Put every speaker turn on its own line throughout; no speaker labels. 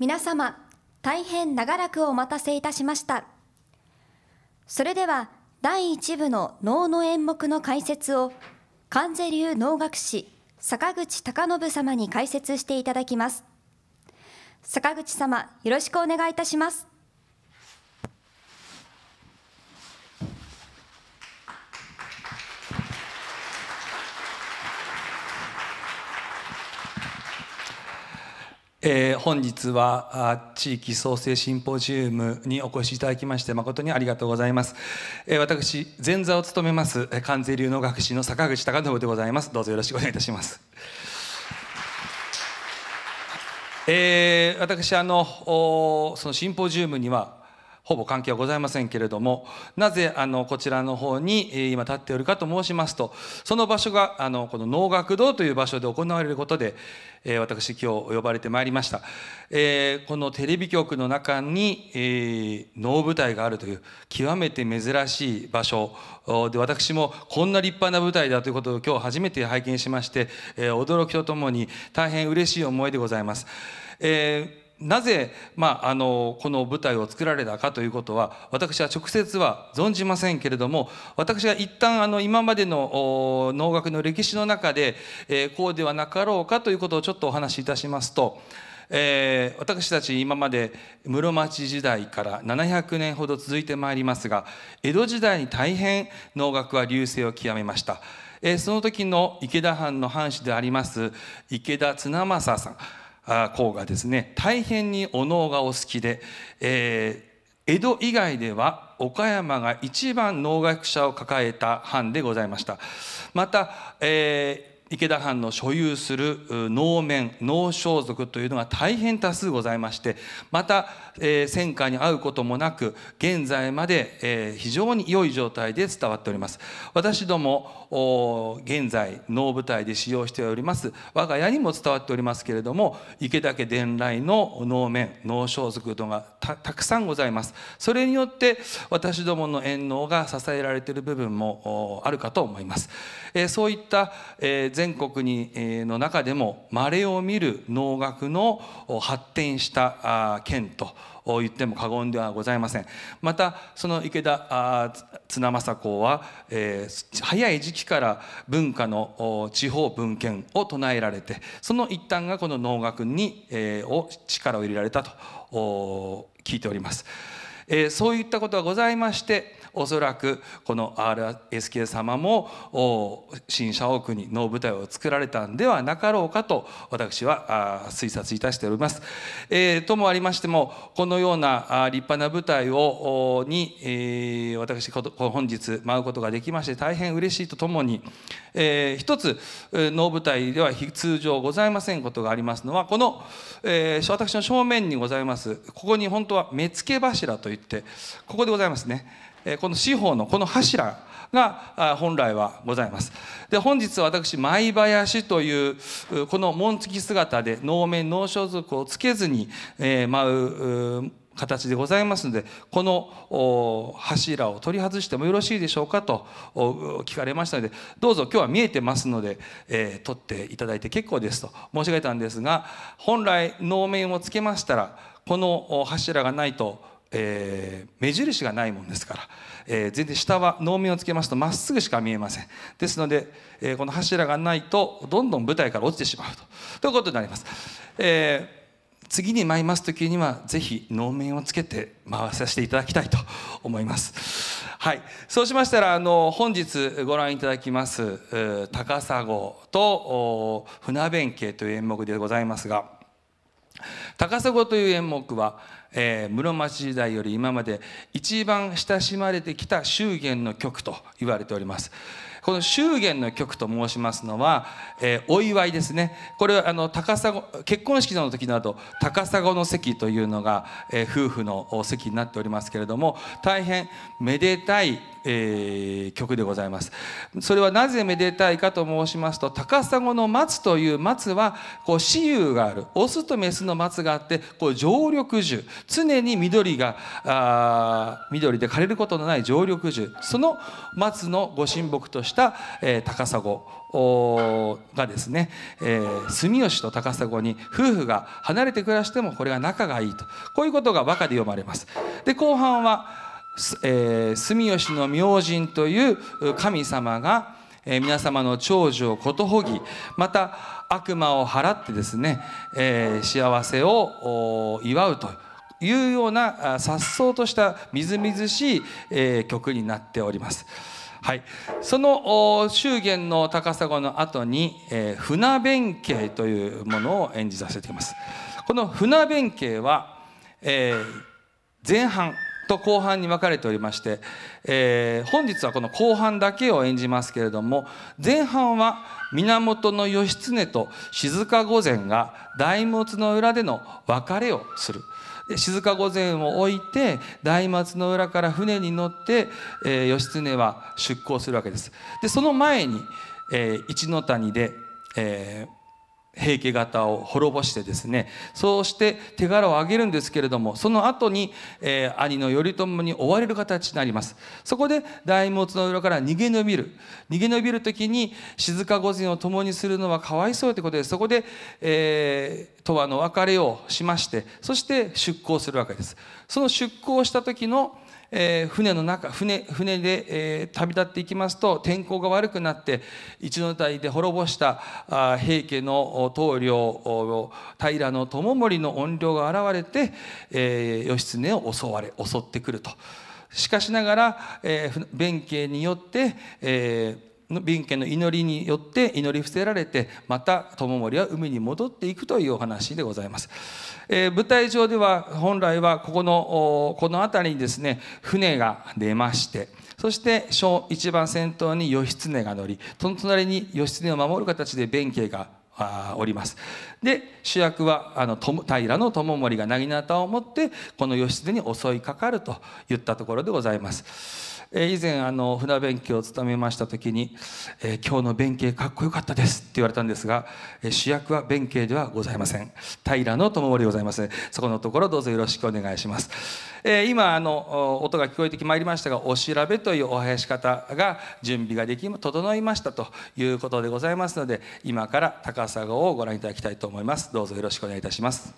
皆様、大変長らくお待たせいたしました。それでは、第1部の能の演目の解説を、関瀬流能楽師、坂口隆信様に解説していただきます。坂口様、よろしくお願いいたします。えー、本日は地域創生シンポジウムにお越しいただきまして誠にありがとうございます、えー、私前座を務めます関西流の学士の坂口隆信でございますどうぞよろしくお願いいたしますえー、私あのそのシンポジウムにはほぼ関係はございませんけれどもなぜあのこちらの方に今立っておるかと申しますとその場所があのこの能楽堂という場所で行われることで、え私今日呼ばれてまいりました、えー、このテレビ局の中に、えー、能舞台があるという極めて珍しい場所で私もこんな立派な舞台だということを今日初めて拝見しまして、えー、驚きとともに大変嬉しい思いでございます。えーなぜ、まあ、あのこの舞台を作られたかということは私は直接は存じませんけれども私が一旦あの今までの能楽の歴史の中で、えー、こうではなかろうかということをちょっとお話しいたしますと、えー、私たち今まで室町時代から700年ほど続いてまいりますが江戸時代に大変能楽は隆盛を極めました、えー、その時の池田藩の藩主であります池田綱政さん公がですね大変にお能がお好きで、えー、江戸以外では岡山が一番能楽者を抱えた藩でございましたまた、えー、池田藩の所有する能面能装束というのが大変多数ございましてまた、えー、戦火に遭うこともなく現在まで、えー、非常に良い状態で伝わっております私ども現在能舞台で使用しております我が家にも伝わっておりますけれども池田家伝来の能面能装束度がたくさんございますそれによって私どもの縁能が支えられている部分もあるかと思います、えー、そういった、えー、全国に、えー、の中でも稀を見る能楽の発展した県と言っても過言ではございませんまたその池田綱政公は、えー、早い時期から文化の地方文献を唱えられてその一端がこの能楽に、えー、を力を入れられたと聞いております、えー、そういったことがございましておそらくこの RSK 様も新社屋に能舞台を作られたんではなかろうかと私は推察いたしております。えー、ともありましてもこのような立派な舞台をに、えー、私本日舞うことができまして大変嬉しいとともに、えー、一つ能舞台では通常ございませんことがありますのはこの、えー、私の正面にございますここに本当は目付柱といってここでございますね。この司法のこの柱が本来はございます。で本日私舞林というこの紋付き姿で能面能装束をつけずに、え舞う形でございますのでこの柱を取り外してもよろしいでしょうかと聞かれましたのでどうぞ今日は見えてますので、えー、取っていただいて結構ですと申し上げたんですが本来能面をつけましたらこの柱がないとえー、目印がないもんですから、えー、全然下は能面をつけますとまっすぐしか見えませんですので、えー、この柱がないとどんどん舞台から落ちてしまうとということになります、えー、次に舞います時には是非能面をつけて回させていただきたいと思いますはいそうしましたらあの本日ご覧いただきます「高砂と船弁慶」という演目でございますが高砂という演目は「えー、室町時代より今まで一番親しまれてきた祝言の曲と言われております。この祝言の曲と申しますのは、えー、お祝いですねこれはあの高砂結婚式の時など高砂の席というのが、えー、夫婦の席になっておりますけれども大変めでたい、えー、曲でございますそれはなぜめでたいかと申しますと高砂の松という松はこう雌雄があるオスとメスの松があってこう常緑樹常に緑があ緑で枯れることのない常緑樹その松のご神木としてした高砂がですね、えー、住吉と高砂に夫婦が離れて暮らしてもこれは仲がいいとこういうことが和歌で読まれます。で後半は、えー、住吉の明神という神様が、えー、皆様の長寿をことほぎまた悪魔を払ってですね、えー、幸せを祝うというようなさっそうとしたみずみずしい、えー、曲になっております。はい、その祝言の高砂の後に、えー、船弁慶というものを演じさせていますこの船弁慶は、えー、前半と後半に分かれておりまして、えー、本日はこの後半だけを演じますけれども前半は源義経と静御前が大仏の裏での別れをする静御前を置いて大松の裏から船に乗って、えー、義経は出航するわけです。でその前に、えー、一の谷で、えー平家方を滅ぼしてですねそうして手柄を上げるんですけれどもその後に、えー、兄の頼朝に追われる形になりますそこで大物の裏から逃げ延びる逃げ延びる時に静御前を共にするのはかわいそうということでそこで、えー、永遠の別れをしましてそして出航するわけですその出航した時のえー、船の中船船で、えー、旅立っていきますと天候が悪くなって一度隊で滅ぼしたあ平家の棟梁平の知盛の怨霊が現れて、えー、義経を襲われ襲ってくると。しかしながら、えー、弁慶によって、えー敏家の祈りによって祈り伏せられてまた友盛は海に戻っていくというお話でございます、えー、舞台上では本来はここのこの辺りにですね船が出ましてそして一番先頭に義経が乗りその隣に義経を守る形で弁慶がおりますで主役はあの平の友盛が薙刀を持ってこの義経に襲いかかるといったところでございます。え以前あの船弁慶を務めました時に、え今日の弁慶かっこよかったです」って言われたんですが、え主役は弁慶ではございません平の智盛でございますそこのところどうぞよろしくお願いします、え今あの音が聞こえてきまいりましたが「お調べ」というお囃子方が準備ができ整いましたということでございますので今から高砂をご覧いただきたいと思いますどうぞよろしくお願いいたします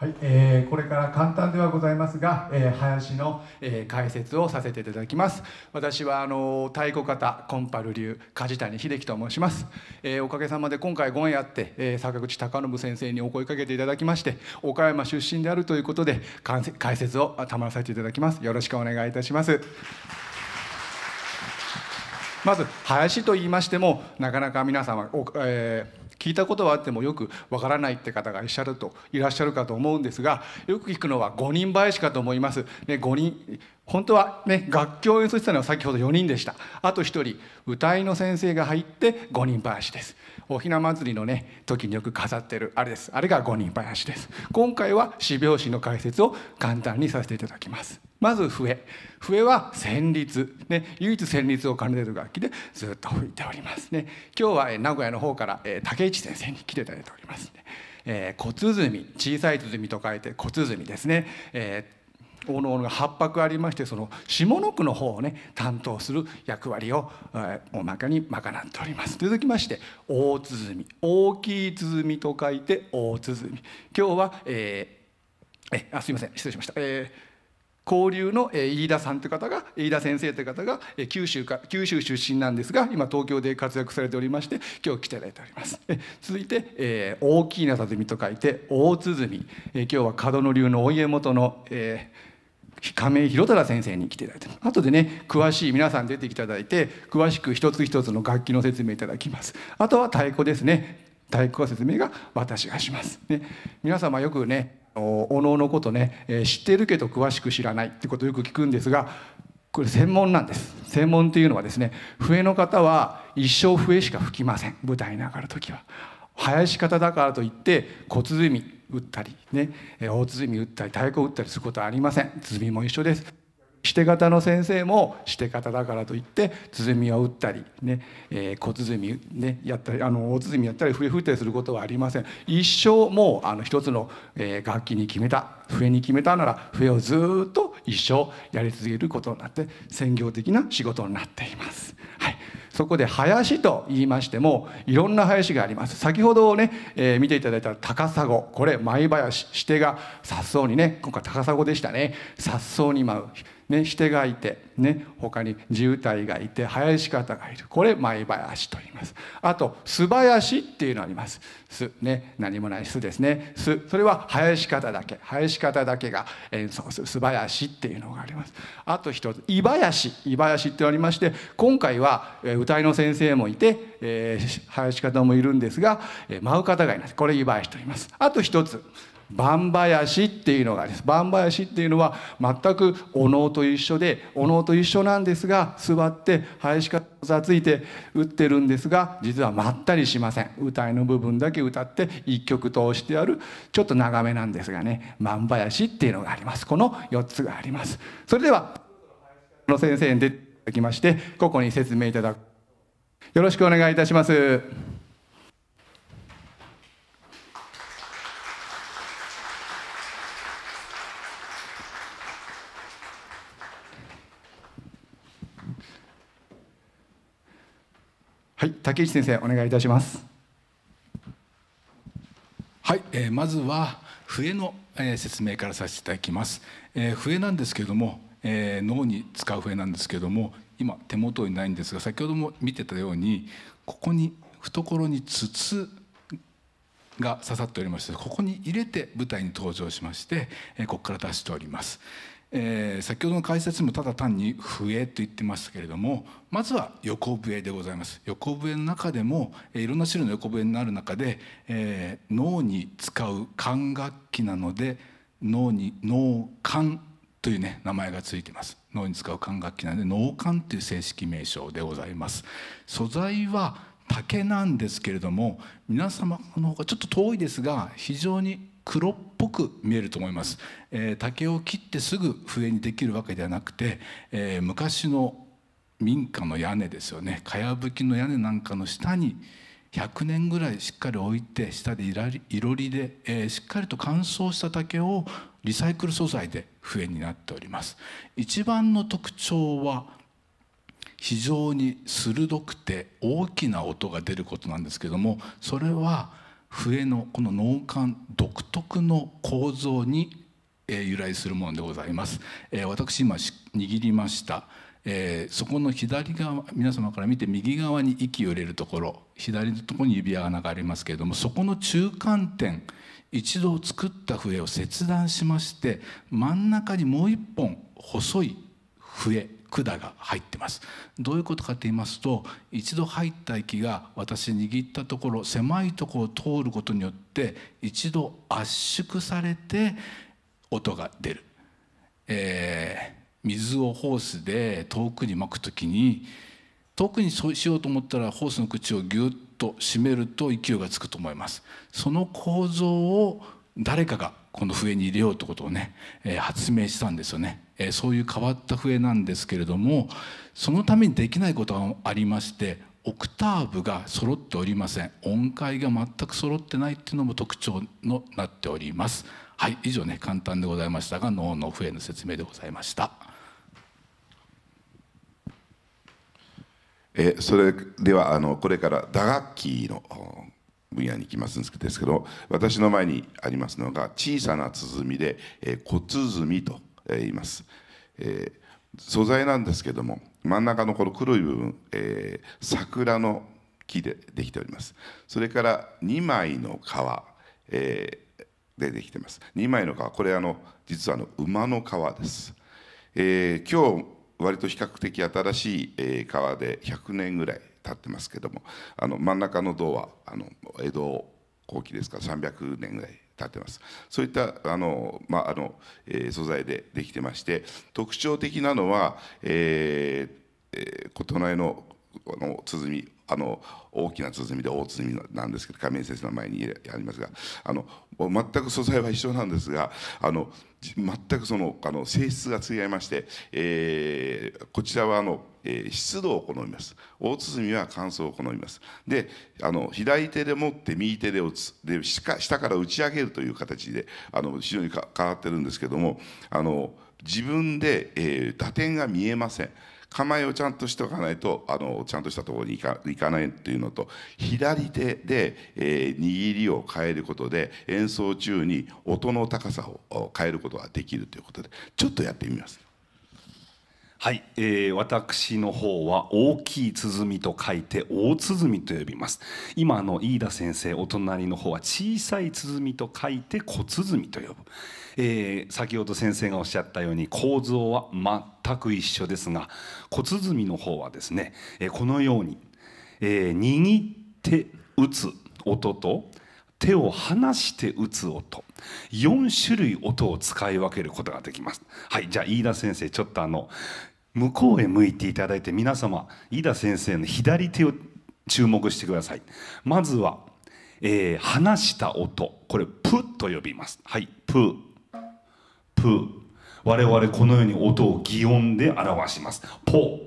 はい、えー、これから簡単ではございますが、えー、林の、えー、解説をさせていただきます私はあの太鼓方コンパル流梶谷秀樹と申します、えー、おかげさまで今回ご縁あって、えー、坂口孝信先生にお声かけていただきまして岡山出身であるということでせ解説を賜らせていただきますよろしくお願いいたしますまず林と言いましてもなかなか皆様お、えー聞いたことはあってもよくわからないって方がいらっしゃるといらっしゃるかと思うんですがよく聞くのは5人林かと思います。ね、5人本当はね楽器を演奏したのは先ほど4人でしたあと1人歌いの先生が入って5人林ですおひな祭りのね時によく飾ってるあれですあれが5人林です今回は四拍子の解説を簡単にさせていただきますまず笛笛は旋律、ね、唯一旋律をている楽器でずっと吹いておりますね今日は名古屋の方から竹市先生に来ていただいております、ね、えー、小鼓小さい鼓と書いて小鼓ですね、えーおのおのが八白ありましてその下の句の方をね担当する役割を、えー、おまかに賄っております続きまして大鼓大きい鼓と書いて大鼓今日は、えー、えあすいません失礼しました、えー交流の飯田さんという方が飯田先生という方が九州か九州出身なんですが今東京で活躍されておりまして今日来ていただいております続いて、え大きいなみ」と書いて大鼓、え今日は角野流のお家元の、えー亀井宏忠先生に来ていただいて後でね詳しい皆さん出ていただいて詳しく一つ一つの楽器の説明いただきますあとは太鼓ですね太鼓説明が私がします、ね、皆様よくねお能のことね、えー、知ってるけど詳しく知らないってことをよく聞くんですがこれ専門なんです専門というのはですね笛の方は一生笛しか吹きません舞台に上がる時は。林やし方だからといって小鼓打ったりね大鼓打ったり太鼓打ったりすることはありません鼓も一緒です。して方の先生もして方だからといって鼓を打ったりね、えー、小鼓ねやったりあの大鼓やったり笛吹いたりすることはありません一生もうあの一つの、えー、楽器に決めた笛に決めたなら笛をずっと一生やり続けることになって専業的な仕事になっています。はいそこで林と言いましてもいろんな林があります先ほどね、えー、見ていただいた高砂これ舞林指定が颯爽にね今回高砂でしたね颯爽に舞うね、してがいて、ね、他に地由がいて林方がいるこれ舞林と言いますあと素林っていうのあります素、ね、何もない素ですね素それは林方だけ林方だけが演奏する素林っていうのがありますあと一つ「井林」「井林」ってありまして今回は歌いの先生もいて、えー、林方もいるんですが舞う方がいますこれ「井林」と言いますあと一つ番林っていうのがあります番林っていうのは全くお能と一緒でお能と一緒なんですが座って林からざついて打ってるんですが実はまったりしません歌いの部分だけ歌って一曲通してやるちょっと長めなんですがね万林っていうのがありますこの4つがありますそれではの先生に出てきましてここに説明いただくよろしくお願いいたします。はい竹内先生お願いいたします
はい、えー、まずは笛の、えー、説明からさせていただきます、えー、笛なんですけれども、えー、脳に使う笛なんですけれども今手元にないんですが先ほども見てたようにここに懐に筒が刺さっておりましてここに入れて舞台に登場しましてえここから出しておりますえー、先ほどの解説もただ単に笛と言ってましたけれどもまずは横笛でございます横笛の中でも、えー、いろんな種類の横笛になる中で、えー、脳に使う管楽器なので脳に脳管というね名前がついてます脳に使う管楽器なので脳管という正式名称でございます素材は竹なんですけれども皆様の方がちょっと遠いですが非常に黒っぽく見えると思います、えー、竹を切ってすぐ笛にできるわけではなくて、えー、昔の民家の屋根ですよねかやぶきの屋根なんかの下に100年ぐらいしっかり置いて下でいらりいろりで、えー、しっかりと乾燥した竹をリサイクル素材で笛になっております一番の特徴は非常に鋭くて大きな音が出ることなんですけどもそれは笛のこの脳幹独特の構造に由来するものでございます。私今握りました。そこの左側皆様から見て右側に息を入れるところ左のところに指輪が流れますけれどもそこの中間点一度作った笛を切断しまして真ん中にもう一本細い笛管が入ってますどういうことかと言いますと一度入った息が私握ったところ狭いところを通ることによって一度圧縮されて音が出る、えー、水をホースで遠くに巻くときに遠くにしようと思ったらホースの口をギュッと締めると勢いがつくと思いますその構造を誰かがこの笛に入れようってことをね、え発明したんですよね、えそういう変わった笛なんですけれどもそのためにできないことがありましてオクターブが揃っておりません音階が全く揃ってないっていうのも特徴のなっておりますはい以上ね簡単でございましたが脳の笛の説明でございました
えそれではあのこれから打楽器の分野に行きますんですけど私の前にありますのが小さな鼓で、えー、小鼓と言います、えー、素材なんですけども真ん中のこの黒い部分、えー、桜の木でできておりますそれから2枚の皮、えー、でできてます2枚の皮これあの実はあの馬の皮です、えー、今日割と比較的新しい、え皮で100年ぐらい立ってますけどもあの真ん中の銅はあの江戸後期ですから300年ぐらい経ってますそういったあの、まああのえー、素材でできてまして特徴的なのは、えーえー、内のあの鼓あの大きな鼓で大鼓なんですけど亀井先生の前にありますがあの全く素材は一緒なんですがあの全くそのあの性質が違いまして、えー、こちらはあの、えー、湿度を好みます大鼓は乾燥を好みますであの左手で持って右手で打つで下から打ち上げるという形であの非常に変わってるんですけどもあの自分で、えー、打点が見えません。構えをちゃんとしておかないとあのちゃんとしたところに行かないというのと左手で、えー、握りを変えることで演奏中に音の高さを変えることができるということでちょっとやってみます。
はい、えー、私の方は大きい鼓と書いて大鼓と呼びます今の飯田先生お隣の方は小さい鼓と書いて小鼓と呼ぶえー、先ほど先生がおっしゃったように構造は全く一緒ですが小鼓の方はですね、えー、このように、えー、握って打つ音と手を離して打つ音4種類音を使い分けることができます。はいじゃあ飯田先生ちょっとあの向こうへ向いていただいて皆様飯田先生の左手を注目してください。まずは、えー、離した音これ「プ」と呼びます。はい「プ」プ我々このように音を擬音で表しますポ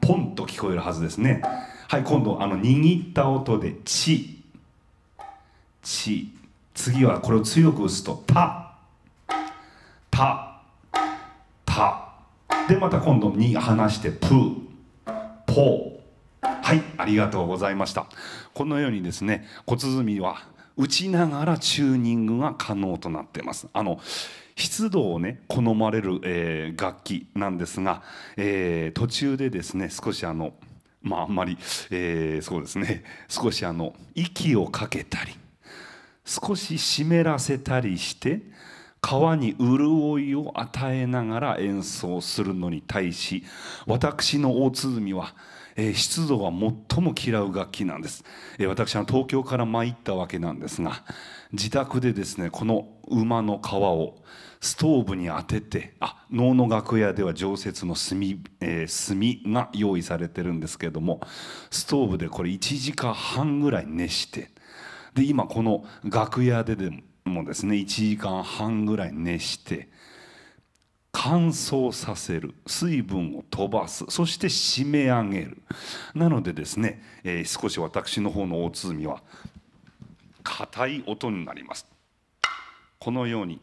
ポンと聞こえるはずですねはい今度あの握った音でチチ次はこれを強く打つとタタタでまた今度に離してプポはいありがとうございましたこのようにですね小鼓は打ちながらチューニングが可能となっていますあの湿度をね好まれる、えー、楽器なんですが、えー、途中でですね少しあのまああんまり、えー、そうですね少しあの息をかけたり少し湿らせたりして川に潤いを与えながら演奏するのに対し私の大鼓は「えー、湿度が最も嫌う楽器なんです、えー、私は東京から参ったわけなんですが自宅でですねこの馬の皮をストーブに当ててあ能の楽屋では常設の炭,、えー、炭が用意されてるんですけれどもストーブでこれ1時間半ぐらい熱してで今この楽屋ででもですね1時間半ぐらい熱して乾燥させる水分を飛ばすそして締め上げるなのでですね、えー、少し私の方の大鼓は硬い音になりますこのように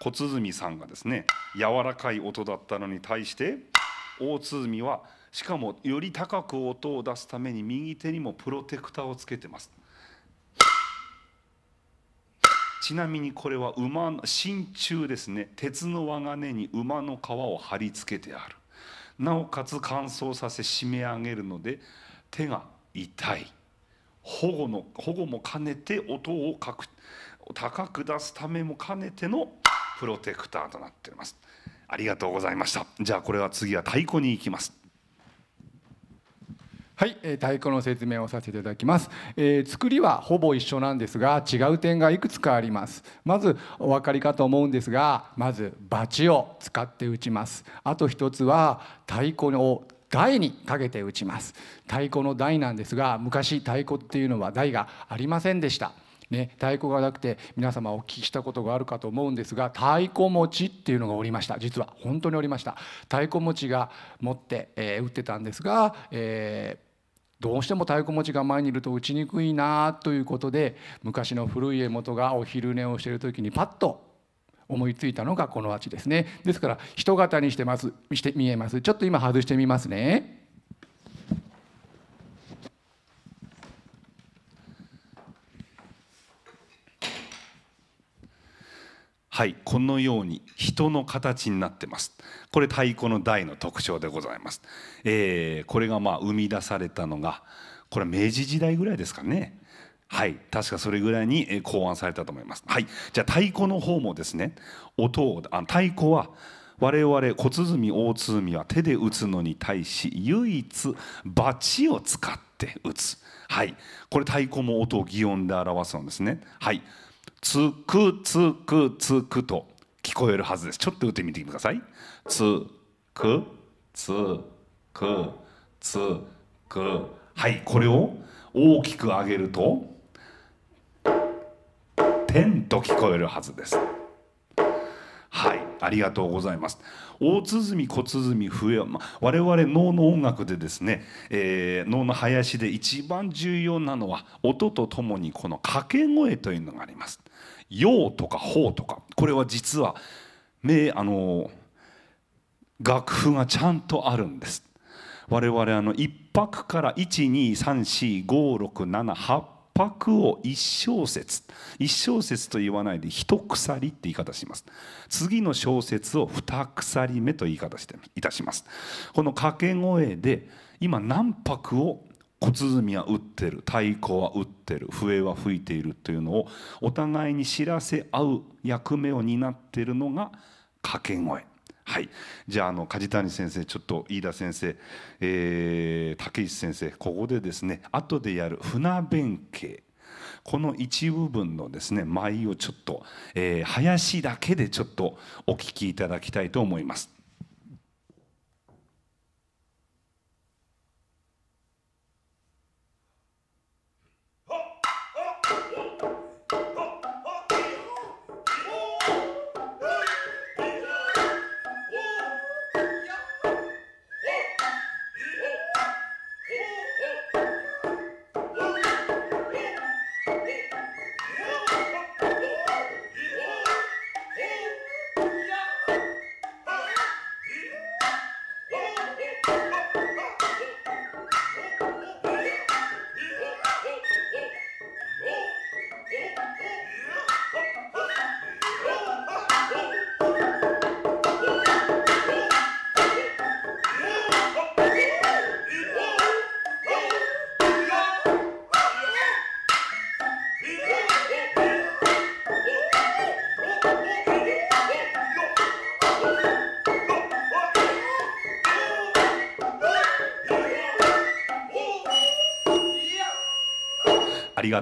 小鼓さんがですね柔らかい音だったのに対して大鼓はしかもより高く音を出すために右手にもプロテクターをつけてますちなみにこれは馬の真鍮ですね鉄の輪金に馬の皮を貼り付けてあるなおかつ乾燥させ締め上げるので手が痛い保護の保護も兼ねて音を高く出すためも兼ねてのプロテクターとなってりますありがとうございましたじゃあこれは次は太鼓に行きます
はい、えー、太鼓の説明をさせていただきます、えー、作りはほぼ一緒なんですが違う点がいくつかありますまずお分かりかと思うんですがまずバチを使って打ちますあと一つは太鼓を台にかけて打ちます太鼓の台なんですが昔太鼓っていうのは台がありませんでしたね、太鼓がなくて皆様お聞きしたことがあるかと思うんですが太鼓持ちっていうのがおりました実は本当におりました太鼓持ちが持って、えー、打ってたんですが、えーどうしても太鼓持ちが前にいると打ちにくいなということで昔の古い家元がお昼寝をしている時にパッと思いついたのがこのアですねですから人型にしてますして見えますちょっと今外してみますね
はいこのように人の形になってますこれ太鼓の台の特徴でございます、えー、これがまあ生み出されたのがこれは明治時代ぐらいですかねはい確かそれぐらいに考案されたと思いますはいじゃあ太鼓の方もですね音をあ太鼓は我々小鼓大鼓は手で打つのに対し唯一バチを使って打つはいこれ太鼓も音を擬音で表すんですねはいつくつくつくと聞こえるはずですちょっと打ってみてくださいつくつくつくはいこれを大きく上げると「天」と聞こえるはずですはいありがとうございます大鼓小鼓笛は、ま我々能の音楽でですね、えー、能の林で一番重要なのは音とともにこの掛け声というのがあります。陽とか法とかこれは実は名あの楽譜がちゃんとあるんです。我々あの1泊から1234567拍を一小節一小節と言わないで一鎖って言い方します次の小節を二鎖目と言い方していたしますこの掛け声で今何拍を小鼓は打ってる太鼓は打ってる笛は吹いているというのをお互いに知らせ合う役目を担っているのが掛け声はいじゃああの梶谷先生ちょっと飯田先生、えー、竹石先生ここでですね後でやる船弁慶この一部分のですね舞をちょっと、えー、林だけでちょっとお聴きいただきたいと思います。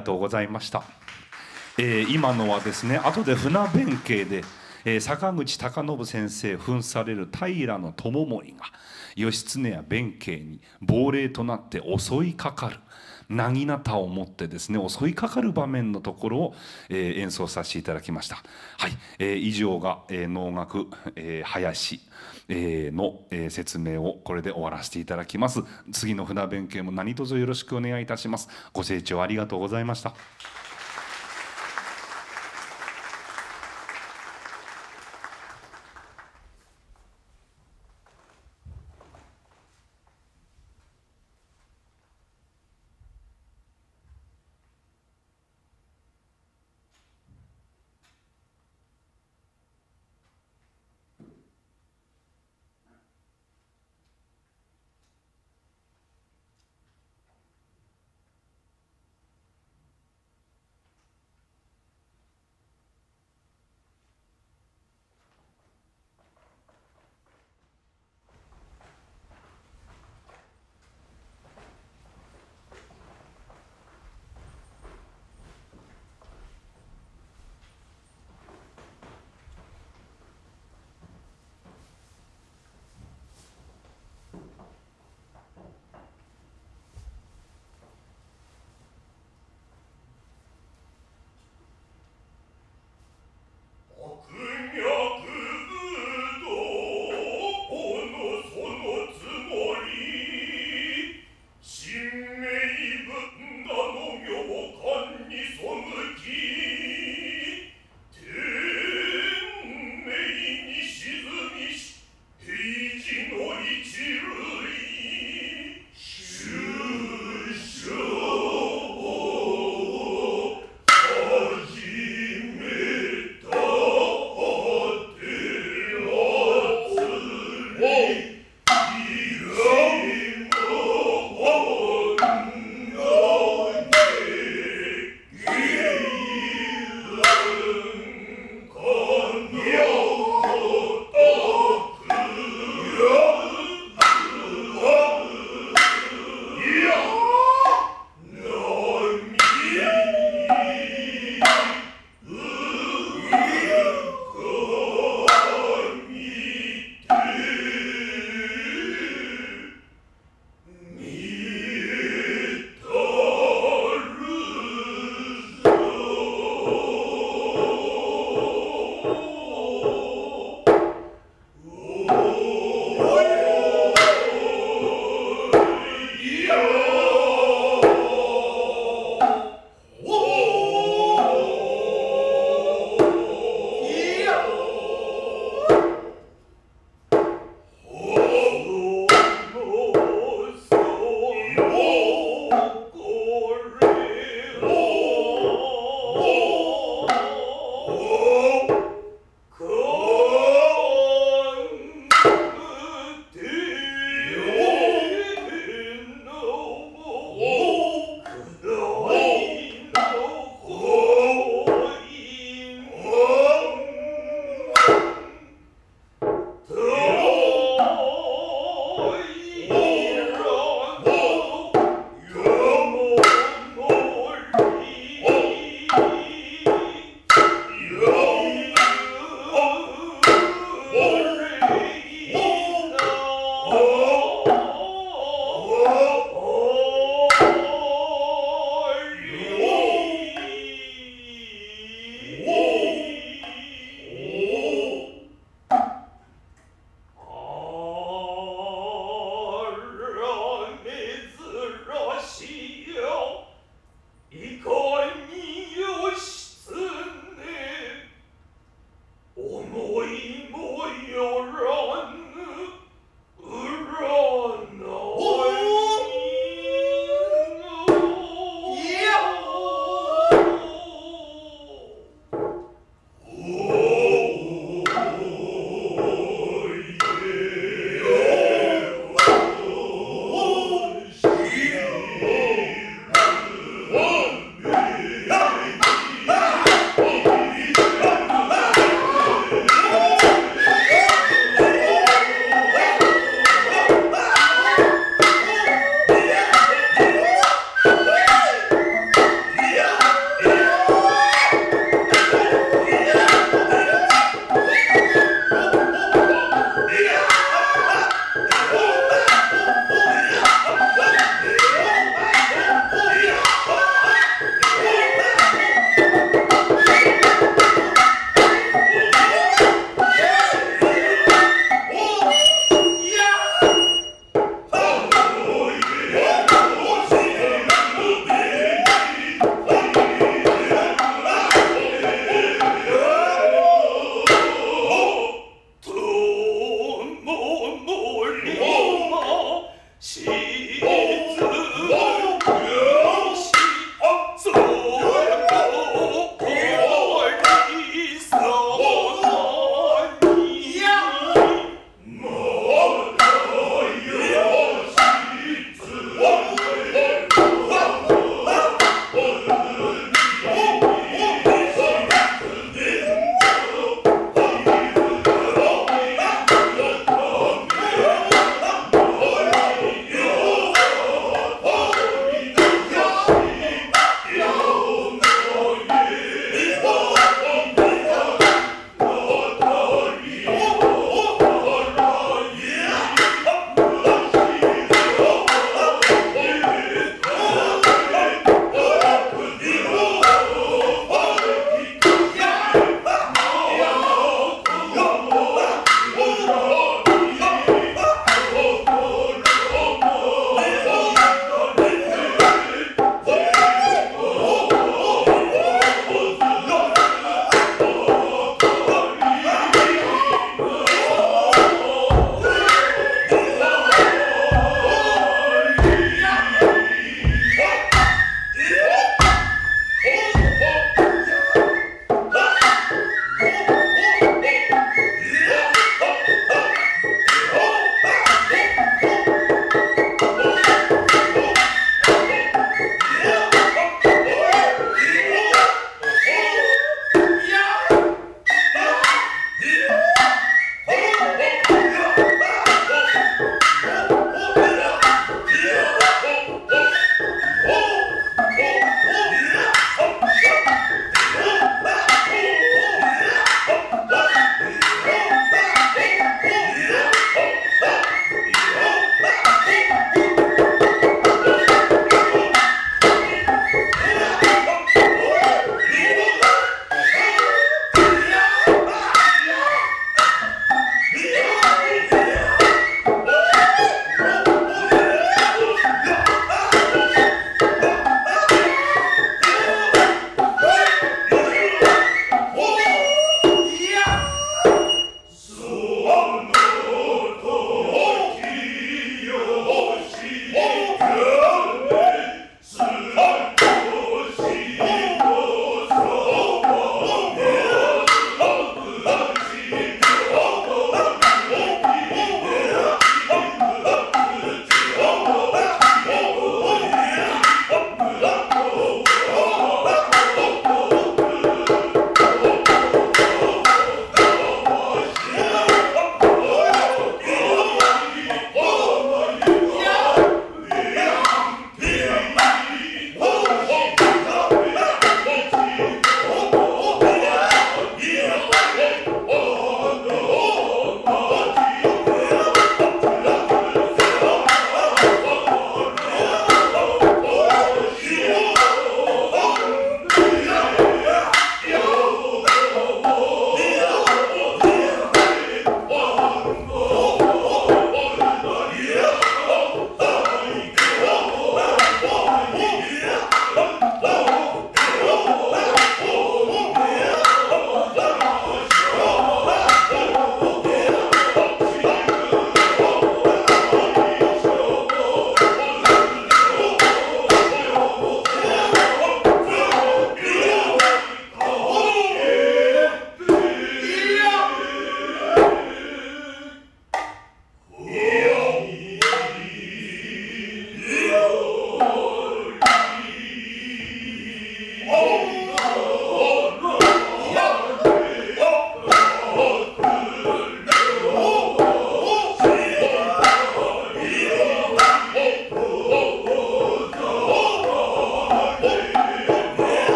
がとうございました、えー、今のはですね後で船弁慶で、えー、坂口孝信先生扮される平知盛が義経や弁慶に亡霊となって襲いかかる薙刀を持ってですね襲いかかる場面のところを、えー、演奏させていただきました。はい、えー、以上が、えー、能楽、えー、林、えー、の、えー、説明をこれで終わらせていただきます。次の船弁慶も何卒よろしくお願いいたします。ご清聴ありがとうございました。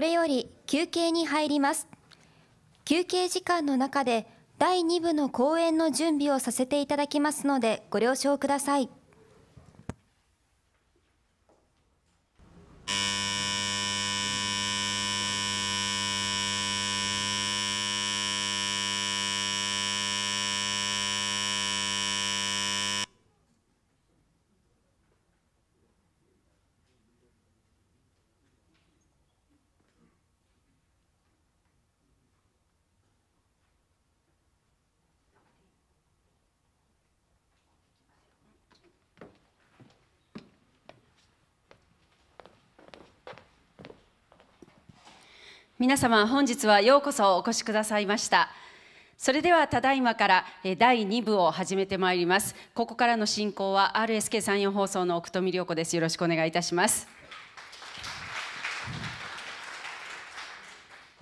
これより休憩に入ります休憩時間の中で第2部の講演の準備をさせていただきますのでご了承ください
皆様本日はようこそお越しくださいましたそれではただいまから第2部を始めてまいりますここからの進行は RSK 3 4放送の奥富涼子ですよろしくお願いいたします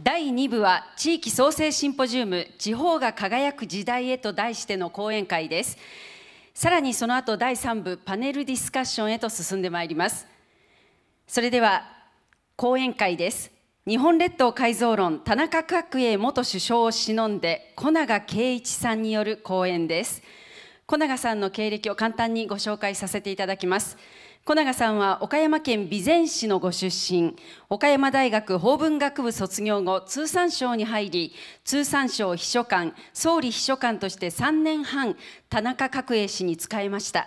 第2部は地域創生シンポジウム地方が輝く時代へと題しての講演会ですさらにその後第3部パネルディスカッションへと進んでまいりますそれでは講演会です日本列島改造論田中角栄元首相を偲んで小永圭一さんによる講演です小永さんの経歴を簡単にご紹介させていただきます小永さんは岡山県備前市のご出身岡山大学法文学部卒業後通産省に入り通産省秘書官総理秘書官として3年半田中角栄氏に仕えました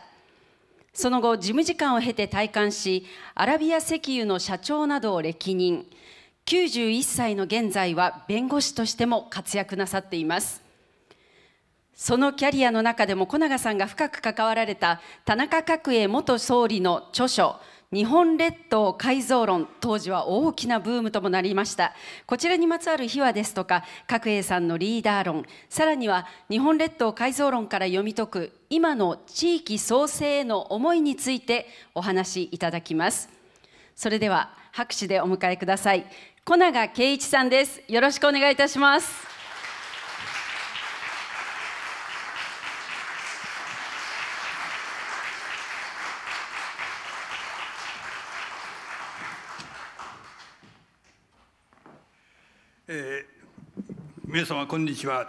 その後事務次官を経て退官しアラビア石油の社長などを歴任91歳の現在は弁護士としても活躍なさっていますそのキャリアの中でも小永さんが深く関わられた田中角栄元総理の著書日本列島改造論当時は大きなブームともなりましたこちらにまつわる秘話ですとか角栄さんのリーダー論さらには日本列島改造論から読み解く今の地域創生への思いについてお話しいただきますそれでは拍手でお迎えください小永圭一さんです。よろしくお願いいたします。
えー、皆様こんにちは、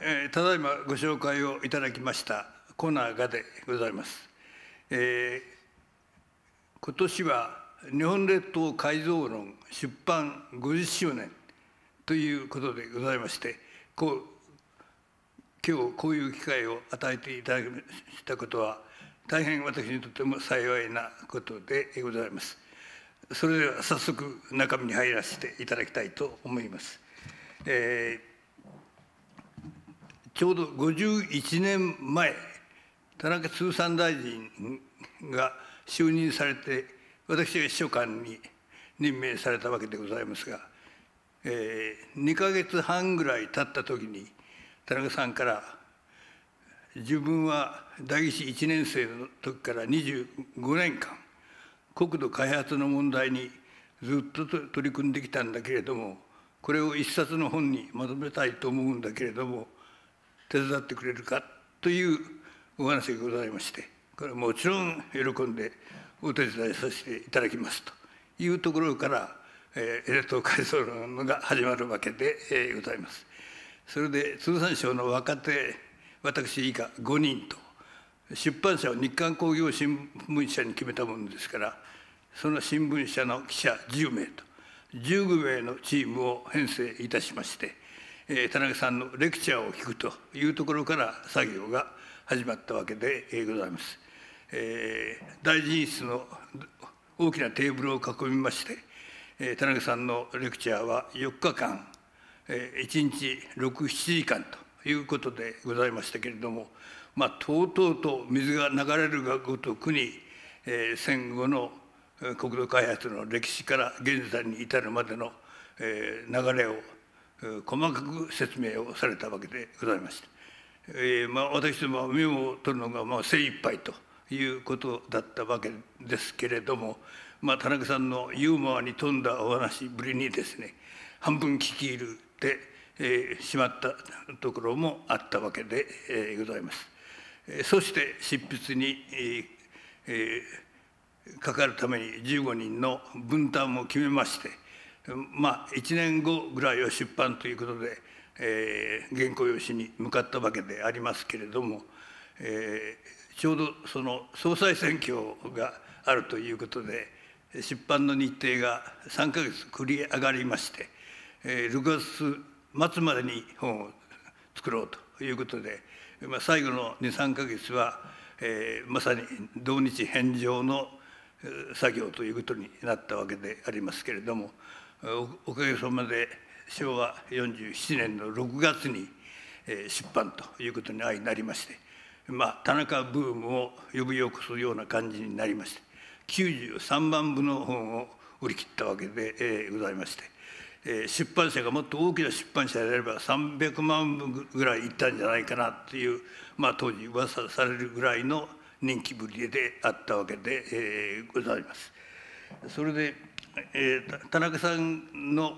えー、ただいまご紹介をいただきましたコナガでございます、えー、今年は日本列島改造論出版50周年ということでございましてこう今日こういう機会を与えていただきたことは大変私にとっても幸いなことでございます。それでは早速中身に入らせていただきたいと思います。えー、ちょうど51年前田中通産大臣が就任されて私が秘書官に任命されたわけでございますが、えー、2か月半ぐらい経った時に田中さんから「自分は代議士1年生の時から25年間国土開発の問題にずっと取り組んできたんだけれどもこれを一冊の本にまとめたいと思うんだけれども手伝ってくれるか?」というお話がございましてこれもちろん喜んでお手伝いさせていただきますというところから、えー、エレト改装論が始まるわけで、えー、ございます。それで通産省の若手私以下5人と出版社を日刊工業新聞社に決めたものですからその新聞社の記者10名と15名のチームを編成いたしまして、えー、田中さんのレクチャーを聞くというところから作業が始まったわけでございます。えー、大臣室の大きなテーブルを囲みまして、えー、田中さんのレクチャーは4日間、えー、1日67時間ということでございましたけれども、まあ、とうとうと水が流れるがごとくに、えー、戦後の国土開発の歴史から現在に至るまでの、えー、流れを細かく説明をされたわけでございました。えーまあ、私どもはメを取るのがまあ精一杯ということだったわけですけれども、まあ、田中さんのユーモアに富んだお話ぶりにですね半分聞き入るて、えしまったところもあったわけで、えございます。えそして執筆に、えかかるために15人の分担を決めましてまあ1年後ぐらいを出版ということで、えー、原稿用紙に向かったわけでありますけれども、えちょうどその総裁選挙があるということで出版の日程が3か月繰り上がりまして、え6月末までに本を作ろうということで、まあ、最後の23か月は、えまさに同日返上の作業ということになったわけでありますけれどもおかげさまで昭和47年の6月に出版ということに相なりましてまあ、田中ブームを呼び起こすような感じになりまして93万部の本を売り切ったわけで、えー、ございまして、えー、出版社がもっと大きな出版社であれば300万部ぐらいいったんじゃないかなっていう、まあ、当時噂されるぐらいの人気ぶりであったわけで、えー、ございます。それで、えー、田中さんの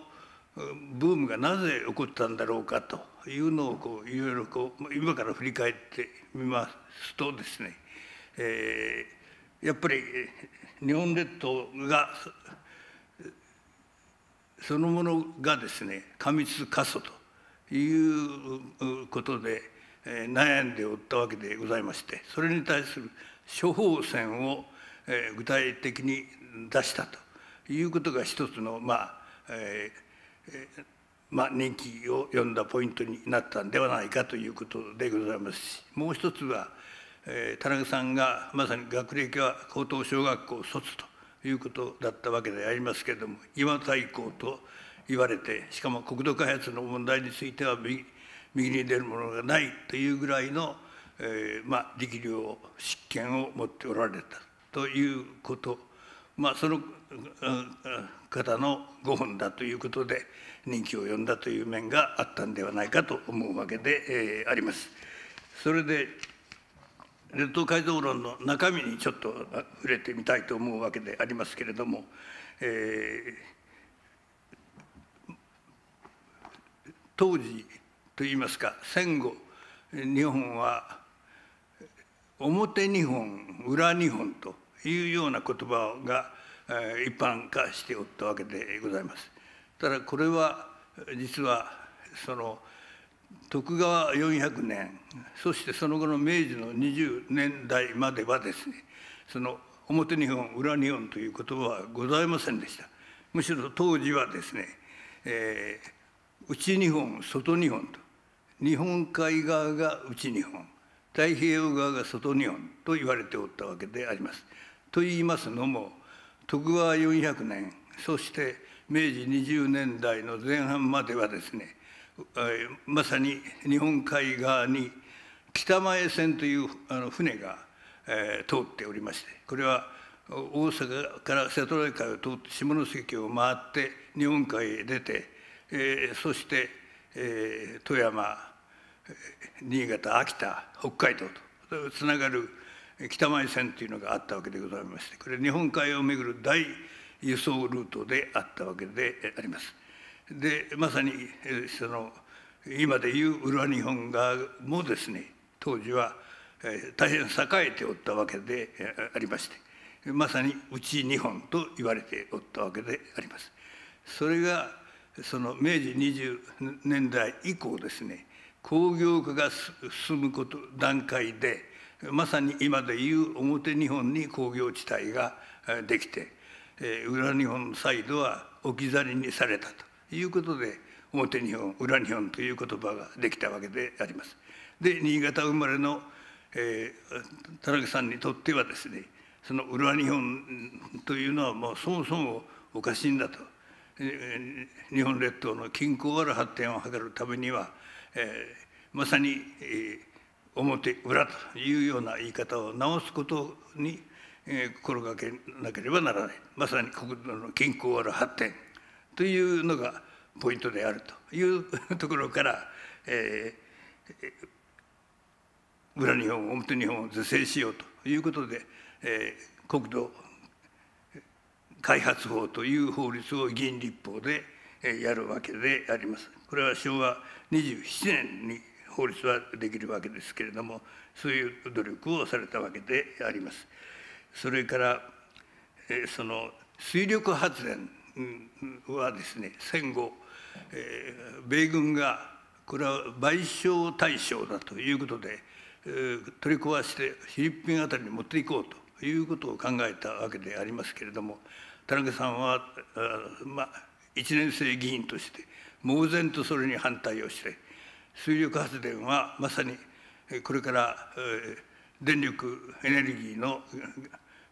ブームがなぜ起こったんだろうかというのをこういろいろこう今から振り返って見ますとですね、えー、やっぱり日本列島がそのものがですね過密過疎ということで、え悩んでおったわけでございましてそれに対する処方箋を、え具体的に出したということが一つのまあ、えー、まあ、任を呼んだポイントになったんではないかということでございますしもう一つは、えー、田中さんがまさに学歴は高等小学校卒ということだったわけでありますけれども今大綱と言われてしかも国土開発の問題については右右に出るものがないというぐらいの、えーまあ、力量執権を持っておられたということ、まあ、その方のご本だということで。人気を呼んだという面があったんではないかと思うわけで、えあります。それで列島改造論の中身にちょっと触れてみたいと思うわけでありますけれども、えー、当時といいますか戦後日本は表日本裏日本というような言葉が一般化しておったわけでございます。ただこれは実はその徳川400年そしてその後の明治の20年代まではですねその表日本裏日本という言葉はございませんでしたむしろ当時はですね、えー、内日本外日本と日本海側が内日本太平洋側が外日本と言われておったわけであります。と言いますのも徳川400年そして明治20年代の前半まではですねまさに日本海側に北前線というあの船が、通っておりましてこれは大阪から瀬戸内海を通って下関を回って日本海へ出て、そして、富山新潟秋田北海道とつながる北前線というのがあったわけでございましてこれ日本海を巡る大輸送ルートであったわけであります。でまさにその今でいう裏日本側もですね当時は大変栄えておったわけでありましてまさに内日本と言われておったわけであります。それがその明治20年代以降ですね工業化が進むこと段階でまさに今でいう表日本に工業地帯ができてえー、裏日本サイドは置き去りにされたということで表日本裏日本という言葉ができたわけであります。で新潟生まれの、えー、田中さんにとってはですねその裏日本というのはもうそもそもおかしいんだと。日本列島の均衡ある発展を図るためには、えー、まさに、えー、表裏というような言い方を直すことにえ心がけなければならないまさに国土の均衡ある発展というのがポイントであるというところから、えー、裏日本表日本を是正しようということで、えー、国土開発法という法律を議員立法でやるわけであります。これは昭和27年に法律はできるわけですけれどもそういう努力をされたわけであります。それからその水力発電はですね戦後米軍がこれは賠償対象だということで取り壊してフィリピン辺りに持っていこうということを考えたわけでありますけれども田中さんはまあ1年生議員として猛然とそれに反対をして水力発電はまさにこれから電力エネルギーの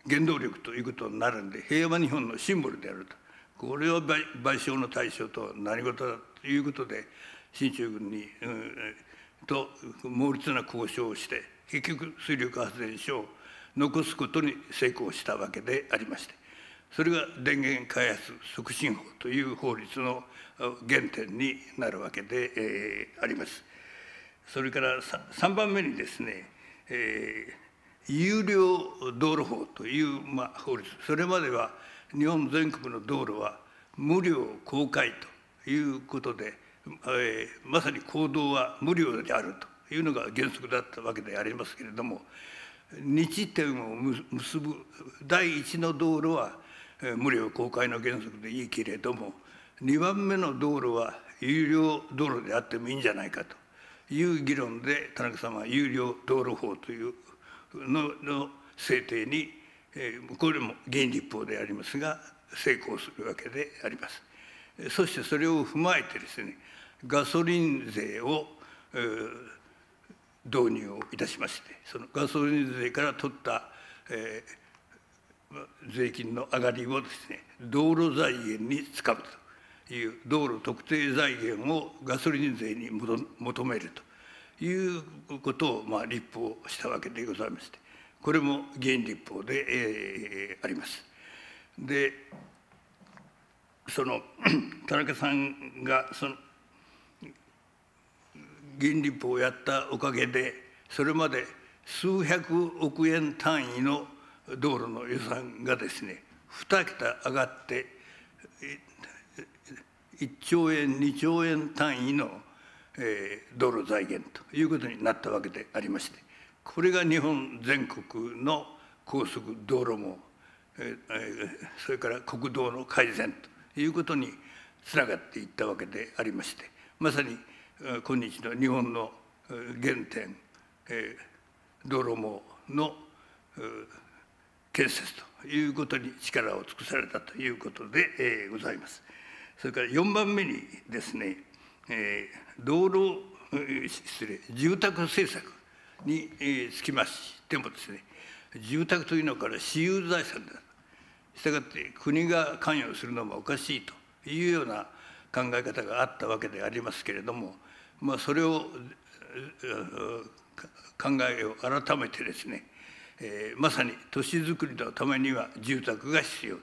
原動力ということになるんで平和日本のシンボルであるとこれを賠償の対象と何事だということで進駐軍に、うん、と猛烈な交渉をして結局水力発電所を残すことに成功したわけでありましてそれが電源開発促進法という法律の原点になるわけで、えー、あります。それから 3, 番目にですね、えー有料道路法という、まあ、法律それまでは日本全国の道路は無料公開ということで、えー、まさに行動は無料であるというのが原則だったわけでありますけれども日点を結ぶ第一の道路は、えー、無料公開の原則でいいけれども2番目の道路は有料道路であってもいいんじゃないかという議論で田中さんは有料道路法というのの制定に、えー、これも議員立法でありますが成功するわけであります。そしてそれを踏まえてですねガソリン税を、えー、導入をいたしましてそのガソリン税から取った、えー、税金の上がりをですね道路財源に使うという道路特定財源をガソリン税に求めると。いうことを、まあ、立法したわけでございましてこれも議員立法で、えー、あります。でその 田中さんがその議員立法をやったおかげでそれまで数百億円単位の道路の予算がですね2桁上がって1兆円2兆円単位のえー、道路財源ということになったわけでありましてこれが日本全国の高速道路も、えー、それから国道の改善ということにつながっていったわけでありましてまさに今日の日本の原点、えー、道路網の建設ということに力を尽くされたということで、えー、ございます。それから4番目にですね、えー道路失礼住宅政策につきましてもですね住宅というのから私有財産だしたがって国が関与するのもおかしいというような考え方があったわけでありますけれども、まあ、それを考えを改めてですね、えー、まさに都市づくりのためには住宅が必要と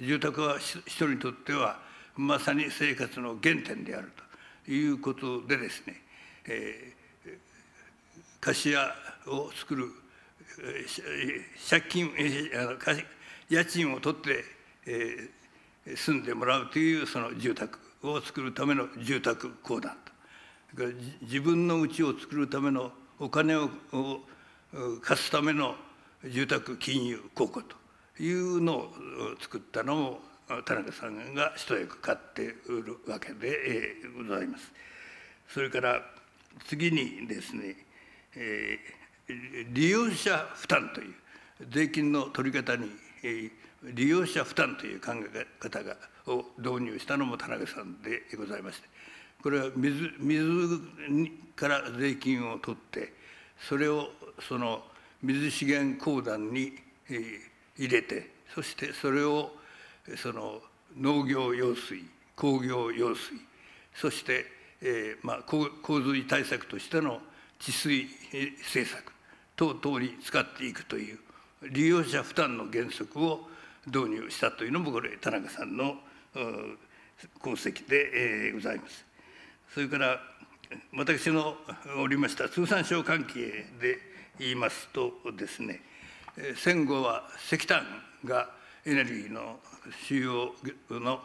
住宅は人にとってはまさに生活の原点であるということでですね、えー、貸家を作る借金家賃を取って、えー、住んでもらうというその住宅を作るための住宅公団と自分の家を作るためのお金を貸すための住宅金融公庫というのを作ったのも田中さんが一役買って売るわけでございます。それから次にですね、えー、利用者負担という税金の取り方に、えー、利用者負担という考え方がを導入したのも田中さんでございましてこれは水水から税金を取ってそれをその水資源公団に、えー、入れてそしてそれをその農業用水工業用水そして、えーまあ、洪水対策としての治水政策等々に使っていくという利用者負担の原則を導入したというのもこれ田中さんの功績で、えー、ございます。それから私のおりました通産省関係で言いますとですね戦後は石炭がエネルギーの主要の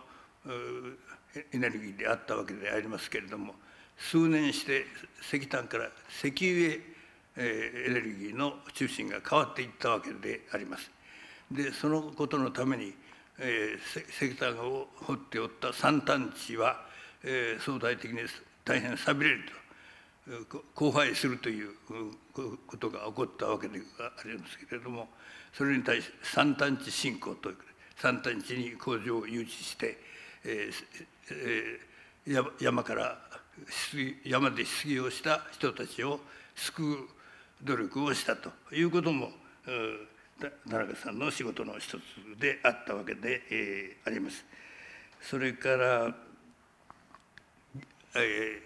エネルギーであったわけでありますけれども数年して石炭から石油へエネルギーの中心が変わっていったわけであります。でそのことのために、えー、石炭を掘っておった三炭地は、え相対的に大変さびれると荒廃するということが起こったわけでありますけれどもそれに対して山炭地振興という三谷地に工場を誘致して、えーえー、山から山で失業した人たちを救う努力をしたということも、えー、田中さんの仕事の一つであったわけで、えー、あります。それから、え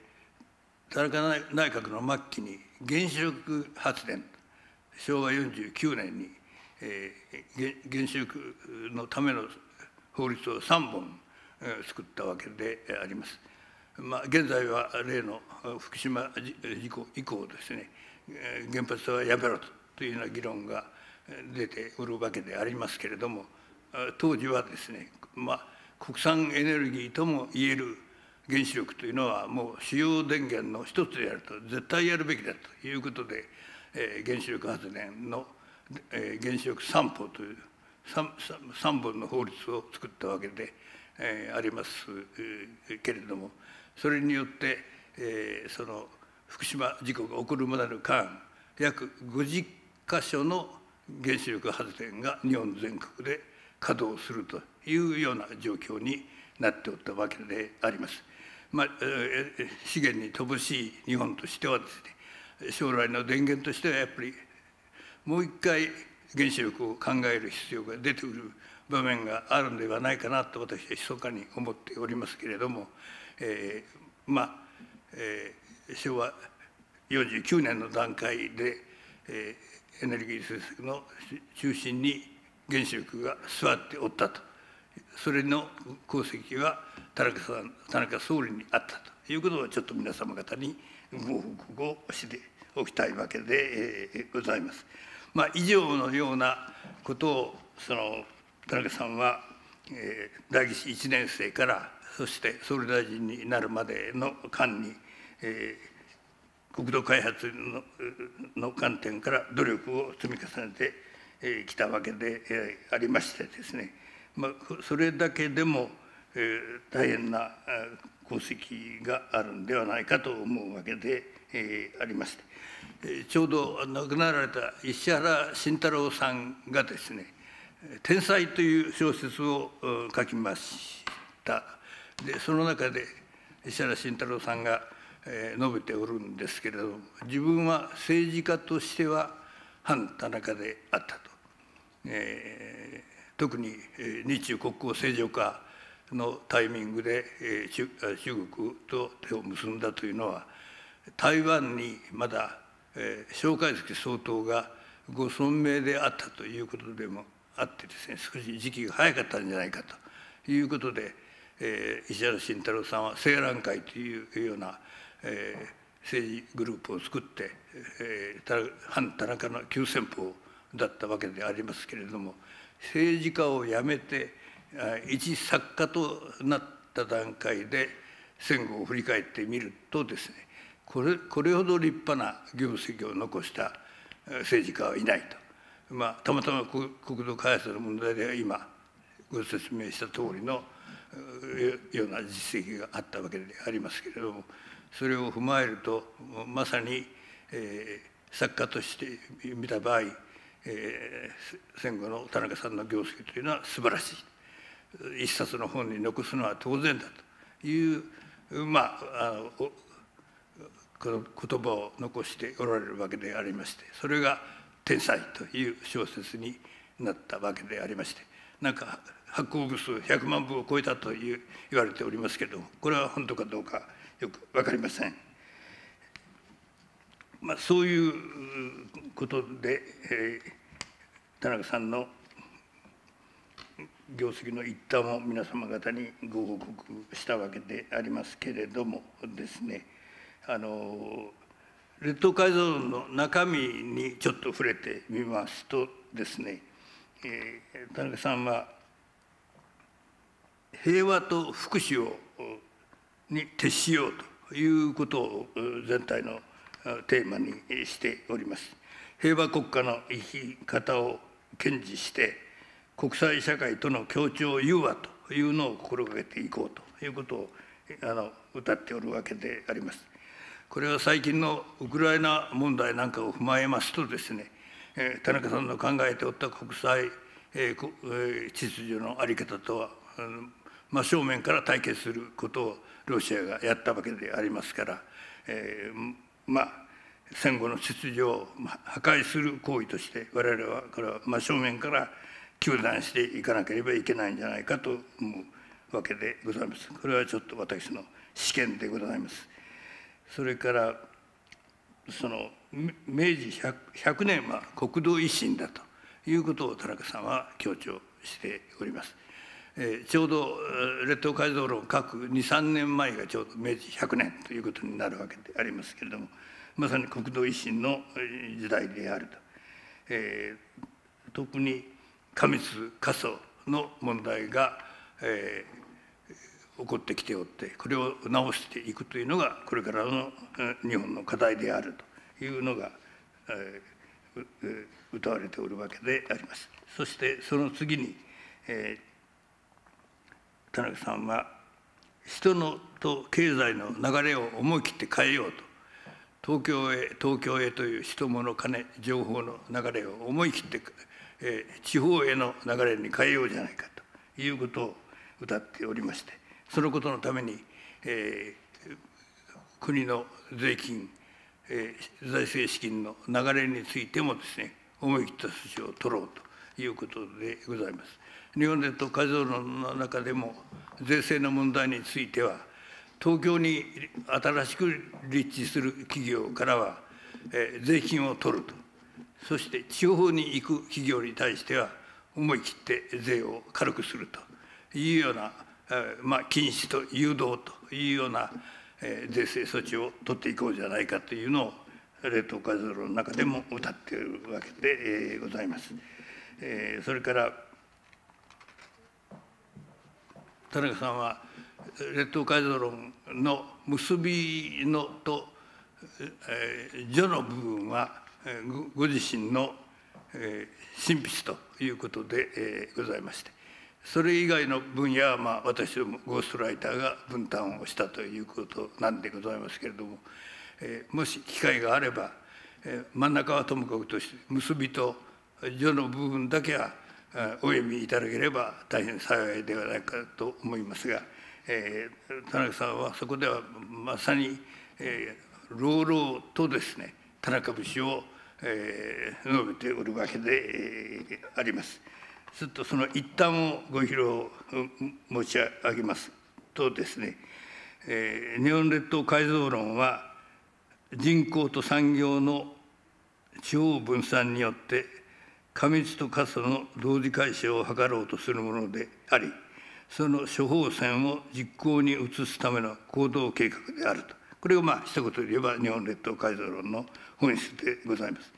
ー、田中内閣の末期に原子力発電昭和49年にえー、原子力のための法律を3本作ったわけであります。まあ、現在は例の福島事故以降ですね原発はやめろというような議論が出ておるわけでありますけれども当時はですね、まあ、国産エネルギーともいえる原子力というのはもう主要電源の一つであると絶対やるべきだということで、え原子力発電のえ原子力三法という 3, 本の法律を作ったわけで、えあります、えけれどもそれによって、えその福島事故が起こるまでの間約50か所の原子力発電が日本全国で稼働するというような状況になっておったわけであります。まあ、資源に乏しい日本としてはですね将来の電源としてはやっぱりもう一回原子力を考える必要が出てくる場面があるんではないかなと私は密かに思っておりますけれども、えー、まあ、えー、昭和49年の段階で、えー、エネルギー政策の中心に原子力が座っておったとそれの功績は田中さん田中総理にあったということをちょっと皆様方にご報告をしておきたいわけでございます。まあ、以上のようなことをその田中さんは、えー、代議士1年生からそして総理大臣になるまでの間に、えー、国土開発の観点から努力を積み重ねてき、えー、たわけで、えー、ありましてですね、まあ、それだけでも、えー、大変な功績があるんではないかと思うわけで、えー、ありまして。ちょうど亡くなられた石原慎太郎さんがですね「天才」という小説を書きましたでその中で石原慎太郎さんが述べておるんですけれども自分は政治家としては反田中であったと、えー、特に日中国交正常化のタイミングで中国と手を結んだというのは台湾にまだ蒋介石総統がご存命であったということでもあってですね少し時期が早かったんじゃないかということで、えー、石原慎太郎さんは青蘭会というような、えー、政治グループを作って、えー、反田中の急先鋒だったわけでありますけれども政治家を辞めて一作家となった段階で戦後を振り返ってみるとですねこれこれほど立派な業績を残した政治家はいないと、まあ、たまたま国土開発の問題では今ご説明した通りのような実績があったわけでありますけれどもそれを踏まえるとまさに、えー、作家として見た場合、えー、戦後の田中さんの業績というのは素晴らしい一冊の本に残すのは当然だというまああの言葉を残しておられるわけでありましてそれが「天才」という小説になったわけでありましてなんか発行部数100万部を超えたという言われておりますけれどもこれは本当かどうかよく分かりません。まあ、そういうことで、えー、田中さんの業績の一端を皆様方にご報告したわけでありますけれどもですねあの列島改造の中身にちょっと触れてみますとですね、えー、田中さんは平和と福祉をに徹しようということを全体のテーマにしております。平和国家の生き方を堅持して国際社会との協調融和というのを心がけていこうということをあの歌っておるわけであります。これは最近のウクライナ問題なんかを踏まえますとですね、え田中さんの考えておった国際、え秩序の在り方とは真正面から対決することをロシアがやったわけでありますから、えまあ戦後の秩序を破壊する行為として我々はこれは真正面から糾弾していかなければいけないんじゃないかと思うわけでございます。これはちょっと私の試験でございます。それからその明治 100, 100年は国土維新だということを田中さんは強調しております。えー、ちょうど列島改造論を書く23年前がちょうど明治100年ということになるわけでありますけれどもまさに国土維新の時代であると、えー、特に過密過疎の問題が、えー、起こってきておってこれを直していくというのがこれからの日本の課題であるというのが、えー、歌われておるわけであります。そしてその次に、えー、田中さんは人のと経済の流れを思い切って変えようと東京へ東京へという人物金情報の流れを思い切って、えー、地方への流れに変えようじゃないかということを歌っておりまして。そのことのために、えー、国の税金、えー、財政資金の流れについてもですね思い切った措置を取ろうということでございます。日本でと改造論の中でも税制の問題については東京に新しく立地する企業からは、えー、税金を取るとそして地方に行く企業に対しては思い切って税を軽くするというようなまあ、禁止と誘導というような税制措置を取っていこうじゃないかというのを冷凍カズロの中でも歌っているわけでございます。それから田中さんは列島改造論の結びのと序の部分はご自身の神筆ということでございましてそれ以外の分野は、まあ、私どもゴーストライターが分担をしたということなんでございますけれども、えー、もし機会があれば、えー、真ん中はともかくとして結びと序の部分だけはお読みいただければ大変幸いではないかと思いますが、えー、田中さんはそこではまさに、えー、朗々とですね田中節を、えー、述べておるわけで、あります。ちょっとその一端をご披露申し上げますとですね、えー、日本列島改造論は人口と産業の地方分散によって過密と過疎の同時解消を図ろうとするものでありその処方箋を実行に移すための行動計画であるとこれをまあ一言で言えば日本列島改造論の本質でございます。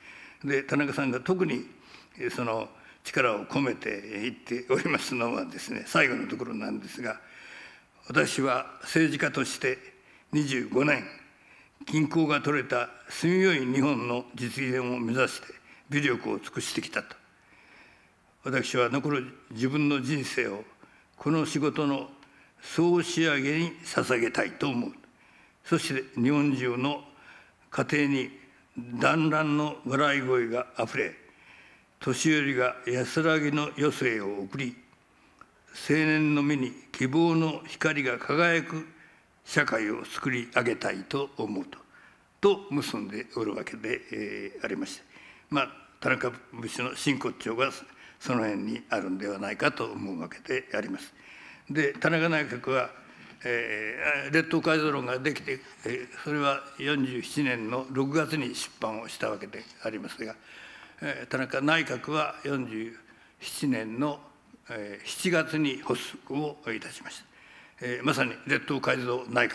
で田中さんが特にその力を込めていっておりますのはですね最後のところなんですが私は政治家として25年均衡が取れた住みよい日本の実現を目指して微力を尽くしてきたと私は残る自分の人生をこの仕事の総仕上げに捧げたいと思うそして日本中の家庭に団らんの笑い声があふれ年寄りが安らぎの余生を送り青年の目に希望の光が輝く社会を作り上げたいと思うとと結んでおるわけで、えー、ありましてまあ田中武士の真骨頂がその辺にあるんではないかと思うわけであります。で田中内閣は、えー、列島改造論ができて、えー、それは47年の6月に出版をしたわけでありますが。田中内閣は47年の7月に発足をいたしました。まさに列島改造内閣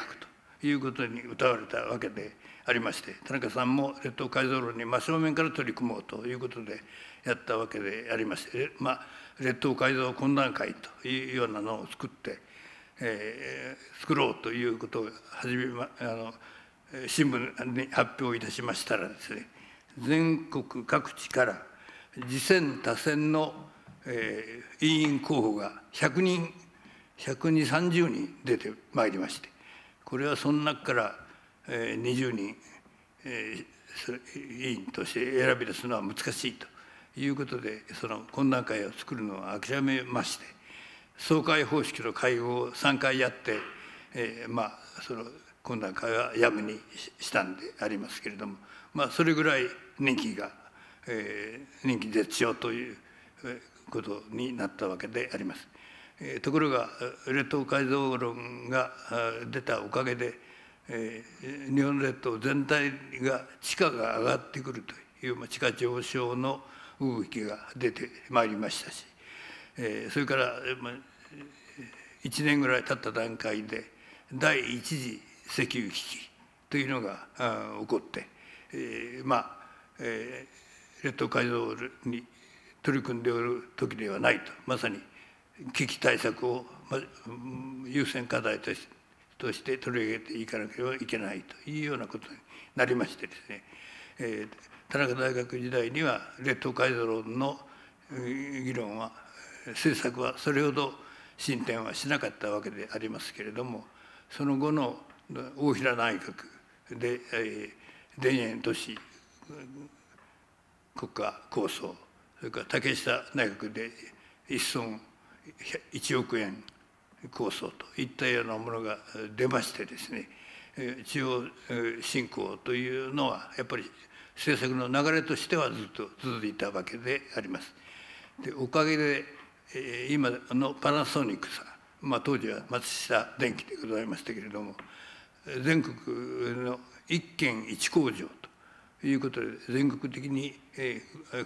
ということに謳われたわけでありまして、田中さんも列島改造論に真正面から取り組もうということでやったわけでありまして、まあ、列島改造懇談会というようなのを作って、えー、作ろうということを始め、ま、あの新聞に発表いたしましたらですね全国各地から次戦多戦の、えー、委員候補が100人12030人出てまいりましてこれはその中から、えー、20人、えー、委員として選び出すのは難しいということでその懇談会を作るのは諦めまして総会方式の会合を3回やって、えー、まあその懇談会はやむにしたんでありますけれどもまあそれぐらい人気が、えー、人気絶頂ということになったわけであります。えー、ところが列島改造論が出たおかげで、えー、日本列島全体が地価が上がってくるという地価上昇の動きが出てまいりましたし、えー、それから、ま1年ぐらい経った段階で第1次石油危機というのが起こって、えー、まあえ列島改造に取り組んでおる時ではないとまさに危機対策を、ま、優先課題として取り上げていかなければいけないというようなことになりましてですね、え田中大学時代には列島改造論の議論は政策はそれほど進展はしなかったわけでありますけれどもその後の大平内閣で、え田園都市国家構想それから竹下内閣で一村1億円構想といったようなものが出ましてですね中央振興というのはやっぱり政策の流れとしてはずっと続いたわけであります。でおかげで今のパナソニックさん、まあ、当時は松下電機でございましたけれども全国の1軒1工場いうことで全国的に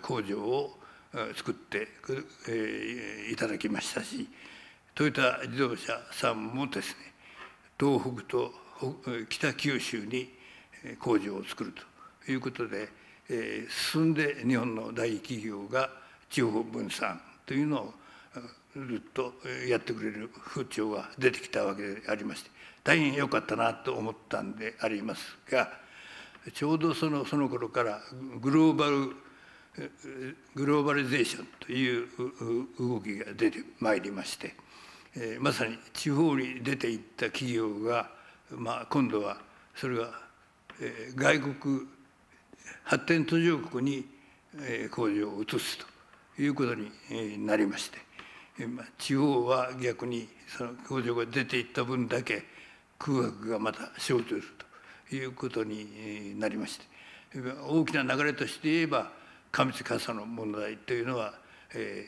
工場を作っていただきましたしトヨタ自動車さんもですね東北と北九州に工場を作るということで進んで日本の大企業が地方分散というのをずっとやってくれる風潮が出てきたわけでありまして大変良かったなと思ったんでありますが。ちょうどそのその頃からグローバルグローバリゼーションという動きが出てまいりまして、えー、まさに地方に出ていった企業が、まあ、今度はそれが、えー、外国発展途上国に、え工場を移すということになりまして、えーまあ、地方は逆にその工場が出ていった分だけ空白がまた生じると。いうことになりまして大きな流れとして言えば過密傘の問題というのは、え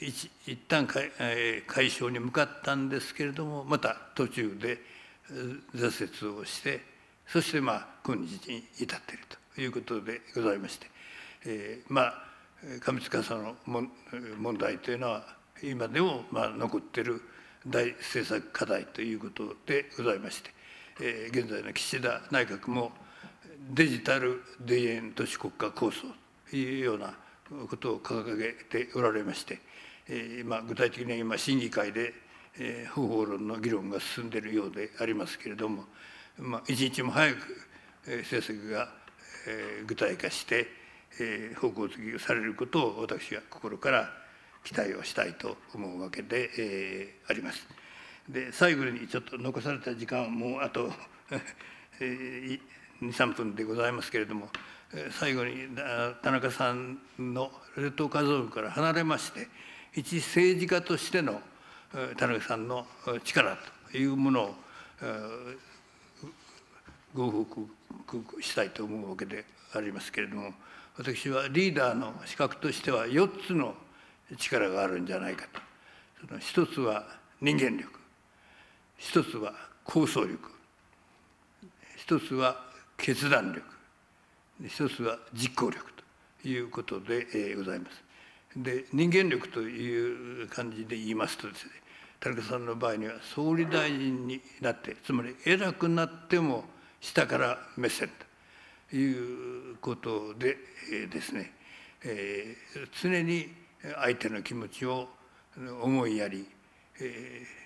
ー、一一旦解,、えー、解消に向かったんですけれどもまた途中で挫折をしてそしてまあ今日に至っているということでございまして、えー、まあ過密傘の問題というのは今でもまあ残っている大政策課題ということでございましてえ現在の岸田内閣もデジタル田園都市国家構想というようなことを掲げておられまして、えま具体的には今審議会で、え方法論の議論が進んでいるようでありますけれども、ま一日も早く、え政策が、え具体化して、え方向づけされることを私は心から期待をしたいと思うわけで、えあります。で最後にちょっと残された時間もうあと23 分でございますけれども最後に田中さんの冷凍家族から離れまして一政治家としての田中さんの力というものをご報告したいと思うわけでありますけれども私はリーダーの資格としては4つの力があるんじゃないかと。その1つは人間力一つは構想力一つは決断力一つは実行力ということでございます。で人間力という感じで言いますとですね田中さんの場合には総理大臣になってつまり偉くなっても下から目線ということでですね、えー、常に相手の気持ちを思いやり、えー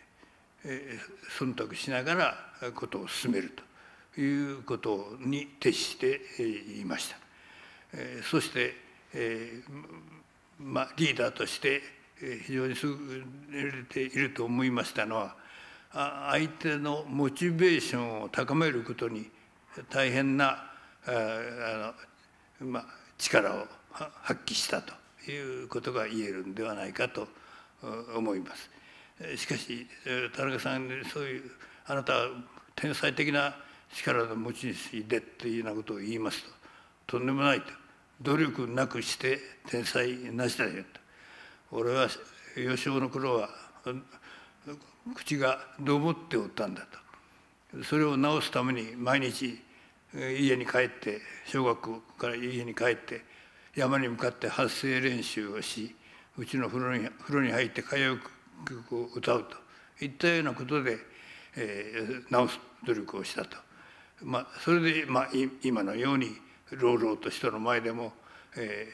忖度しながらことを進めるということに徹していました。そして、まリーダーとして非常に優れていると思いましたのは相手のモチベーションを高めることに大変なあま力を発揮したということが言えるんではないかと思います。しかし田中さんにそういうあなたは天才的な力の持ち主でというようなことを言いますととんでもないと努力なくして天才なしだよと俺は幼少の頃は口がどうっておったんだとそれを治すために毎日家に帰って小学校から家に帰って山に向かって発声練習をしうちの風呂に風呂に入って通う曲を歌うといったようなことで、えー、直す努力をしたと、まあ、それで、まあ、今のように朗々と人の前でも、え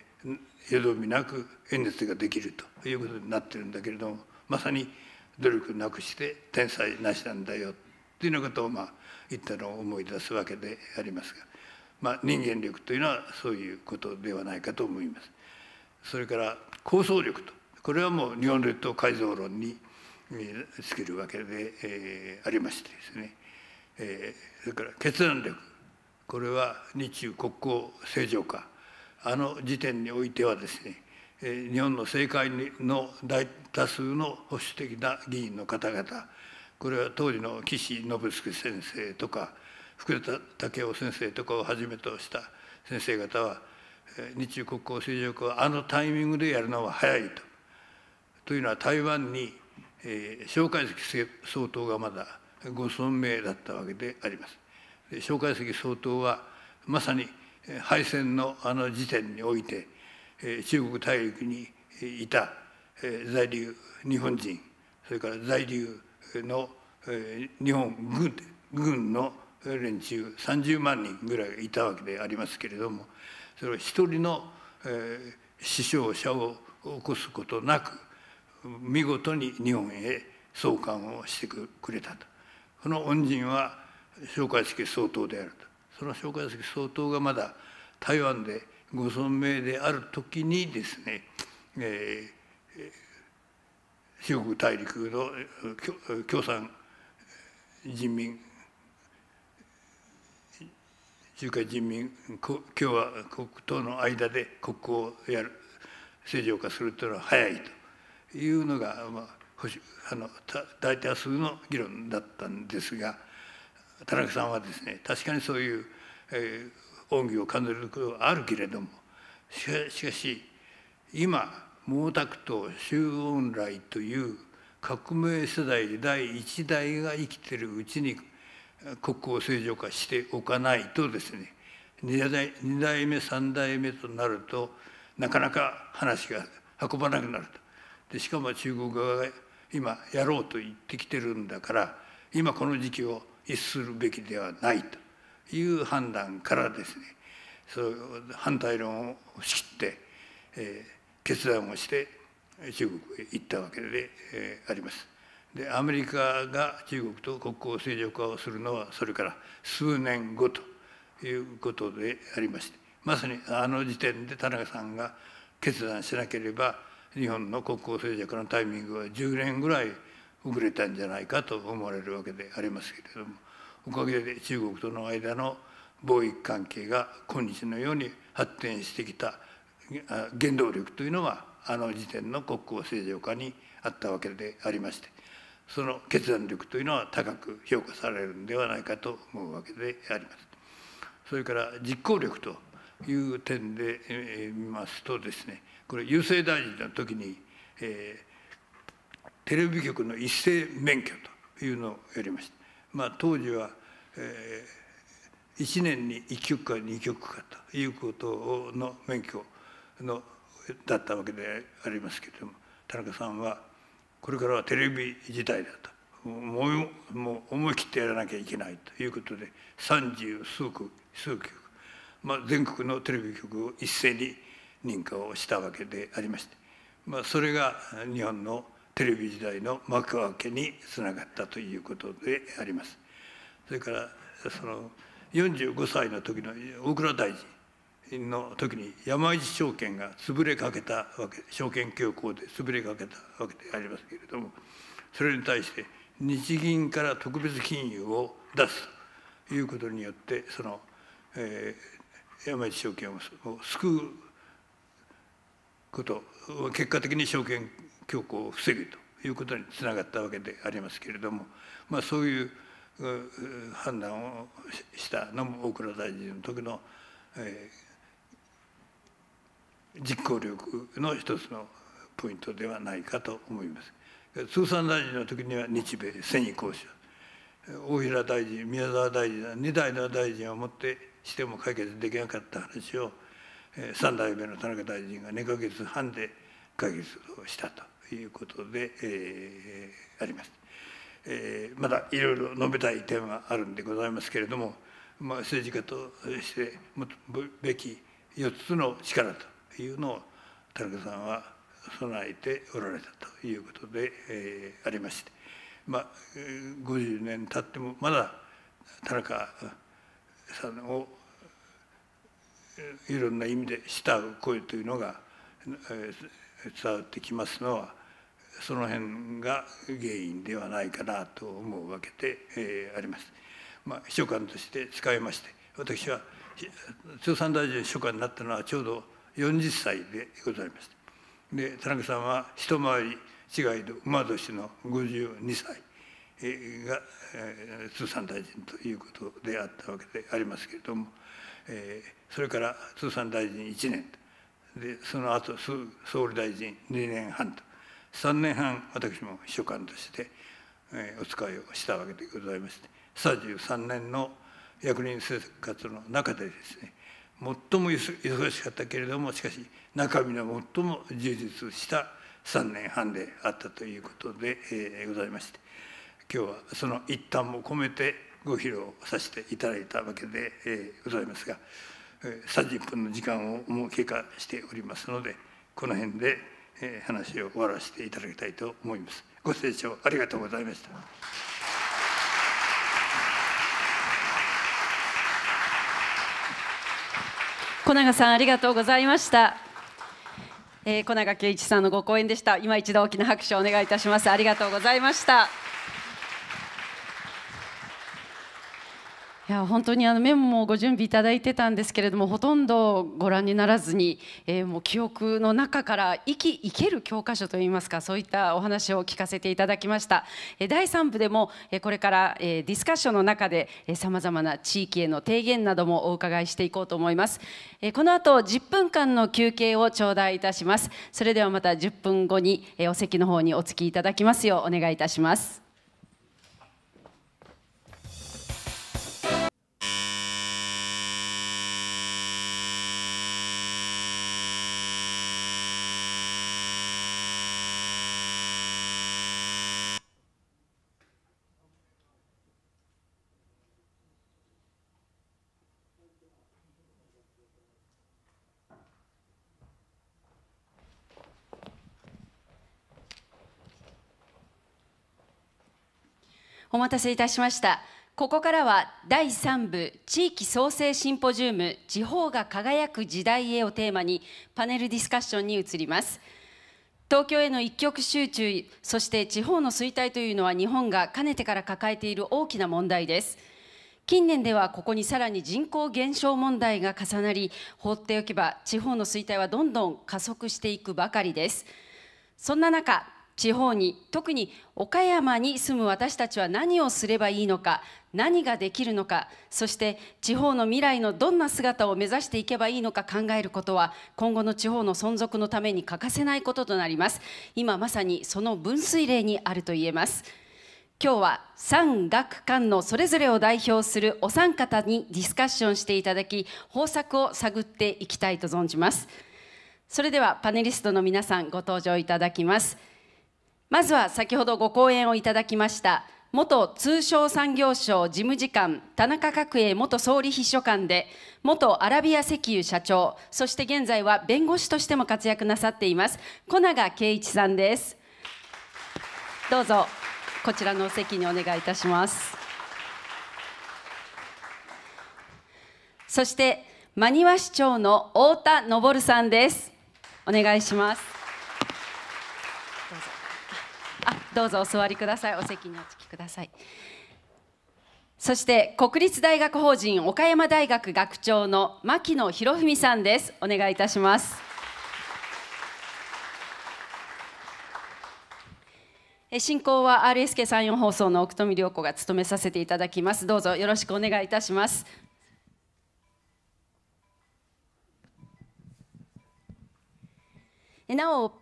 ー、よどみなく演説ができるということになってるんだけれどもまさに努力なくして天才なしなんだよというようなことを、まあ、言ったのを思い出すわけでありますが、まあ、人間力というのはそういうことではないかと思います。それから構想力とこれはもう日本列島改造論に尽きるわけで、えー、ありましてですね、えー、それから決断力これは日中国交正常化あの時点においてはですね日本の政界の大多数の保守的な議員の方々これは当時の岸信介先生とか福田武雄先生とかをはじめとした先生方は日中国交正常化はあのタイミングでやるのは早いとというのは台湾に蒋介石総統がまだご存命だったわけであります。蒋介石総統はまさに敗戦のあの時点において中国大陸にいた在留日本人それから在留の日本軍軍の連中30万人ぐらいいたわけでありますけれどもそれを一人の死傷者を起こすことなく見事に日本へ送還をしてくれたとその恩人は蒋介石総統であるとその蒋介石総統がまだ台湾でご存命である時にですね、えー、中国大陸の共産人民中華人民共和国との間で国交をやる正常化するというのは早いというのが、まあ、あの大多数の議論だったんですが田中さんはですね確かにそういう、えー、恩義を感じることはあるけれどもしかし今毛沢東周恩来という革命世代第一代が生きてるうちに国交正常化しておかないとですね2代 ,2 代目3代目となるとなかなか話が運ばなくなると。でしかも中国側が今やろうと言ってきてるんだから今この時期を逸するべきではないという判断からですねそう反対論を仕切って、えー、決断をして中国へ行ったわけで、えー、あります。でアメリカが中国と国交正常化をするのはそれから数年後ということでありましてまさにあの時点で田中さんが決断しなければ日本の国交静寂のタイミングは10年ぐらい遅れたんじゃないかと思われるわけでありますけれどもおかげで中国との間の貿易関係が今日のように発展してきた原動力というのはあの時点の国交正常化にあったわけでありましてその決断力というのは高く評価されるんではないかと思うわけであります。それから実行力という点で見ますとですねこれ郵政大臣の時に、えー、テレビ局の一斉免許というのをやりました。まあ、当時は、えー、1年に1局か2局かということの免許のだったわけでありますけれども田中さんはこれからはテレビ自体だともうもう思い切ってやらなきゃいけないということで三十数局数局、まあ、全国のテレビ局を一斉に認可をしたわけでありまして、まあ、それが日本のテレビ時代の幕開けにつながったということであります。それからその45歳の時の大蔵大臣の時に山一証券が潰れかけたわけ証券恐慌で潰れかけたわけでありますけれどもそれに対して日銀から特別金融を出すということによってその、えー、山一証券を救うこと結果的に証券恐慌を防ぐということにつながったわけでありますけれども、まあ、そういう判断をしたのも大蔵大臣の時の、えー、実行力の一つのポイントではないかと思います。通産大臣の時には日米戦意交渉大平大臣宮沢大臣二代の大臣をもってしても解決できなかった話を3代目の田中大臣が2か月半で解決をしたということで、えー、あります。えー、まだいろいろ述べたい点はあるんでございますけれども、まあ、政治家として持つべき4つの力というのを田中さんは備えておられたということで、えー、ありまして、まあ、50年経ってもまだ田中さんをいろんな意味で慕う声というのが伝わってきますのはその辺が原因ではないかなと思うわけで、えあります。まあ、秘書官として使いまして私は通産大臣秘書官になったのはちょうど40歳でございましたで田中さんは一回り違いで馬年の52歳が、え通産大臣ということであったわけでありますけれども。えー、それから通産大臣1年でその後総理大臣2年半と3年半私も秘書官として、えー、お使いをしたわけでございまして33年の役人生活の中でですね最も忙しかったけれどもしかし中身の最も充実した3年半であったということで、えー、ございまして今日はその一端も込めてご披露させていただいたわけで、えー、ございますが、えー、30分の時間をもう経過しておりますのでこの辺で、えー、話を終わらせていただきたいと思います。ご清聴ありがとうございました。
小永さんありがとうございました。えー、小永圭一さんのご講演でした。今一度大きな拍手をお願いいたします。ありがとうございました。いや本当にあのメモもご準備いただいてたんですけれどもほとんどご覧にならずに、えー、もう記憶の中から生き生ける教科書といいますかそういったお話を聞かせていただきました、え第3部でも、えこれから、えディスカッションの中でさまざまな地域への提言などもお伺いしていこうと思います、えこの後10分間の休憩を頂戴いたしますそれではまた10分後に、えお席の方にお付きいただきますようお願いいたしますお待たせいたしましたここからは第3部地域創生シンポジウム地方が輝く時代へをテーマにパネルディスカッションに移ります東京への一極集中そして地方の衰退というのは日本がかねてから抱えている大きな問題です近年ではここにさらに人口減少問題が重なり放っておけば地方の衰退はどんどん加速していくばかりですそんな中地方に特に岡山に住む私たちは何をすればいいのか何ができるのかそして地方の未来のどんな姿を目指していけばいいのか考えることは今後の地方の存続のために欠かせないこととなります今まさにその分水嶺にあると言えます今日は産学官のそれぞれを代表するお三方にディスカッションしていただき方策を探っていきたいと存じますそれではパネリストの皆さんご登場いただきますまずは先ほどご講演をいただきました元通商産業省事務次官田中角栄元総理秘書官で元アラビア石油社長そして現在は弁護士としても活躍なさっています小永圭一さんですどうぞこちらのお席にお願いいたしますそして真庭市長の太田昇さんですお願いしますあどうぞお座りくださいお席にお着きくださいそして国立大学法人岡山大学学長の牧野博文さんですお願いいたします進行は r s k 三四放送の奥富良子が務めさせていただきますどうぞよろしくお願いいたしますなお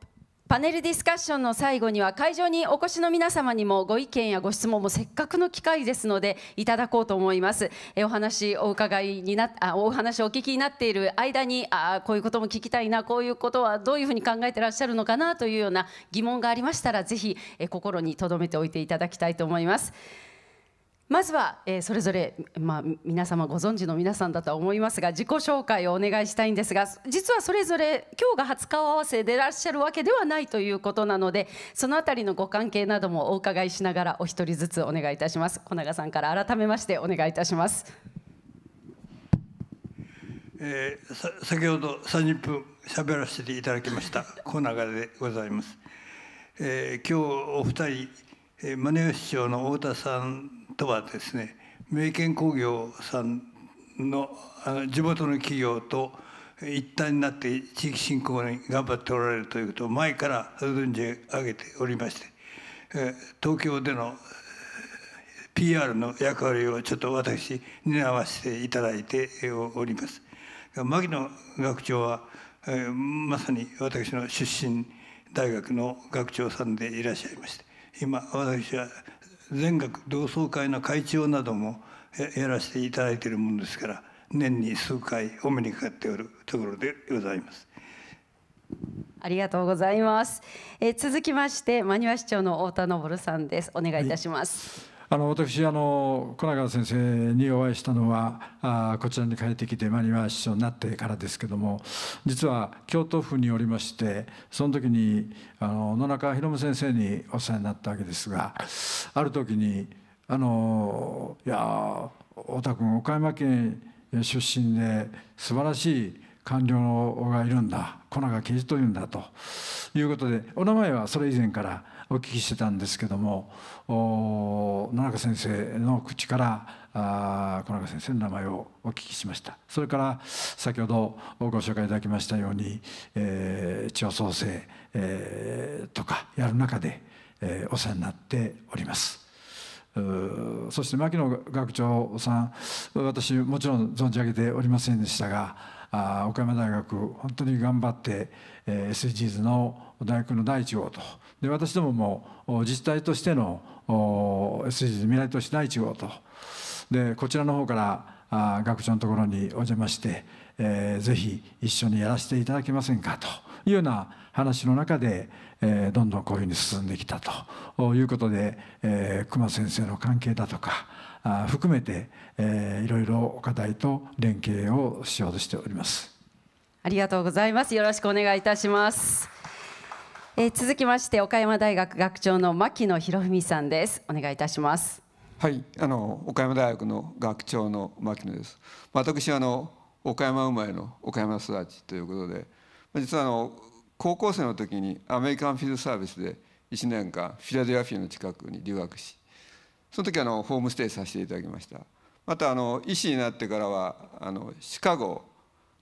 パネルディスカッションの最後には会場にお越しの皆様にもご意見やご質問もせっかくの機会ですのでいただこうと思いますえお話お伺いになあお話お聞きになっている間にあこういうことも聞きたいなこういうことはどういうふうに考えてらっしゃるのかなというような疑問がありましたらぜひえ心に留めておいていただきたいと思います。まずは、えー、それぞれ、まあ、皆様ご存知の皆さんだと思いますが自己紹介をお願いしたいんですが実はそれぞれ今日が初顔合わせでいらっしゃるわけではないということなのでそのあたりのご関係などもお伺いしながらお一人ずつお願いいたします小永さんから改めましてお願いいたします、
えー、先ほど30分喋らせていただきました小永でございます、えー、今日お二人、えー、マネー首相の太田さんとはですね名犬工業さんの地元の企業と一体になって地域振興に頑張っておられるということを前から存じ上げておりまして東京での PR の役割をちょっと私担わせていただいております。牧野学長はまさに私の出身大学の学長さんでいらっしゃいまして今私は全学同窓会の会長などもやらせていただいているものですから年に数回お目にかかっておるところでございます。
ありがとうございます。え続きまして、真庭市長の太田昇さんです。お願いいたします。はい
あの私あの小永先生にお会いしたのはあこちらに帰ってきてマニ師匠になってからですけども実は京都府におりましてその時にあの野中博先生にお世話になったわけですがある時に「あのいや太田君岡山県出身で素晴らしい官僚がいるんだ小永刑事というんだ」ということでお名前はそれ以前からお聞きしてたんですけども野中先生の口からあ小中先生の名前をお聞きしましたそれから先ほどご紹介いただきましたように、えー、地方創生、えー、とかやる中で、えー、お世話になっております。そして牧野学長さん私もちろん存じ上げておりませんでしたがあ岡山大学本当に頑張って、えー、SDGs の大学の第一号とで私どもも自治体としての SDGs 未来都市第1号とでこちらの方から学長のところにお邪魔して、えー、ぜひ一緒にやらせていただけませんかというような話の中で、えー、どんどんこういうふうに進んできたということで、えー、熊先生の関係だとかあ含めて、えー、いろいろ課題と連携をしようとしております。
ありがとうございます。よろしくお願いいたします。えー、続きまして岡山大学学長の牧野博文さんですお願いいたします
はいあの岡山大学の学長の牧野ですま私はあの岡山生まれの岡山育ちということで実はあの高校生の時にアメリカンフィールドサービスで1年間フィラデルフィアの近くに留学しその時あのホームステイさせていただきましたまたあの医師になってからはあのシカゴ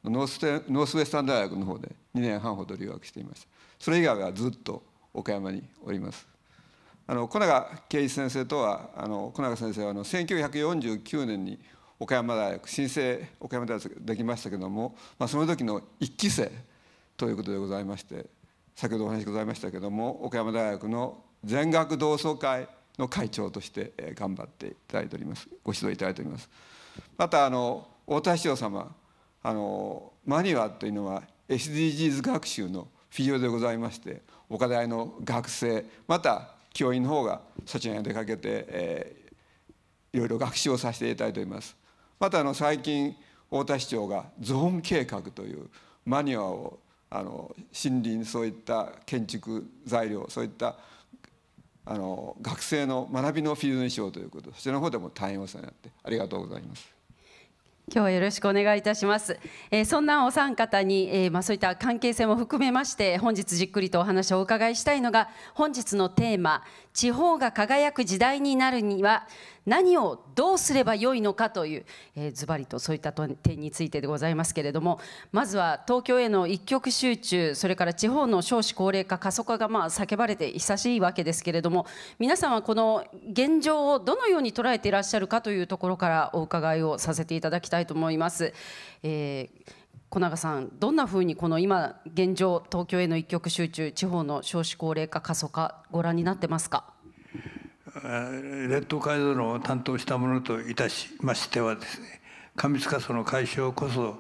ノースノースウェスタン大学の方で2年半ほど留学していましたそれ以外はずっと岡山におります。あの小永圭一先生とはあの小永先生はあの1949年に岡山大学新生岡山大学できましたけども、まあ、その時の1期生ということでございまして先ほどお話ございましたけども岡山大学の全学同窓会の会長として頑張っていただいておりますご指導いただいておりますまたあの太田市長様あのマニュアというのは SDGs 学習の「フィジオでございまして岡大の学生また教員の方がそちらに出かけて、えー、いろいろ学習をさせていただいておりますまたあの最近太田市長がゾーン計画というマニュアをあの森林そういった建築材料そういったあの学生の学びのフィールドにしようということそちらの方でも対応さ世になってありがとうございます。今
日よろしくお願いいたします、えー、そんなお三方に、えー、まあ、そういった関係性も含めまして本日じっくりとお話をお伺いしたいのが本日のテーマ「地方が輝く時代になるには何をどうすればよいのかというズバリとそういった点についてでございますけれどもまずは東京への一極集中それから地方の少子高齢化過疎化がまあ叫ばれて久しいわけですけれども皆さんはこの現状をどのように捉えていらっしゃるかというところからお伺いをさせていただきたいと思います。えー小永さんどんなふうにこの今現状東京への一極集中地方の少子高齢化過疎化ご覧になってますか
列島改造の担当した者といたしましてはですね過密過疎の解消こそ、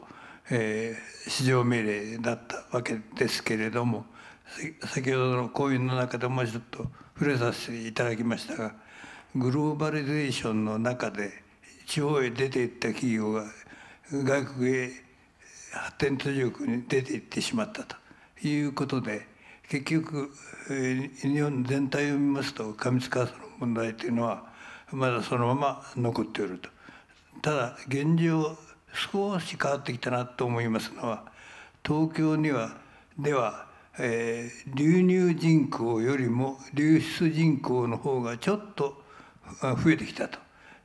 えー、市場命令だったわけですけれども先ほどの講演の中でもちょっと触れさせていただきましたがグローバリゼーションの中で地方へ出ていった企業が外国へ発展途上国に出ていってしまったということで結局、えー、日本全体を見ますと過密化問題というのはまだそのまま残っておるとただ現状少し変わってきたなと思いますのは東京にはでは、えー、流入人口よりも流出人口の方がちょっと増えてきたと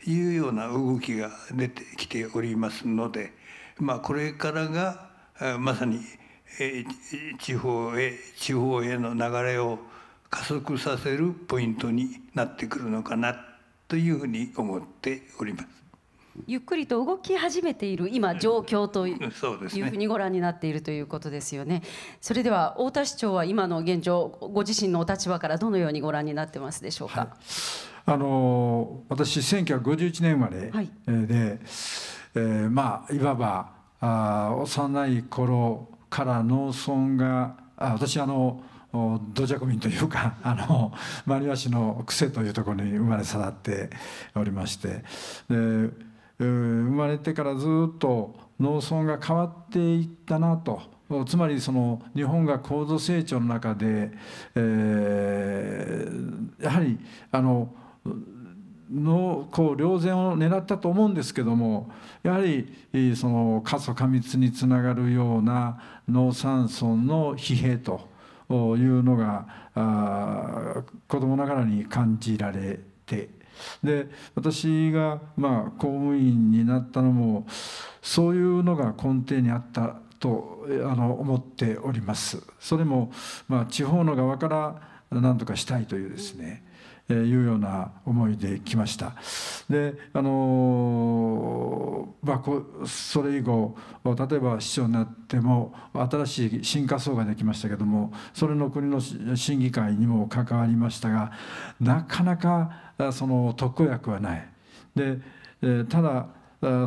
いうような動きが出てきておりますので、まあ、これからがまさに地方へ地方への流れを加速させるポイントになってくるのかなというふうに思っております。
ゆっくりと動き始めている今状況というふうにご覧になっているということですよね。それでは太田市長は今の現状ご自身のお立場からどのようにご覧になってますでしょうか。はい、
あの私1951年生まれで、はい、えー、まあいわばあ幼い頃から農村があ私あの。土着民というか あのマリア氏の癖というところに生まれ育っておりましてで生まれてからずっと農村が変わっていったなとつまりその日本が高度成長の中で、えー、やはりあののこ良善を狙ったと思うんですけどもやはりその過疎過密につながるような農産村の疲弊と。いうのがあ子供ながらに感じられてで私がまあ公務員になったのもそういうのが根底にあったとあの思っております。それもまあ地方の側から何とかしたいというですねえいうような思いで来ましたであのまあこそれ以後例えば市長になっても新しい新化層ができましたけどもそれの国の審議会にも関わりましたがなかなかその特効薬はないで、えただ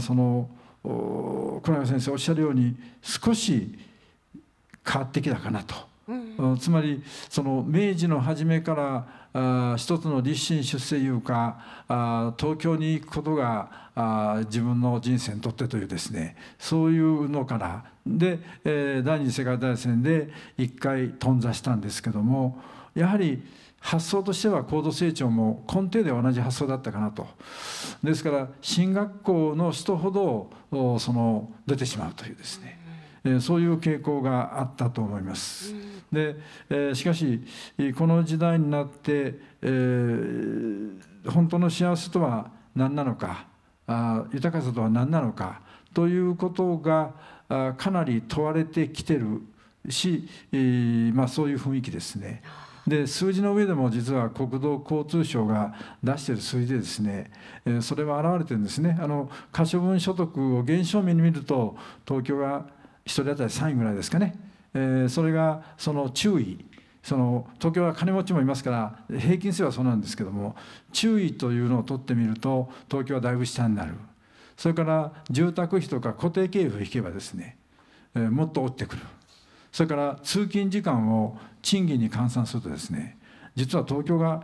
その黒永先生おっしゃるように少し変わってきたかなと、うん、つまりその明治の初めから一つの立身出世いうか東京に行くことが自分の人生にとってというですねそういうのからで、第二次世界大戦で一回頓挫したんですけどもやはり発想としては高度成長も根底で同じ発想だったかなとですから進学校の人ほどその出てしまうというですね、そういう傾向があったと思います。で、えしかしこの時代になって、えー、本当の幸せとは何なのかあ豊かさとは何なのかということがあかなり問われてきてるし、えー、まあ、そういう雰囲気ですね。で数字の上でも実は国土交通省が出している数字でですね、えー、それは表れてるんですねあの可処分所得を減少面に見ると東京が1人当たり3位ぐらいですかねえー、それがその注意その東京は金持ちもいますから平均性はそうなんですけども注意というのを取ってみると東京はだいぶ下になるそれから住宅費とか固定経費を引けばですね、えー、もっと落ってくるそれから通勤時間を賃金に換算するとですね実は東京が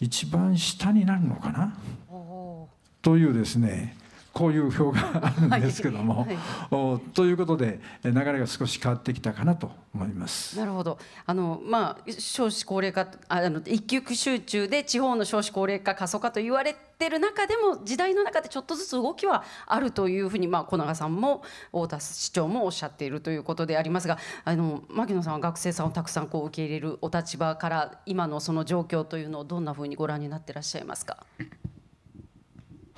一番下になるのかなというですねこういう表があるんですけども、はいはい、ということで流れが少し変わってきたかなと思います。
なるほどあの、まあ、少子高齢化あの一極集中で地方の少子高齢化過疎化と言われてる中でも時代の中でちょっとずつ動きはあるというふうに、まあ、小永さんも太田市長もおっしゃっているということでありますがあの牧野さんは学生さんをたくさんこう受け入れるお立場から今のその状況というのをどんなふうにご覧になってらっしゃいますか。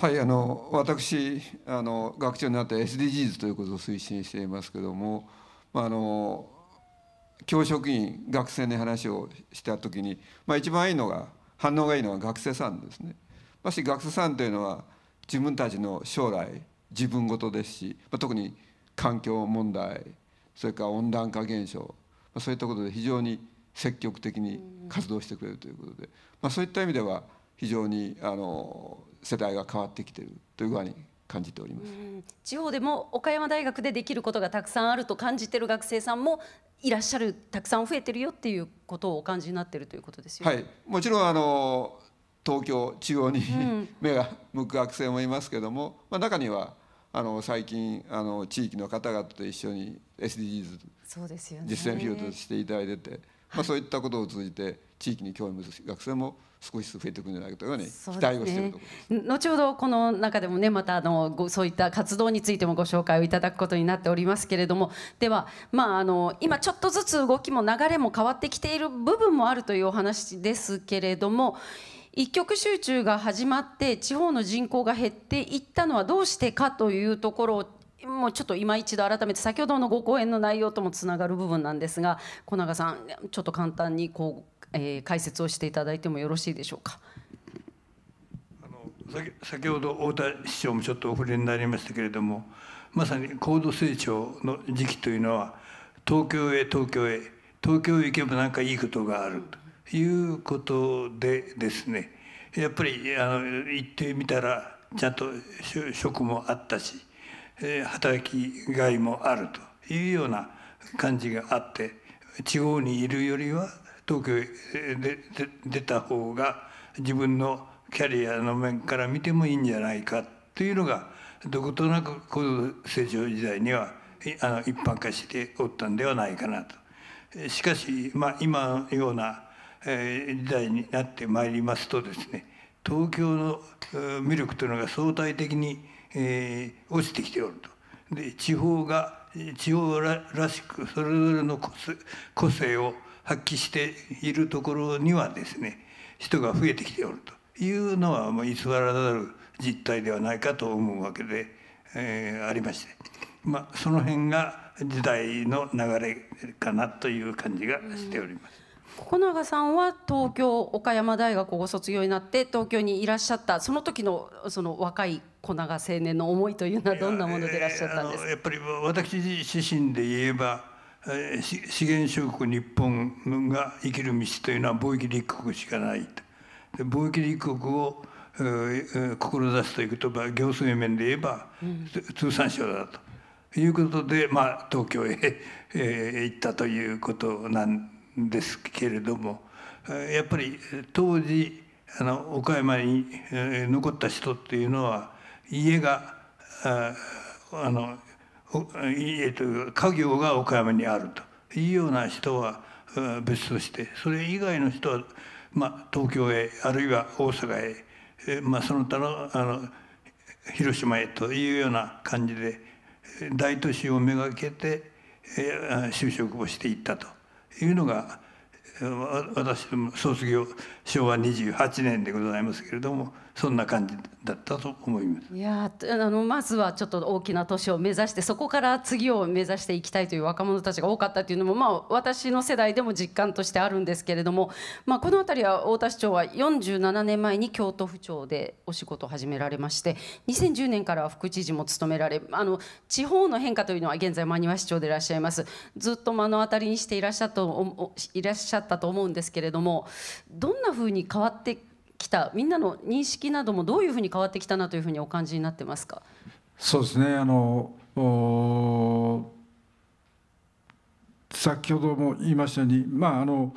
はいあの私あの学長になって SDGs ということを推進していますけども、まあ、あの教職員学生に話をした時に、まあ、一番いいのが反応がいいのは学生さんですね。まし学生さんというのは自分たちの将来自分ごとですし、まあ、特に環境問題それから温暖化現象、まあ、そういったことで非常に積極的に活動してくれるということで、まあ、そういった意味では非常にあの世代が変わってきてるというふうに感じておりま
す、うん、地方でも岡山大学でできることがたくさんあると感じている学生さんもいらっしゃるたくさん増えてるよっていうことをお感じになっているということですよはい、
もちろんあの東京中央に、うん、目が向く学生もいますけれども、まあ、中にはあの最近あの地域の方々と一緒に SDGs
そうですよ、ね、実践フィールドし
ていただいてて、まあ、そういったことを通じて地域に興味を持つ学生も少しずつ増えていくんじゃないかというように期待をしているとこ
ろです、ね、後ほどこの中でもねまたあのそういった活動についてもご紹介をいただくことになっておりますけれどもでは、まあ、あの今ちょっとずつ動きも流れも変わってきている部分もあるというお話ですけれども一極集中が始まって地方の人口が減っていったのはどうしてかというところをもうちょっと今一度改めて先ほどのご講演の内容ともつながる部分なんですが小永さんちょっと簡単にこうえー、解説をしていただいてもよろしいでしょうか。
先先ほど太田市長もちょっとお触れになりましたけれどもまさに高度成長の時期というのは東京へ東京へ東京へ行けば何かいいことがあるということでですねやっぱりあの行ってみたらちゃんと職もあったし働きがいもあるというような感じがあって地方にいるよりは東京で出た方が自分のキャリアの面から見てもいいんじゃないかというのがどことなく高度成長時代にはあの一般化しておったんではないかなと。しかし、まあ、今のような時代になってまいりますとですね東京の魅力というのが相対的に、えー、落ちてきておると。で地方が地方らしくそれぞれの個性を発揮しているところにはですね人が増えてきておるというのはもう偽らざる実態ではないかと思うわけで、えー、ありまして、まあ、その辺が時代の流れかなという感じがしております。
小永さんは東京岡山大学をご卒業になって東京にいらっしゃったその時のその若い小永青年の思いというのはどんなものでいらっしゃったんです
かや,、やっぱり私自身で言えば資源諸国日本が生きる道というのは貿易立国しかないと。貿易立国を志すという言葉行政面で言えば通産省だということで、まあ、東京へ、え行ったということなんですけれどもやっぱり当時あの岡山に、え残った人っていうのは家があのえー、と家業が岡山にあるというような人は別としてそれ以外の人は、まあ、東京へあるいは大阪へ、えー、まあ、その他のあの広島へというような感じで大都市をめがけて、えー、就職をしていったというのが私ども卒業昭和28年でございますけれども。そんな感じだったと思いま
す。いやあのまずはちょっと大きな都市を目指してそこから次を目指していきたいという若者たちが多かったというのも、まあ、私の世代でも実感としてあるんですけれども、まあ、この辺りは太田市長は47年前に京都府庁でお仕事を始められまして2010年からは副知事も務められあの地方の変化というのは現在真庭市長でいらっしゃいますずっと目の当たりにしていらっしゃったといらっしゃったと思うんですけれどもどんなふうに変わってきたみんなの認識などもどういうふうに変わってきたなというふうにお感じになってますか
そうですねあの先ほども言いましたように、まあ、あの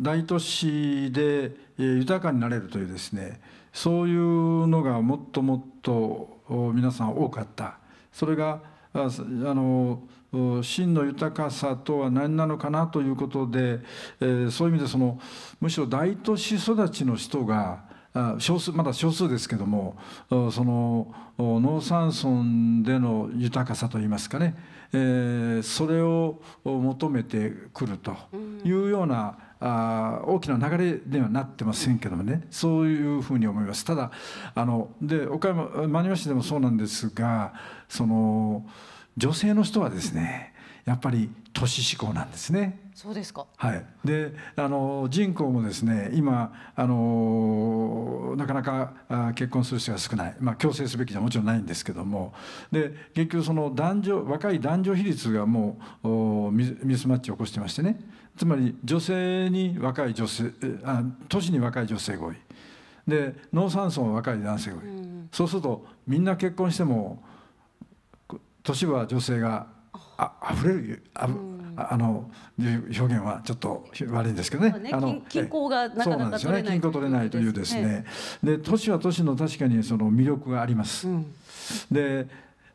大都市で豊かになれるというですねそういうのがもっともっと皆さん多かったそれがあの真の豊かさとは何なのかなということで、えー、そういう意味でそのむしろ大都市育ちの人が少数まだ少数ですけどもその農産村での豊かさといいますかね、えー、それを求めてくるというような、大きな流れではなってませんけどもねそういうふうに思いますただあので岡山真庭市でもそうなんですがその。女性の人はですねやっぱり都市志向なんですね。そうですか。はい。で、あの人口もですね、今あのなかなかあ結婚する人が少ない。まあ強制すべきじゃもちろんないんですけども、で結局その男女若い男女比率がもうおミスマッチを起こしてましてね。つまり女性に若い女性、あ都市に若い女性が多い。で農産村若い男性が多い。うん、そうするとみんな結婚しても年は女性があ溢れるあ、うん、あの表現はちょっと悪いんですけどね。ねあの均
衡がなかなか取れない、ね、均衡
取れないというですね。で都市は都市の確かにその魅力があります。うん、で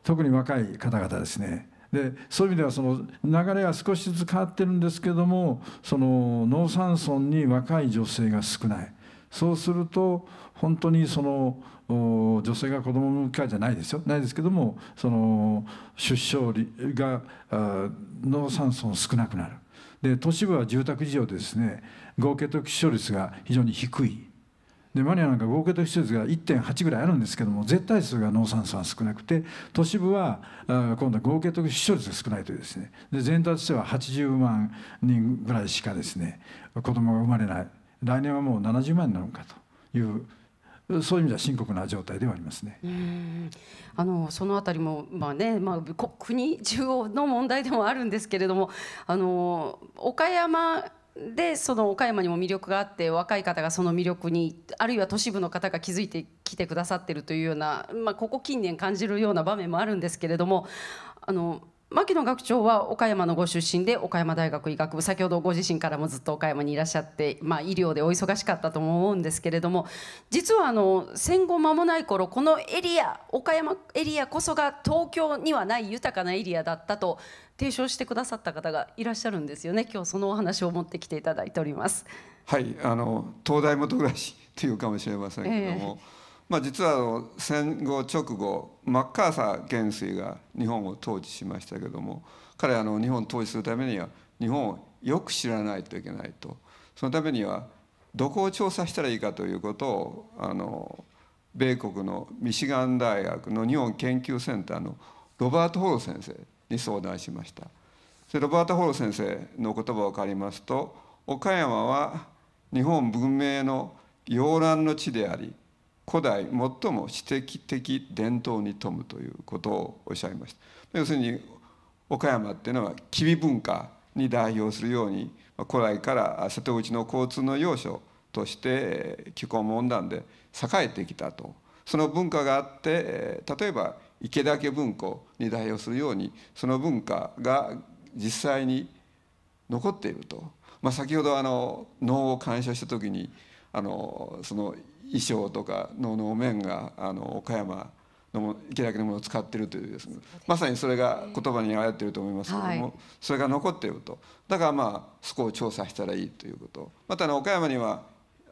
特に若い方々ですね。でそういう意味ではその流れは少しずつ変わってるんですけどもその農産村に若い女性が少ないそうすると本当にその女性が子ども向かじゃないですよないですけどもその出生率が農産村少なくなるで都市部は住宅事情でですね合計得出生率が非常に低いでマニアなんか合計得出生率が1.8ぐらいあるんですけども絶対数が農産村は少なくて都市部は今度は合計得出生率が少ないというですねで全体としては80万人ぐらいしかですね子供が生まれない来年はもう70万になるのかというそういう意味では深刻な状態ではありますね。
あのそのあたりもまあね、まあ国中央の問題でもあるんですけれども、あの岡山でその岡山にも魅力があって若い方がその魅力にあるいは都市部の方が気づいてきてくださってるというような、まあ、ここ近年感じるような場面もあるんですけれどもあの牧野学長は岡山のご出身で岡山大学医学部先ほどご自身からもずっと岡山にいらっしゃって、まあ、医療でお忙しかったと思うんですけれども実はあの戦後間もない頃このエリア岡山エリアこそが東京にはない豊かなエリアだったと提唱してくださった方がいらっしゃるんですよね今日そのお話を持ってきてい
ただいております。はいあの東大も東大というかもしれませんけども、えーまあ、実はあの戦後直後マッカーサー元帥が日本を統治しましたけども彼はあの日本を統治するためには日本をよく知らないといけないとそのためにはどこを調査したらいいかということをあの米国のミシガン大学の日本研究センターのロバート・ホロ先生に相談しましたでロバート・ホロ先生の言葉を借りますと岡山は日本文明の洋蘭の地であり古代最も私的的伝統に富むということをおっしゃいました。要するに岡山っていうのは吉備文化に代表するように古来から瀬戸内の交通の要所として気候も温暖で栄えてきたとその文化があって例えば池田家文庫に代表するようにその文化が実際に残っていると、まあ、先ほどあの能を鑑賞した時にあのその衣装とかの能面があの岡山の池崎のものを使ってるというです、ねまさにそれが言葉にあやってると思いますけども、はい、それが残ってるとだからまあそこを調査したらいいということまた、ね、岡山には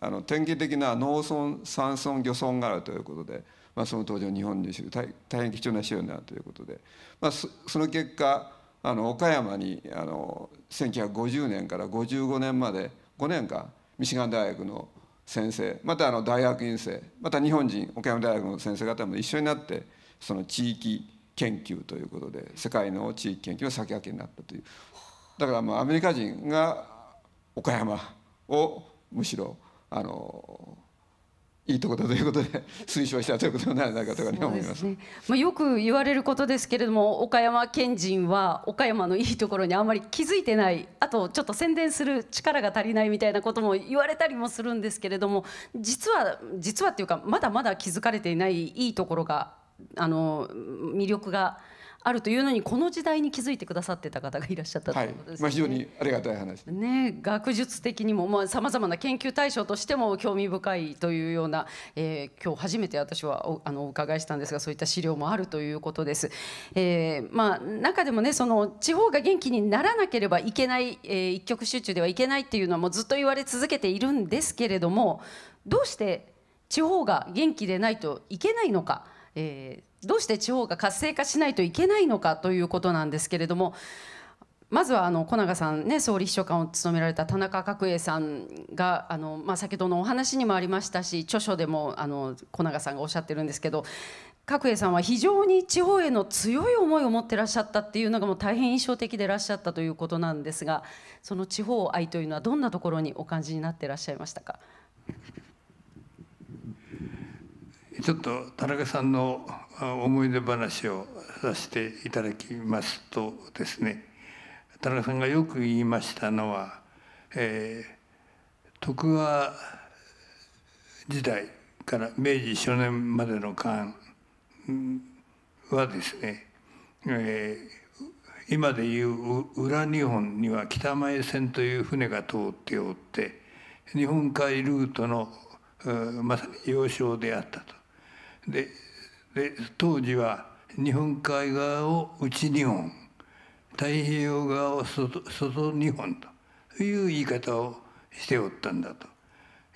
あの典型的な農村山村漁村があるということで、まあ、その当時の日本に大大変貴重な資料になるということで、まあ、その結果あの岡山にあの1950年から55年まで5年間ミシガン大学の先生またあの大学院生また日本人岡山大学の先生方も一緒になってその地域研究ということで世界の地域研究の先駆けになったというだからまあアメリカ人が岡山をむしろあのいいとこだということで推奨したということになないかとか思います、ね、
まあ、よく言われることですけれども岡山県人は岡山のいいところにあんまり気づいてないあとちょっと宣伝する力が足りないみたいなことも言われたりもするんですけれども実は実はっていうかまだまだ気づかれていないいいところがあの魅力が。あるというのにこの時代に気づいてくださってた方がいらっしゃったということですね、はい、まあ、非常に
ありがたい話
ね学術的にもさまざ、まな研究対象としても興味深いというような、えー、今日初めて私はおあのお伺いしたんですがそういった資料もあるということです、えー、まあ、中でもねその地方が元気にならなければいけない、えー、一極集中ではいけないっていうのはもうずっと言われ続けているんですけれどもどうして地方が元気でないといけないのか、えー、どうして地方が活性化しないといけないのかということなんですけれどもまずはあの小永さんね総理秘書官を務められた田中角栄さんがあの、まあ、先ほどのお話にもありましたし著書でもあの小永さんがおっしゃってるんですけど角栄さんは非常に地方への強い思いを持ってらっしゃったっていうのがもう大変印象的でらっしゃったということなんですがその地方愛というのはどんなところにお感じになってらっしゃいましたか
ちょっと田中さんの思い出話をさせていただきますとですね田中さんがよく言いましたのは、えー、徳川時代から明治初年までの間はですね、えー、今でいう裏日本には北前船という船が通っておって日本海ルートのまさに要衝であったと。でで当時は日本海側を内日本太平洋側を外外日本という言い方をしておったんだと、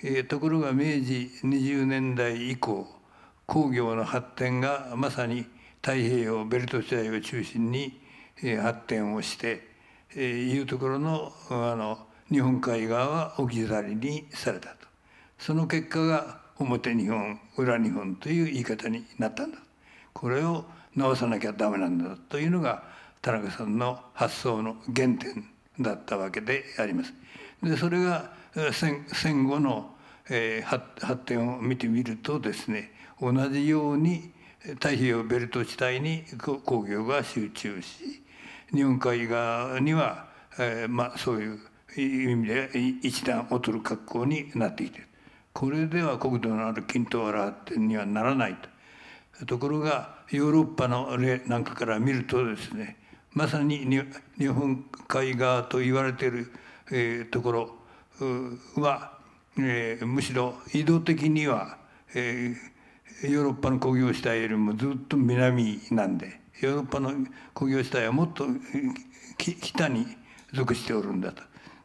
えー、ところが明治20年代以降工業の発展がまさに太平洋ベルト地帯を中心に、えー、発展をして、えー、いうところのあの日本海側は置き去りにされたとその結果が表日本裏日本という言い方になったんだこれを直さなきゃダメなんだというのが田中さんの発想の原点だったわけであります。でそれが戦後の、えー、発展を見てみるとですね同じように太平洋ベルト地帯に工業が集中し日本海側には、えー、まあ、そういう意味で一段劣る格好になってきてこれでは国土のある均等てにはならないとところがヨーロッパの例なんかから見るとですねまさに日本海側と言われている、えー、ところは、えー、むしろ移動的には、えー、ヨーロッパの工業地帯よりもずっと南なんでヨーロッパの工業地帯はもっと北に属しておるんだと。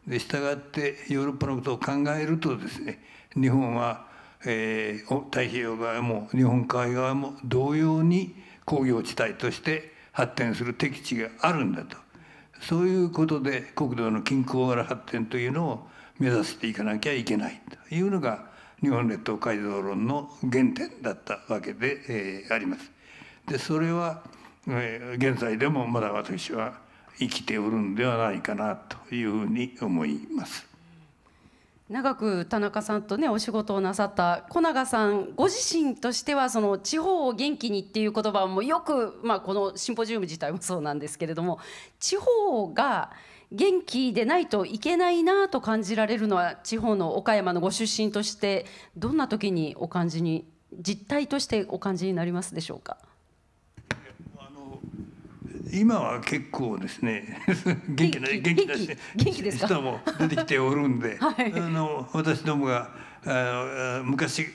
で従ってヨーロッパのことを考えるとですね日本は、えー、太平洋側も日本海側も同様に工業地帯として発展する適地があるんだとそういうことで国土の均衡から発展というのを目指していかなきゃいけないというのが日本列島改造論の原点だったわけで、えー、あります。でそれは、えー、現在でもまだ私は生きておるんではないかなというふうに思います。
長く田中さんとねお仕事をなさった小永さんご自身としてはその地方を元気にっていう言葉もよく、まあ、このシンポジウム自体もそうなんですけれども地方が元気でないといけないなと感じられるのは地方の岡山のご出身としてどんな時にお感じに実態としてお感じになりますでしょうか
今は結構ですね 元気な元気な人も出てきておるんで、はい、あの私どもがあ昔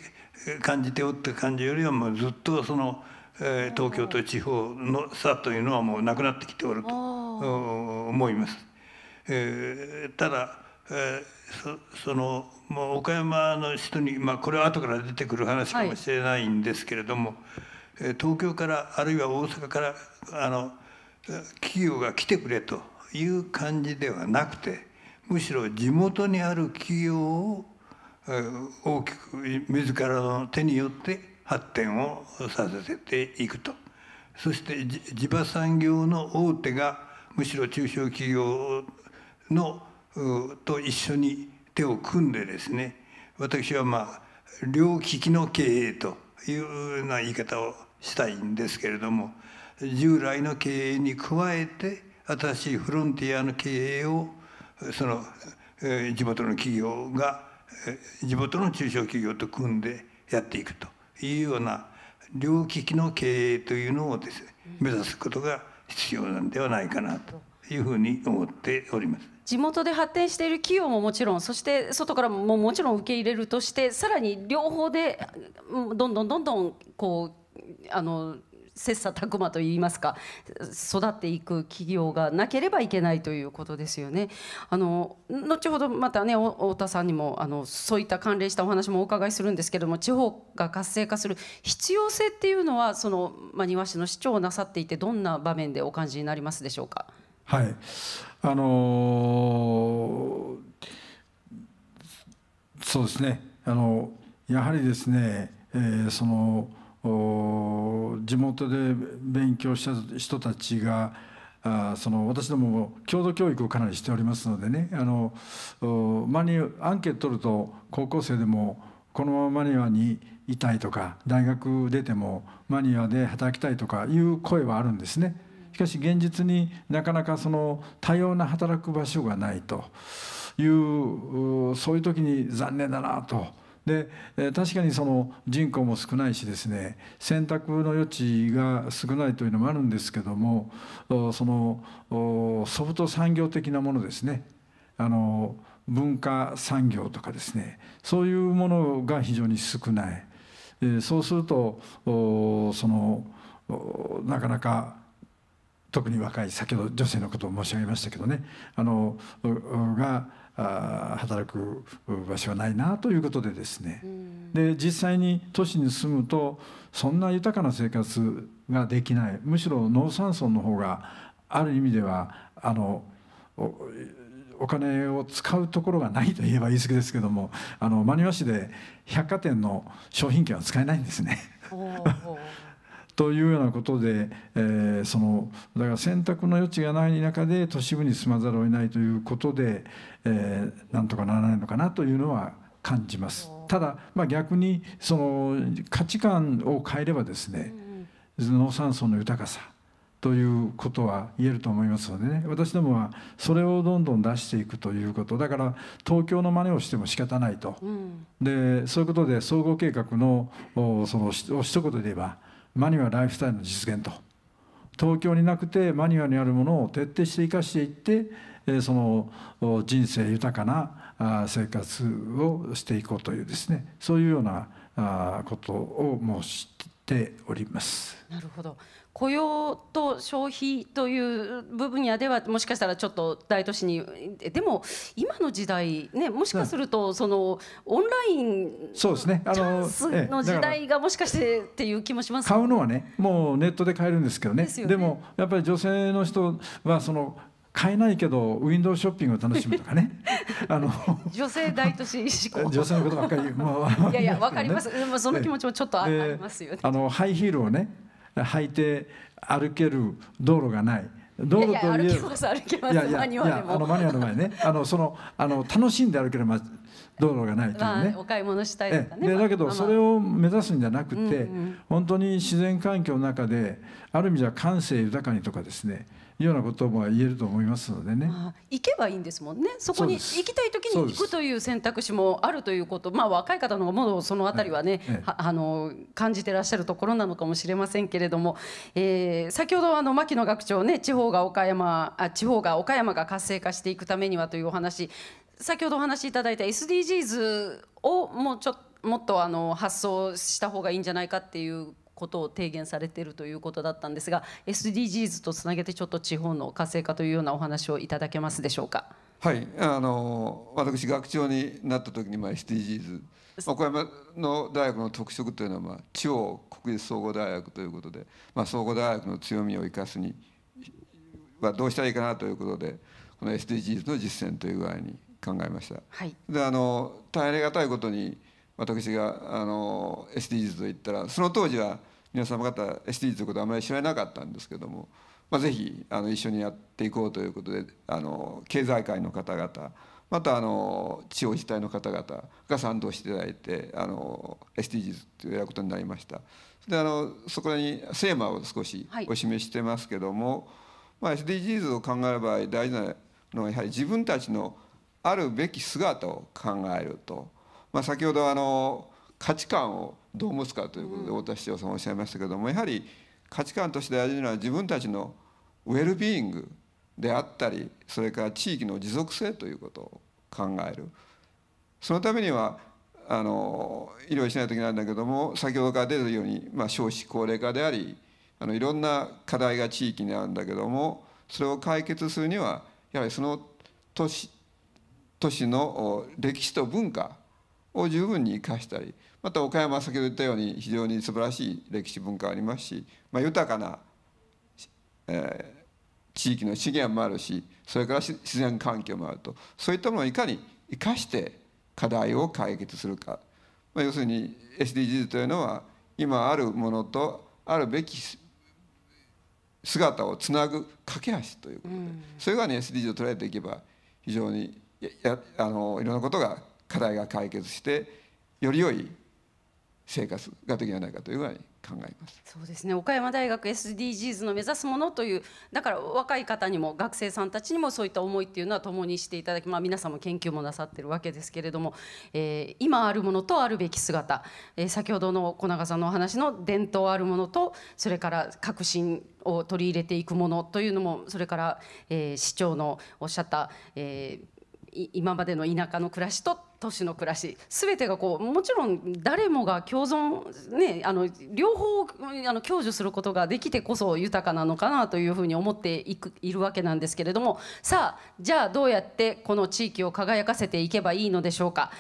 感じておった感じよりはもうずっとその、えー、東京都地方の差というのはもうなくなってきておると思います。えー、ただ、えー、そそのもう岡山の人に、まあ、これは後から出てくる話かもしれないんですけれども、はい、東京からあるいは大阪からあの企業が来てくれという感じではなくてむしろ地元にある企業を大きく自らの手によって発展をさせていくとそして地場産業の大手がむしろ中小企業のと一緒に手を組んでですね私はまあ両利きの経営というような言い方をしたいんですけれども従来の経営に加えて新しいフロンティアの経営をその、えー、地元の企業が、地元の中小企業と組んでやっていくというような両利きの経営というのをですね目指すことが必要なんではないかなというふうに思っております。
地元で発展している企業ももちろんそして外からももちろん受け入れるとしてさらに両方でどんどんどんどんこうあの切磋琢磨といいますか育っていく企業がなければいけないということですよね。あの後ほどまたね太田さんにもあのそういった関連したお話もお伺いするんですけども地方が活性化する必要性っていうのはその、まあ、庭師の市長をなさっていてどんな場面でお感じになりますでしょうか。
はいあのー、そうですねあのやはりですね、えー、その地元で勉強した人たちがあその私ども郷土教育をかなりしておりますのでねあの間にアンケート取ると高校生でもこのままマニアにいたいとか大学出てもマニアで働きたいとかいう声はあるんですね。しかし現実になかなかその多様な働く場所がないというそういう時に残念だなと。で確かにその人口も少ないしですね選択の余地が少ないというのもあるんですけどもそのソフト産業的なものですねあの文化産業とかですねそういうものが非常に少ない、えそうするとそのなかなか特に若い先ほど女性のことを申し上げましたけどねあのが働く場所はないなということでですね、うん、で実際に都市に住むとそんな豊かな生活ができないむしろ農産村の方がある意味ではあのお金を使うところがないといえば言い過ぎですけども真庭市で百貨店の商品券は使えないんですね。というようなことで、えー、そのだから選択の余地がない中で都市部に住まざるを得ないということで、えー、なんとかならないのかなというのは感じます。ただ、まあ、逆にその価値観を変えればですね、農産村の豊かさということは言えると思いますのでね私どもはそれをどんどん出していくということだから東京の真似をしても仕方ないと、うん、でそういうことで総合計画のそのを一言で言えばマニュアライフスタイルの実現と東京になくてマニュアにあるものを徹底して生かしていってその人生豊かな生活をしていこうというですねそういうようなことをもうております。
なるほど雇用と消費という部分やではもしかしたらちょっと大都市にでも今の時代、ね、もしかするとそのオンライン
そうです、ね、あのチャンスの時代
がもしかしてっていう気もします、ね、
買うのはねもうネットで買えるんですけどねでもやっぱり女性の人はその買えないけどウィンドウショッピングを楽しむとかね あの
女性大都市思考 女性のことばっ
かり、まあ、い
やいやわかります、ね、あ、その気持ちもちょっとありますよね、あ
のハイヒールをね履いて歩ける道路がない道路といえば
いやいやいやあの
マニュアルの前ねあのそのあの楽しんで歩ける道路がないというね、まあ、お
買い物したいとかね
でだけどそれを目指すんじゃなくて、うんうん、本当に自然環境の中である意味じゃ感性豊かにとかですねようなことも言えると思いますのでね
行けばいいんですもんねそこに行きたい時に行くという選択肢もあるということまあ若い方の方もうその辺りはね、あの感じてらっしゃるところなのかもしれませんけれども、えー、先ほどあの牧野学長ね地方が岡山あ地方が岡山が活性化していくためにはというお話先ほどお話しいただいた SDGs をもうちょっともっとあの発想した方がいいんじゃないかっていうことを提言されているということだったんですが SDGs とつなげてちょっと地方の活性化というようなお話をいただけますでしょうか。
はいあの私学長になった時に、まあ、SDGs 岡山の大学の特色というのは、まあ、地方国立総合大学ということで、まあ、総合大学の強みを生かすにはどうしたらいいかなということでこの SDGs の実践という具合に考えました。はい、であの耐えあがたいことに私があの SDGs と言ったらその当時は皆様方 SDGs ということはあまり知らなかったんですけども、まあ、ぜひあの一緒にやっていこうということであの経済界の方々またあの地方自治体の方々が賛同していただいてあの SDGs ということになりましたであのそこにセーマを少しお示ししてますけども、はい、まあ、SDGs を考える場合大事なのはやはり自分たちのあるべき姿を考えるとまあ、先ほどあの価値観をどう持つかということで太田市長さんおっしゃいましたけどもやはり価値観として大事なのは自分たちのウェルビーイングであったりそれから地域の持続性ということを考えるそのためにはあの医療しないといけないんだけども先ほどから出てるように、まあ、少子高齢化でありあのいろんな課題が地域にあるんだけどもそれを解決するにはやはりその都市都市の歴史と文化を十分に生かしたりまた岡山は先ほど言ったように非常に素晴らしい歴史文化がありますし、まあ、豊かな、えー、地域の資源もあるしそれから自然環境もあるとそういったものをいかに生かして課題を解決するか、まあ、要するに SDGs というのは今あるものとあるべき姿をつなぐ架け橋ということで、それがね SDGs を捉えていけば非常にやあのいろんなことが課題が解決してより良い生活ができないかというふうに考えますそうで
すね岡山大学 SDGs の目指すものというだから若い方にも学生さんたちにもそういった思いっていうのは共にしていただき、まあ、皆さんも研究もなさってるわけですけれども、えー、今あるものとあるべき姿、えー、先ほどの小永さんのお話の伝統あるものとそれから革新を取り入れていくものというのもそれから、えー、市長のおっしゃった、えー、今までの田舎の暮らしと都市の暮らし全てがこうもちろん誰もが共存、ね、あの両方あの享受することができてこそ豊かなのかなというふうに思っていくいるわけなんですけれどもさあじゃあどうやってこの地域を輝かせていけばいいのでしょうか。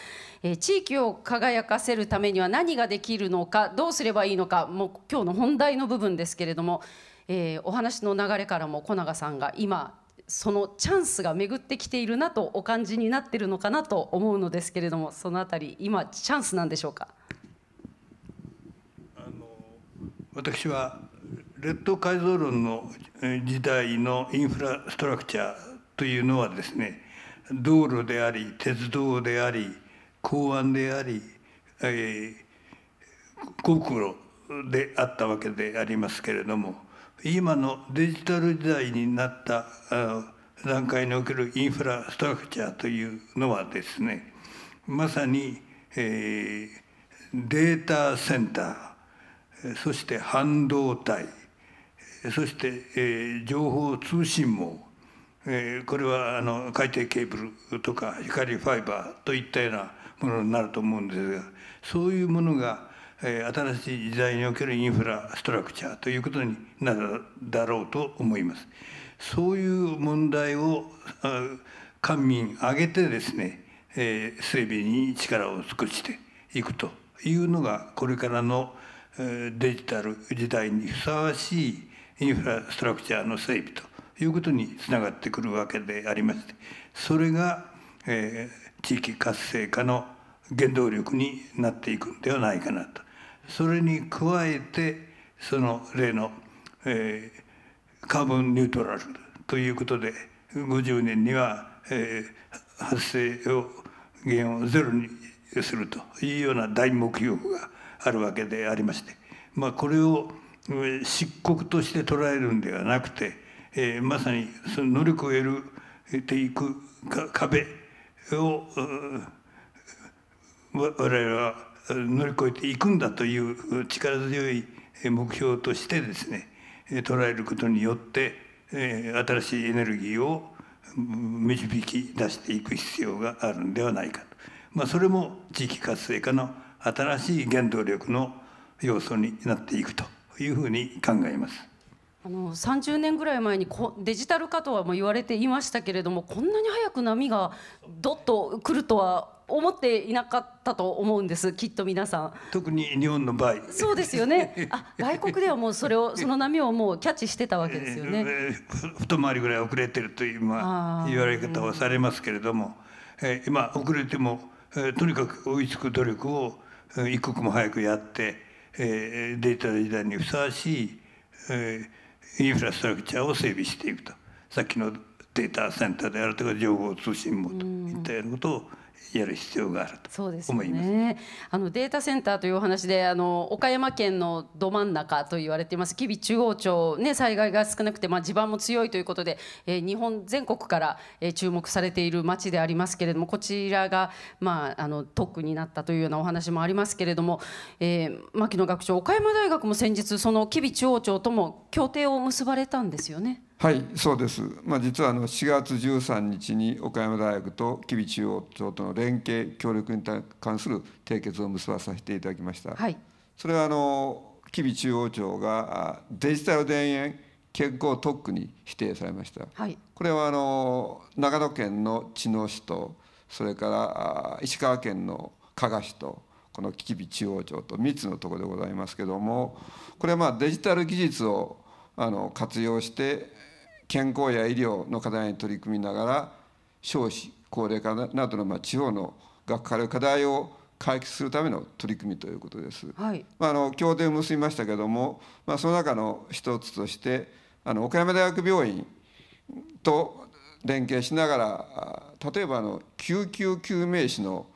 え地域を輝かせるためには何ができるのかどうすればいいのかもう今日の本題の部分ですけれども、えー、お話の流れからも小永さんが今そのチャンスが巡ってきているなとお感じになっているのかなと思うのですけれどもそのあたり今チャンスなんでしょうか
あの私はレッド改造論の時代のインフラストラクチャーというのはですね道路であり鉄道であり港湾であり、えー、航空路であったわけでありますけれども今のデジタル時代になった段階におけるインフラストラクチャーというのはですねまさに、えー、データセンターそして半導体そして、えー、情報通信網、えー、これはあの海底ケーブルとか光ファイバーといったようなものになると思うんですがそういうものが新しい時代におけるインフラストラクチャーということになるだろうと思います。そういう問題を官民挙げてですね、え整備に力を尽くしていくというのがこれからのデジタル時代にふさわしいインフラストラクチャーの整備ということにつながってくるわけでありましてそれが、え地域活性化の原動力になっていくんではないかなとそれに加えてその例の、えー、カーボンニュートラルということで50年には、えー、発生を源をゼロにするというような大目標があるわけでありまして、まあ、これを漆黒として捉えるんではなくて、えー、まさにその乗り越えるていく壁を我々は乗り越えていくんだという力強い目標としてですね捉えることによって新しいエネルギーを導き出していく必要があるんではないかと、まあ、それも地域活性化の新しい原動力の要素になっていくというふうに考えます。
あの30年ぐらい前にデジタル化とは言われていましたけれどもこんなに早く波がどっと来るとは思っていなかったと思うんですきっと皆さん
特に日本の場合そうですよね あ
外国ではもうそれを その波をもうキャッチしてたわけですよね、
えー、一回りぐらい遅れてるというあ、言われ方をされますけれども、えー、遅れても、えー、とにかく追いつく努力を一刻も早くやって、えー、データ時代にふさわしい、えー、インフラストラクチャーを整備していくとさっきのデータセンターであるとか情報通信網といったようなことを、うんやる必要があると思います。すね、
あのデータセンターというお話であの岡山県のど真ん中と言われています吉備中央町、ね、災害が少なくて、まあ、地盤も強いということで、えー、日本全国から、えー、注目されている町でありますけれどもこちらが、まあ、あのトップになったというようなお話もありますけれども、えー、牧野学長岡山大学も先日その吉備中央町とも協定を結ばれたんですよね。
はいそうです、まあ、実はあの4月13日に岡山大学と吉備中央町との連携協力に関する締結を結ばさせていただきました、はい、それはあの吉備中央庁がデジタル田園健康特区に指定されました、はい、これはあの長野県の茅野市とそれから石川県の加賀市とこの吉備中央町と3つのところでございますけどもこれはまあデジタル技術をあの活用して健康や医療の課題に取り組みながら少子高齢化などの地方の学科か課題を解決するための取り組みということです。はい、まあ、あの協定を結びましたけども、まあ、その中の一つとしてあの岡山大学病院と連携しながら例えばあの救急救命士の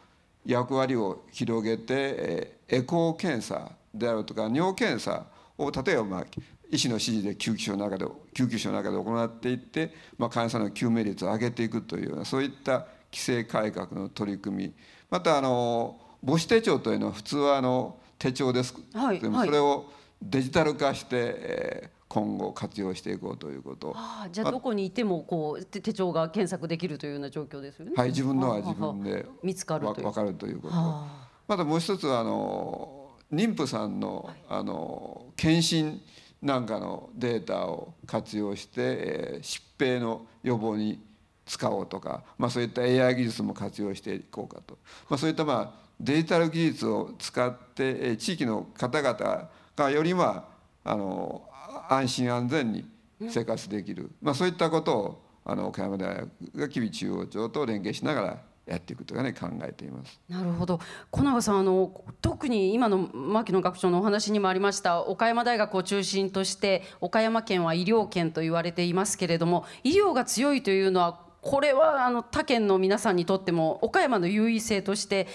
役割を広げてエコー検査であるとか尿検査を例えば、まあ、医師の指示で救急車の中で救急車の中で行っていって、まあ、患者さんの救命率を上げていくというようなそういった規制改革の取り組みまたあの母子手帳というのは普通はあの手帳です、はい、でもそれをデジタル化して、えー、今後活用していこうということ。あ
じゃあどこにいてもこう手帳が検索できるというような状況ですよね。はい、自分
のは自分で見つかるわかるということ。またもう一つはあの妊婦さんの、あの検診何かのデータを活用して、え疾病の予防に使おうとか、まあ、そういった AI 技術も活用していこうかと、まあ、そういったまあデジタル技術を使って、え地域の方々がよりまああの安心安全に生活できる、まあ、そういったことをあの岡山大学が吉備中央町と連携しながらやっていくとかね考えています
なるほど小永さんあの特に今の牧野学長のお話にもありました岡山大学を中心として岡山県は医療圏と言われていますけれども医療が強いというのはこれはあの他県の皆さんにとっても岡山の優位性として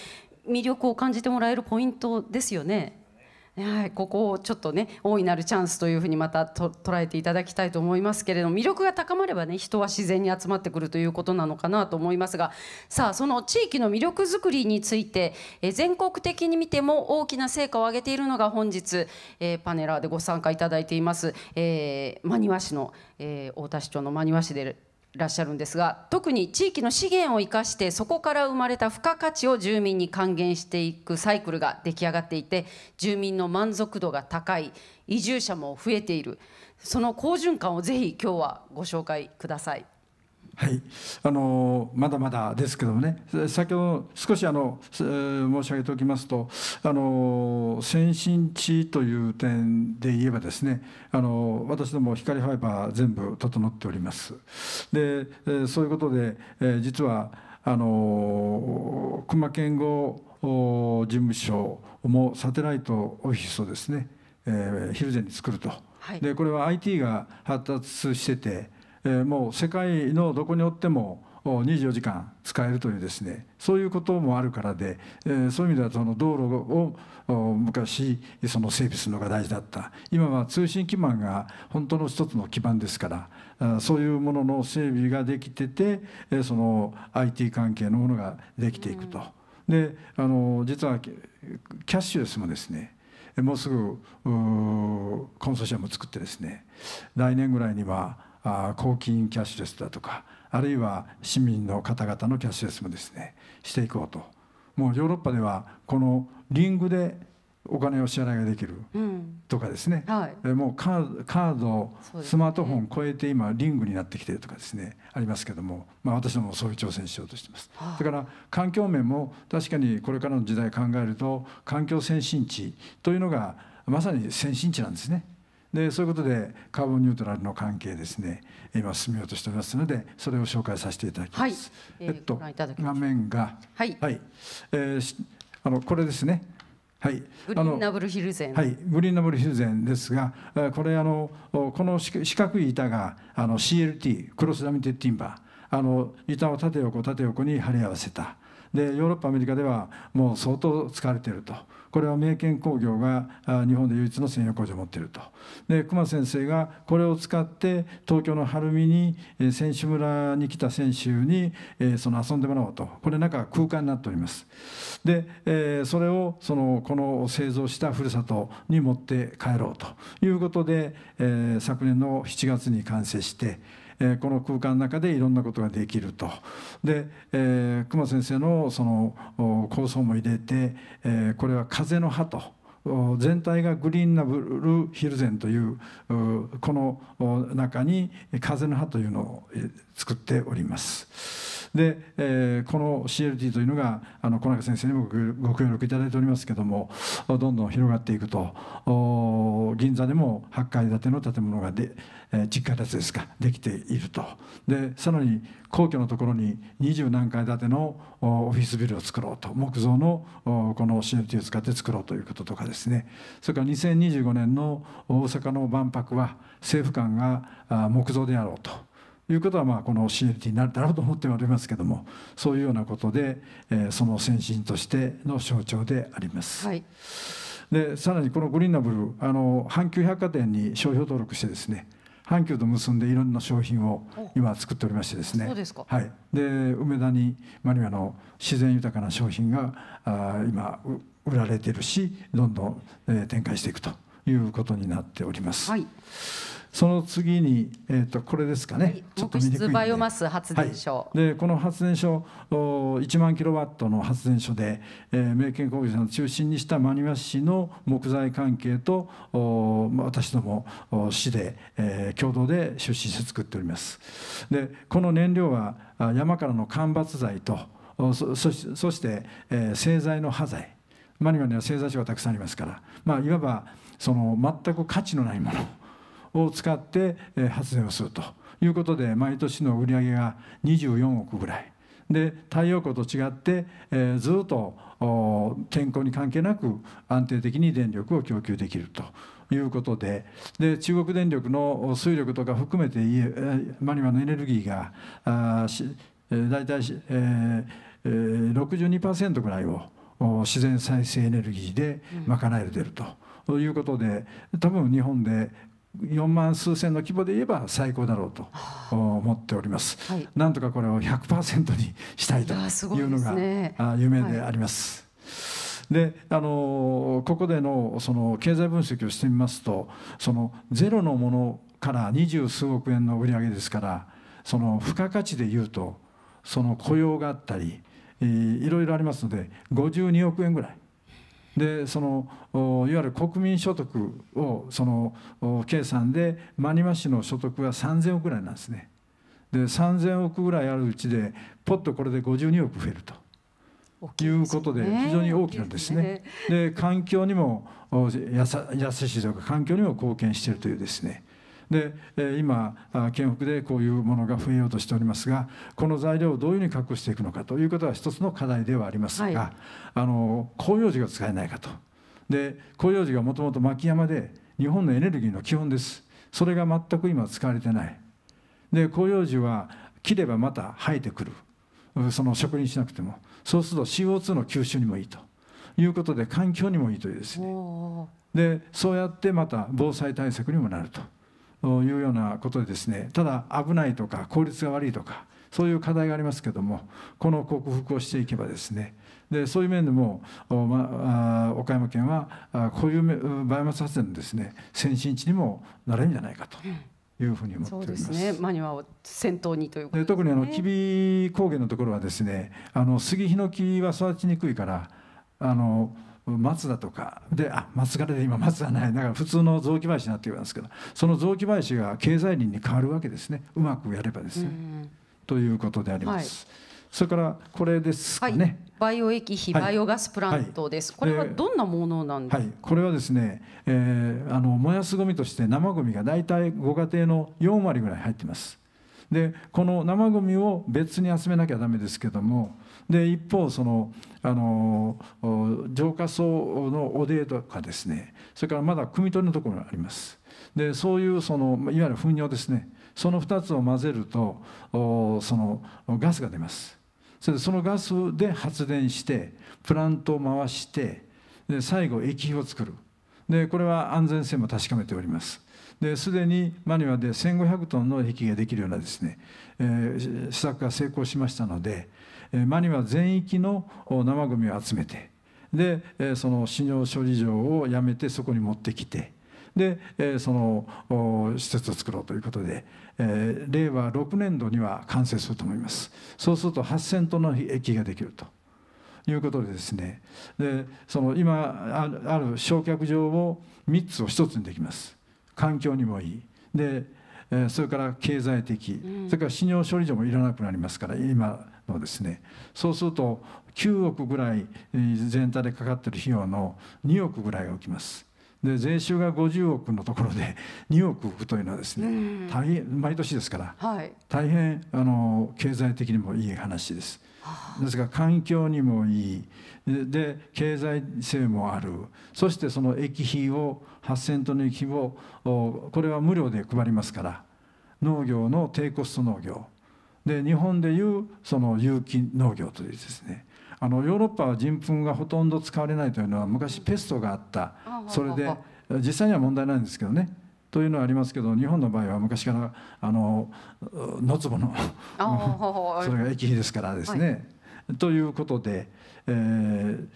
魅力を感じてもらえるポイントですよね。はい、ここをちょっとね大いなるチャンスというふうにまたと捉えていただきたいと思いますけれども魅力が高まればね人は自然に集まってくるということなのかなと思いますがさあその地域の魅力づくりについて、え全国的に見ても大きな成果を上げているのが本日、えパネラーでご参加いただいています、えー、真庭市の、えー、太田市長の真庭市でらっしゃるんですが特に地域の資源を生かしてそこから生まれた付加価値を住民に還元していくサイクルが出来上がっていて住民の満足度が高い移住者も増えているその好循環をぜひ今日はご紹介ください。
はいあのまだまだですけどもね先ほど少しあの、えー、申し上げておきますとあの先進地という点で言えばですねあの私ども光ファイバー全部整っております。で、えー、そういうことで、えー、実はあの熊健吾事務所もサテライトオフィスをですね、えー、ヒルゼンに作ると。はい、でこれは IT が発達しててえもう世界のどこにおっても24時間使えるというですねそういうこともあるからで、えそういう意味ではその道路を昔その整備するのが大事だった今は通信基盤が本当の一つの基盤ですからそういうものの整備ができててその IT 関係のものができていくと。うん、であの実はキャッシュレスもですねもうすぐコンソーシアムを作ってですね来年ぐらいには公金キャッシュレスだとかあるいは市民の方々のキャッシュレスもですねしていこうともうヨーロッパではこのリングでお金を支払いができるとかですね、うんはい、もうカードスマートフォン超えて今リングになってきてるとかですねありますけども、まあ、私どもそういう挑戦しようとしてます、だそれから環境面も確かにこれからの時代考えると環境先進地というのがまさに先進地なんですね。でそういうことでカーボンニュートラルの関係ですね今進めようとしておりますのでそれを紹介させていただきます。はい、えー、っと画面がはい、はい、えー、あのこれですね。はい、グリーンナ
ブルヒルゼン、はい、
グリーンナブルヒルゼンですがこれあのこの四角い板があの CLT クロスダミテッティンバーあの板を縦横縦横に貼り合わせたでヨーロッパアメリカではもう相当疲れてるとこれは名犬工業が日本で唯一の専用工場を持っているとで熊先生がこれを使って東京の晴海に選手村に来た選手にその遊んでもらおうとこれ中は空間になっておりますでそれをそのこの製造したふるさとに持って帰ろうということで昨年の7月に完成してえこの空間の中でいろんなことができると。で、え熊先生のその構想も入れて、えこれは風の葉と。全体がグリーンナブルヒルゼンというこの中に風の葉というのを作っております。で、この CLT というのが小中先生にもご協力いただいておりますけどもどんどん広がっていくと銀座でも8階建ての建物がで、実家立ですかできているとでさらに皇居のところに二十何階建てのオフィスビルを作ろうと木造のこの CLT を使って作ろうということとかですねそれから2025年の大阪の万博は政府間が木造であろうと。いうことはまあこの CLT になるだろうと思っておりますけどもそういうようなことで、えその先進としての象徴であります。はいでさらにこのグリーンナブルあの阪急百貨店に商標登録してですね阪急と結んでいろんな商品を今作っておりましてですねそうですか、はい、で梅田にマニュアの自然豊かな商品があ今売られてるしどんどん、えー、展開していくということになっております。はいその次に、えーと、これですかね、はい、ちょっと見くバイ
オマス発電
所、はい、でこの発電所お1万キロワットの発電所で、えー、名県工業の中心にした真庭市の木材関係とお私ども市で、えー、共同で出資して作っておりますでこの燃料は山からの間伐材とそそして、えー、製材の端材マニマには製材所がたくさんありますから、まあ、いわばその全く価値のないものを使って発電をするということで毎年の売り上げが24億ぐらいで太陽光と違って、ずっと天候に関係なく安定的に電力を供給できるということでで中国電力の水力とか含めてマニマのエネルギーがあし大体、ー、62%ぐらいを自然再生エネルギーで賄えるでると。ということで多分日本で4万数千の規模で言えば最高だろうと思っております、はい、なんとかこれを100%にしたいというのが夢であります。であのここでのその経済分析をしてみますとそのゼロのものから二十数億円の売り上げですからその付加価値でいうとその雇用があったりいろいろありますので52億円ぐらいでそのいわゆる国民所得をその計算で真庭市の所得は3000億ぐらいなんですねで3000億ぐらいあるうちでポッとこれで52億増えると。いうことで非常に大きなですね。で環境にも優しいというか環境にも貢献しているというですね。で今県北でこういうものが増えようとしておりますがこの材料をどういうふうに確保していくのかということは一つの課題ではありますが、はい、あの広葉樹が使えないかと。で広葉樹がもともと牧山で日本のエネルギーの基本ですそれが全く今使われてないで広葉樹は切ればまた生えてくるその植林しなくてもそうすると CO2 の吸収にもいいということで環境にもいいというですねでそうやってまた防災対策にもなると。いうようなことでですねただ危ないとか効率が悪いとかそういう課題がありますけどもこの克服をしていけばですねでそういう面でも、ま、岡山県はこういうバイオマス発電のですね先進地にもなれるんじゃないかと。いうふうに思っております。そうです
ね。マニュアを先頭にということで、ね、特にあの吉
備高原のところはですね、あの杉ヒノキは育ちにくいから、あの松だとかであ松柄で今松はないだから普通の雑木林になっていますけどその雑木林が経済林に変わるわけですねうまくやればですね。ということであります。はいそれからこれですね、はい。
バイオ液肥、バイオガスプラントです。はいはい、これはどんなものなんですか。は
い、これはですね、えー、あの燃やすごみとして生ごみがだいたいご家庭の4割ぐらい入ってます。で、この生ごみを別に集めなきゃダメですけども、で一方そのあの浄化層の汚泥とかですねそれからまだ汲み取りのところがあります。でそういうそのいわゆる糞尿ですねその2つを混ぜるとそのガスが出ます。それでそのガスで発電してプラントを回してで最後液肥を作るでこれは安全性も確かめておりますですでにマニュアで1500トンの壁ができるようなですね、えー、施策が成功しましたのでマニは全域の生ゴミを集めてでその信用処理場をやめてそこに持ってきてでその施設を作ろうということで令和6年度には完成すると思いますそうすると8000トンの駅ができるということでですねでその今ある焼却場を3つを1つにできます環境にもいいでそれから経済的、それから信用処理場もいらなくなりますから今のですねそうすると9億ぐらい全体でかかってる費用の2億ぐらいが浮きます。で税収が50億のところで2億浮くというのはですね大変毎年ですから、はい、大変あの経済的にもいい話です。ですが環境にもいいで経済性もあるそしてその液費を8,000トンの液費をこれは無料で配りますから農業の低コスト農業で日本でいうその有機農業というですねあのヨーロッパは人糞がほとんど使われないというのは昔ペストがあったそれで実際には問題ないんですけどねというのはありますけど日本の場合は昔からあの野ぼのそれが駅ですからですね、はい、ということで、えー、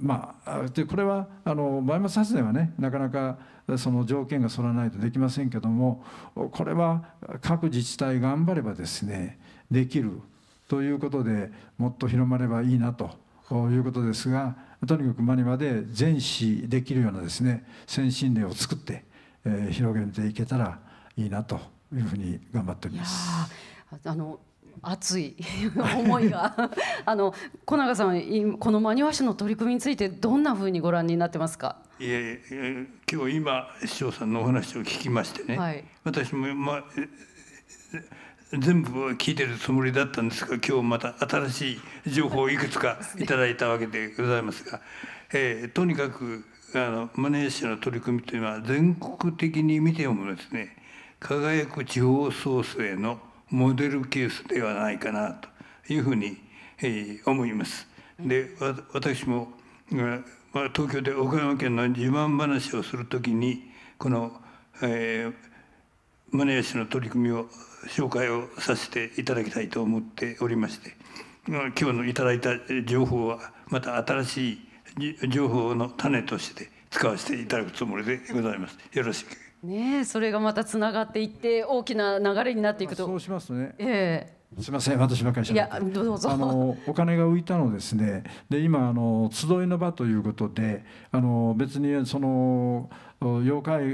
まあ、でこれはあのバイオマス発電はねなかなかその条件がそらないとできませんけどもこれは各自治体頑張ればですねできるということでもっと広まればいいなということですがとにかくマニマで全市できるようなですね先進例を作って、えー、広げていけたらいいなというふうに頑張っております。
あの熱い 思いが あの小永さんこの真庭市の取り組みについてどんなふうにご覧になってますか
いえ今日今市長さんのお話を聞きましてね、はい、私も、ま全部聞いてるつもりだったんですが今日また新しい情報をいくつかいただいたわけでございますが、えー、とにかくあのマネーシアの取り組みというのは全国的に見てもですね輝く地方創生のモデルケースではないかなというふうに、えー、思います。で私も、まあ、東京で岡山県の自慢話をするときにこの、えー、マネーシアの取り組みを紹介をさせていただきたいと思っておりまして今日のいただいた情報はまた新しい情報の種として使わせていただくつもりでございます。よろしく
ねそれがまたつながっていって大きな流れになっていくとそうしますね、え
えすみません私ばかりしゃべっていやあのお金が浮いたのですねで今あの集いの場ということであの別にその要介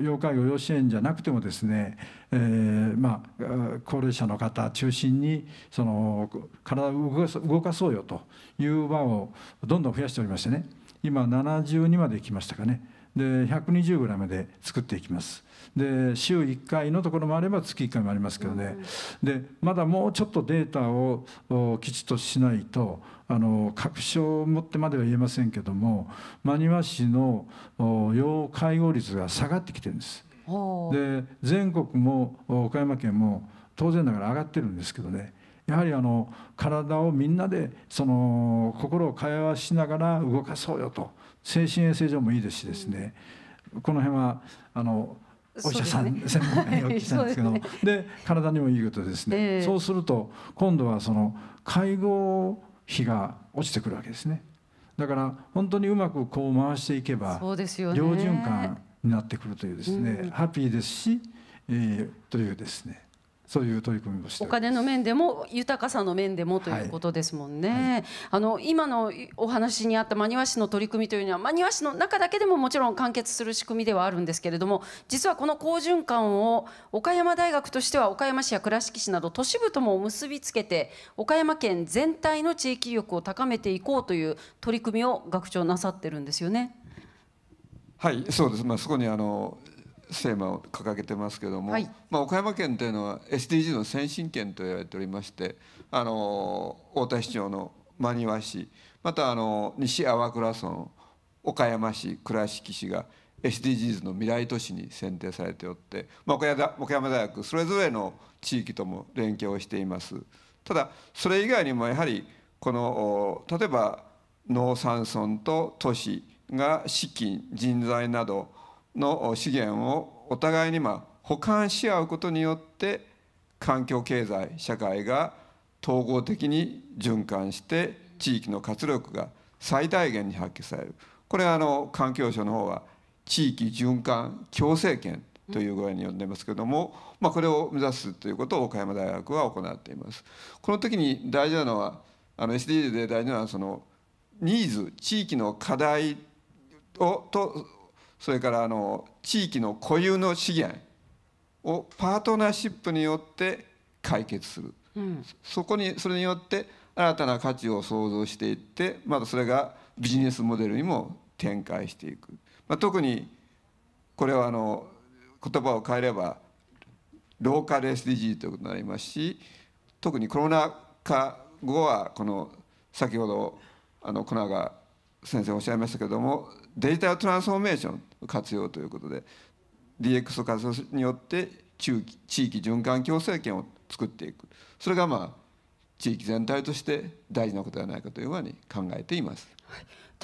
要介護要支援じゃなくてもですね、えー、まあ、高齢者の方中心にその体を動かそうよという場をどんどん増やしておりましてね今72まできましたかねで120ぐらいまで作っていきます。で週1回のところもあれば月1回もありますけどね、でまだもうちょっとデータをきちっとしないとあの確証を持ってまでは言えませんけども真庭市の要介護率が下がってきてるんです。で全国も岡山県も当然ながら上がってるんですけどねやはりあの体をみんなでその心を通わしながら動かそうよと精神衛生上もいいですしですね、この辺はあの
お医者さん、ね、専門家にお聞きしたんですけど、も
で、ね、体にもいいことですね、えー、そうすると今度はその介護費が落ちてくるわけですねだから本当にうまくこう回していけばそ
うですよ、ね、両循環
になってくるというですね、うん、ハッピーですし、えー、というですねそういう取り組みをしてお
金の面でも豊かさの面でもということですもんね、はいはい、あの今のお話にあった真庭市の取り組みというのは真庭市の中だけでももちろん完結する仕組みではあるんですけれども実はこの好循環を岡山大学としては岡山市や倉敷市など都市部とも結びつけて岡山県全体の地域力を高めていこうという取り組みを学長なさってるんですよね。
はい、そうです。まあそこにあのテーマを掲げてますけども、はい、まあ、岡山県というのは SDGs の先進県と言われておりましてあの太田市長の真庭市またあの西粟倉村岡山市倉敷市が SDGs の未来都市に選定されておって、まあ、岡山大学それぞれの地域とも連携をしていますただそれ以外にもやはりこの例えば農産村と都市が資金人材などの資源をお互いにまあ補完し合うことによって環境経済社会が統合的に循環して地域の活力が最大限に発揮されるこれはあの環境省の方は地域循環共生圏という具合に呼んでますけども、まあ、これを目指すということを岡山大学は行っています。この時に大事なのはあの SDGs で大事なのはそのニーズ地域の課題をとそれからあの地域の固有の資源をパートナーシップによって解決する、うん、そこにそれによって新たな価値を創造していってまたそれがビジネスモデルにも展開していく、まあ、特にこれはあの言葉を変えればローカル SDG ということになりますし特にコロナ禍後はこの先ほどあのコナが先生おっしゃいましたけれどもデジタルトランスフォーメーション活用ということで DX を活用によって中期地域循環共生圏を作っていくそれがまあ地域全体として大事なことではないかというふうに考えています。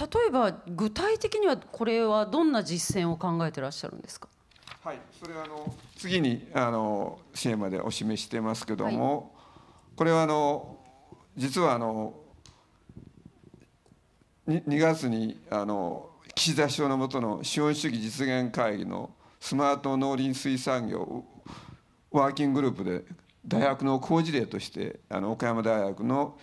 例えば具体的にはこれはどんな実践を考えてらっしゃるんですか。
はい、それはあの次にあの CM でお示ししてますけども、はい、これはあの実はあの2月にあの岸田首相のもとの資本主義実現会議のスマート農林水産業ワーキンググループで大学の好事例としてあの岡山大学の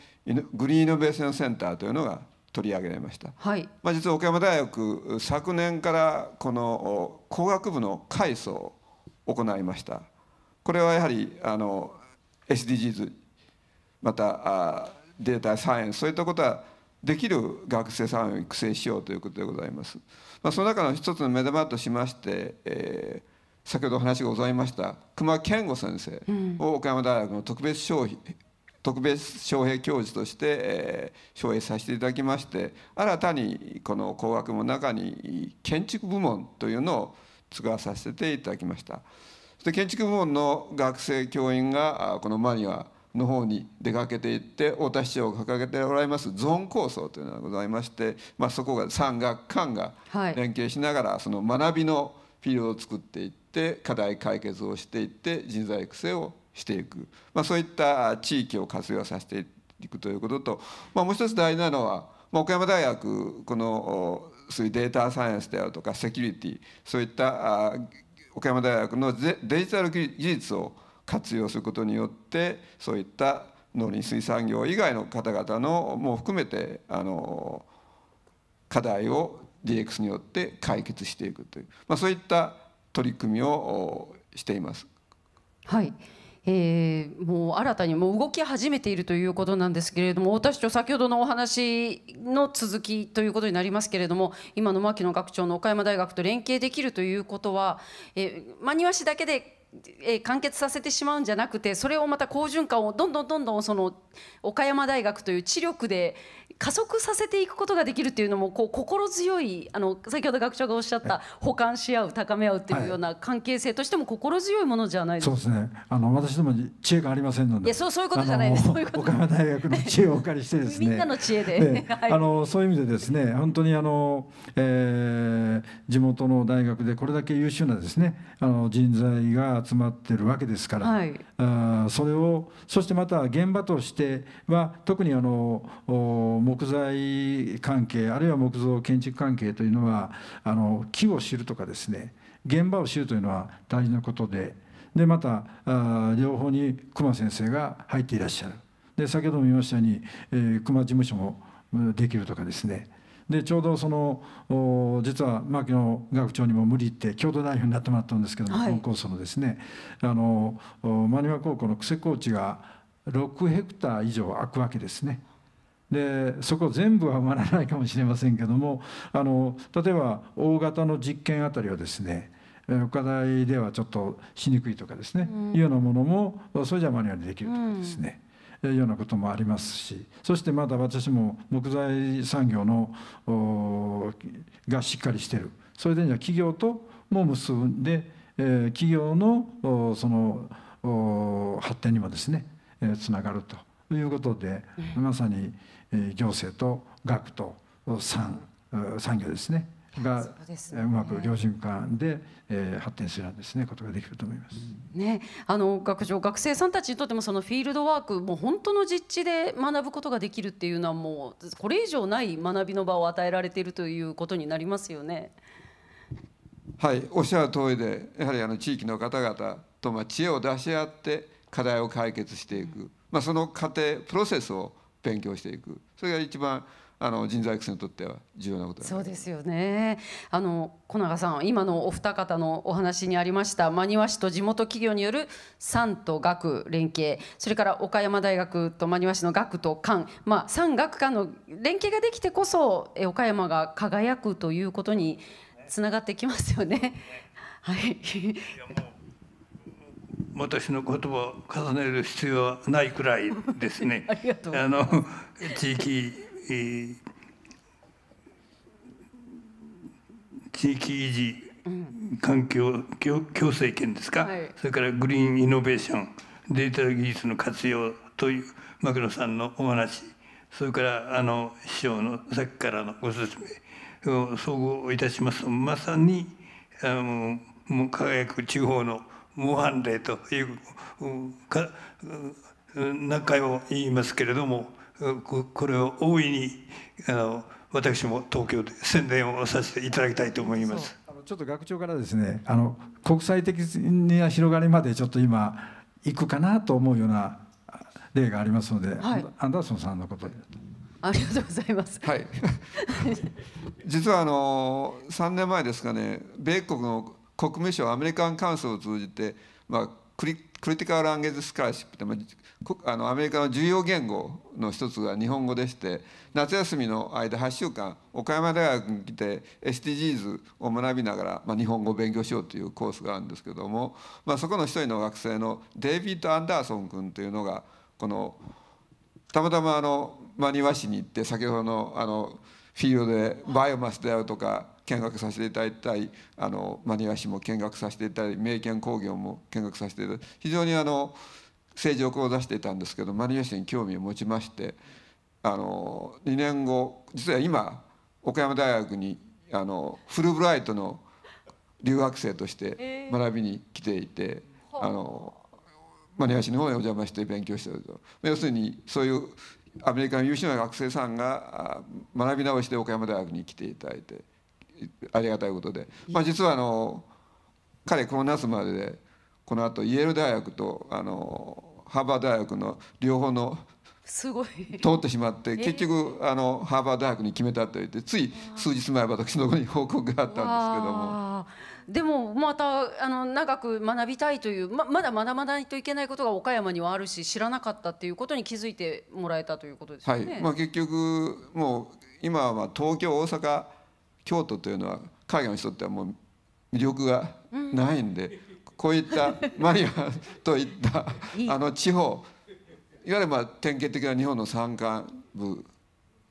グリーンイノベーションセンターというのが取り上げられました、はい、まあ、実は岡山大学昨年からこの工学部の改装を行いましたこれはやはりあの SDGs またあデータサイエンスそういったことはできる学生さんを育成しようということでございます。まあ、その中の一つの目玉としまして、えー、先ほど話がございました熊健吾先生を岡山大学の特別招聘、うん特別招聘教授として、えー、招聘させていただきまして新たにこの工学部の中に建築部門というのを作らさせていただきました。で建築部門の学生教員がこのマニアの方に出かけていって太田市長を掲げておられますゾーン構想というのがございまして、まあ、そこが産学官が連携しながらその学びのフィールドを作っていって課題解決をしていって人材育成をしていく、まあ、そういった地域を活用させていくということと、まあ、もう一つ大事なのは、まあ、岡山大学このそういうデータサイエンスであるとかセキュリティそういった岡山大学のデジタル技術を活用することによってそういった農林水産業以外の方々のも含めてあの課題を DX によって解決していくという、まあ、そういった取り組みをしています。
はいえー、もう新たにもう動き始めているということなんですけれども太田市長先ほどのお話の続きということになりますけれども今の牧野学長の岡山大学と連携できるということは、え真庭市だけでえ完結させてしまうんじゃなくてそれをまた好循環をどんどんどんどんその岡山大学という知力で加速させていくことができるっていうのもこう心強いあの先ほど学長がおっしゃった補完し合う高め合うっていうような関係性としても心強いものじゃないですか、はい、
そうですねあの私ども知恵がありませんのでいやそうそういうことじゃないです岡山大学の知恵をお借りしてですねみんなの
知恵で、ね はい、あ
のそういう意味でですね本当にあの、えー、地元の大学でこれだけ優秀なですねあの人材が集まってるわけですから、はい、あそれをそしてまた現場としては特にあの木材関係あるいは木造建築関係というのはあの木を知るとかですね現場を知るというのは大事なことででまたあ両方に熊先生が入っていらっしゃるで先ほども言いましたように、えー、熊事務所もできるとかですねでちょうどその実は牧野学長にも無理言って共同大学になってもらったんですけども、はい、本コースのですねあの真庭高校の癖コーチが6ヘクター以上空くわけですね。でそこ全部は埋まらないかもしれませんけどもあの例えば大型の実験あたりはですね課題ではちょっとしにくいとかですね、うん、いうようなものもそれじゃマニュアルにできるとかですね、ようなこともありますしそしてまだ私も木材産業のがしっかりしてるそれでじゃ企業とも結んで、え企業のその発展にもですね、えつながるということで、まさに、え行政と学と産産業ですねがうまく両循環で、えー、発展するんですねことができると思います。
ね、あの学長学生さんたちにとってもそのフィールドワークもう本当の実地で学ぶことができるっていうのはもうこれ以上ない学びの場を与えられているということになりますよね。
はいおっしゃる通りでやはりあの地域の方々とまあ知恵を出し合って課題を解決していく、まあ、その過程プロセスを勉強していくそれが一番あの人材育成にとっては重要なことそ
うですよねあの小永さん今のお二方のお話にありました真庭市と地元企業による産と学連携それから岡山大学と真庭市の学と官、まあ、産学官の連携ができてこそえ岡山が輝くということにつながってきますよね。はい
私の言葉を重ねる必要はないくらいですね。ああの地域ー、地域維持、環境共生権ですか、はい、それからグリーンイノベーションデジタル技術の活用という牧野さんのお話それからあの師匠のさっきからのご説明を総合いたしますとまさにあのもう輝く地方の模範例というか何回言いますけれどもこれを大いにあの私も東京で宣伝をさせていただきたいと思います。あ
のちょっと学長からですねあの国際的な広がりまでちょっと今行くかなと思うような例がありますので、はい、アンダーソンさんのことで。
ありがとうございます。はい。実はあの三年前ですかね、米国の国務省アメリカンカウンセを通じて、まあクリクリティカル・ランゲージ・スカラシップってあのアメリカの重要言語の一つが日本語でして夏休みの間8週間岡山大学に来て SDGs を学びながら、まあ、日本語を勉強しようというコースがあるんですけども、まあ、そこの一人の学生のデイビッド・アンダーソン君というのがこのたまたまあの真庭市に行って先ほどのあのフィールドでバイオマスであるとか見学させていただいたりあのマニ市も見学させていただいたり名犬工業も見学させていただいたり非常にあの政治を志していたんですけどマニ市に興味を持ちましてあの2年後実は今岡山大学にあのフルブライトの留学生として学びに来ていて、えー、あのマニア市の方にお邪魔して勉強してると要するにそういうアメリカの優秀な学生さんが学び直して岡山大学に来ていただいてありがたいことで、まあ、実はあの彼この夏まででこのあとイェール大学とあのハーバー大学の両方の
すごい通って
しまって結局あのハーバード大学に決めたと言ってつい数日前私のに報告があった
んですけどもでもまたあの長く学びたいというままだ学ばないといけないことが岡山にはあるし知らなかったっていうことに気づいてもらえたということですね、はいまあ、結
局もう今は東京大阪京都というのは海外の人ってはもう魅力がないんで、うん、こういったマリアといった あの地方いわゆるまあ典型的な日本の山間部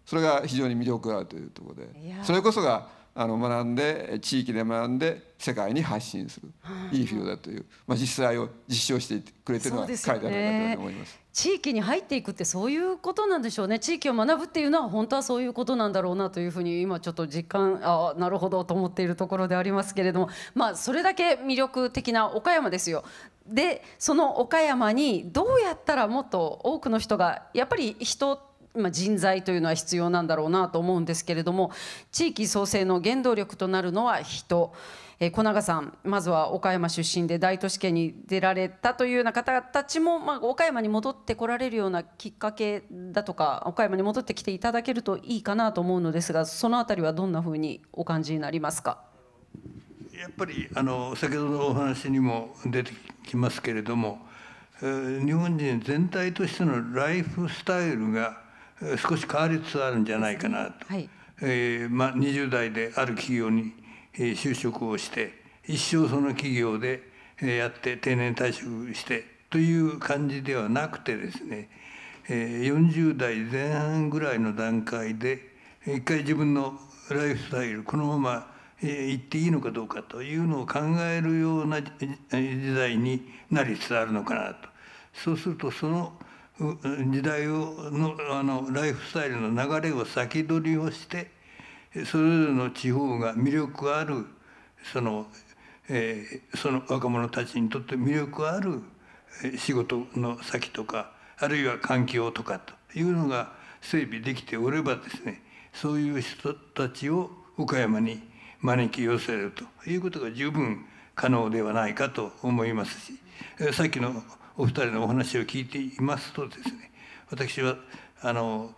それが非常に魅力があるというところでそれこそがあの学んで地域で学んで世界に発信するいいフィールドだという、まあ、実際を実証してくれてるのは書いてあるんだと思います。
地域に入っていくってそういうことなんでしょうね地域を学ぶっていうのは本当はそういうことなんだろうなというふうに今ちょっと実感あなるほどと思っているところでありますけれどもまあそれだけ魅力的な岡山ですよ。でその岡山にどうやったらもっと多くの人がやっぱり人まあ、人材というのは必要なんだろうなと思うんですけれども地域創生の原動力となるのは人。えー、小永さんまずは岡山出身で大都市圏に出られたというような方たちも、まあ、岡山に戻ってこられるようなきっかけだとか岡山に戻ってきていただけるといいかなと思うのですがその辺りはどんなふうにお感じになりますか
やっぱりあの先ほどのお話にも出てきますけれども、えー、日本人全体としてのライフスタイルが少し変わりつつあるんじゃないかなと、はいえーまあ、20代である企業に就職をして一生その企業でやって定年退職してという感じではなくてですね40代前半ぐらいの段階で一回自分のライフスタイルこのまま行っていいのかどうかというのを考えるような時代になりつつあるのかなとそうするとその時代をのあのライフスタイルの流れを先取りをしてそれぞれの地方が魅力あるその,、えー、その若者たちにとって魅力ある仕事の先とかあるいは環境とかというのが整備できておればですねそういう人たちを岡山に招き寄せるということが十分可能ではないかと思いますしさっきのお二人のお話を聞いていますとですね私はあの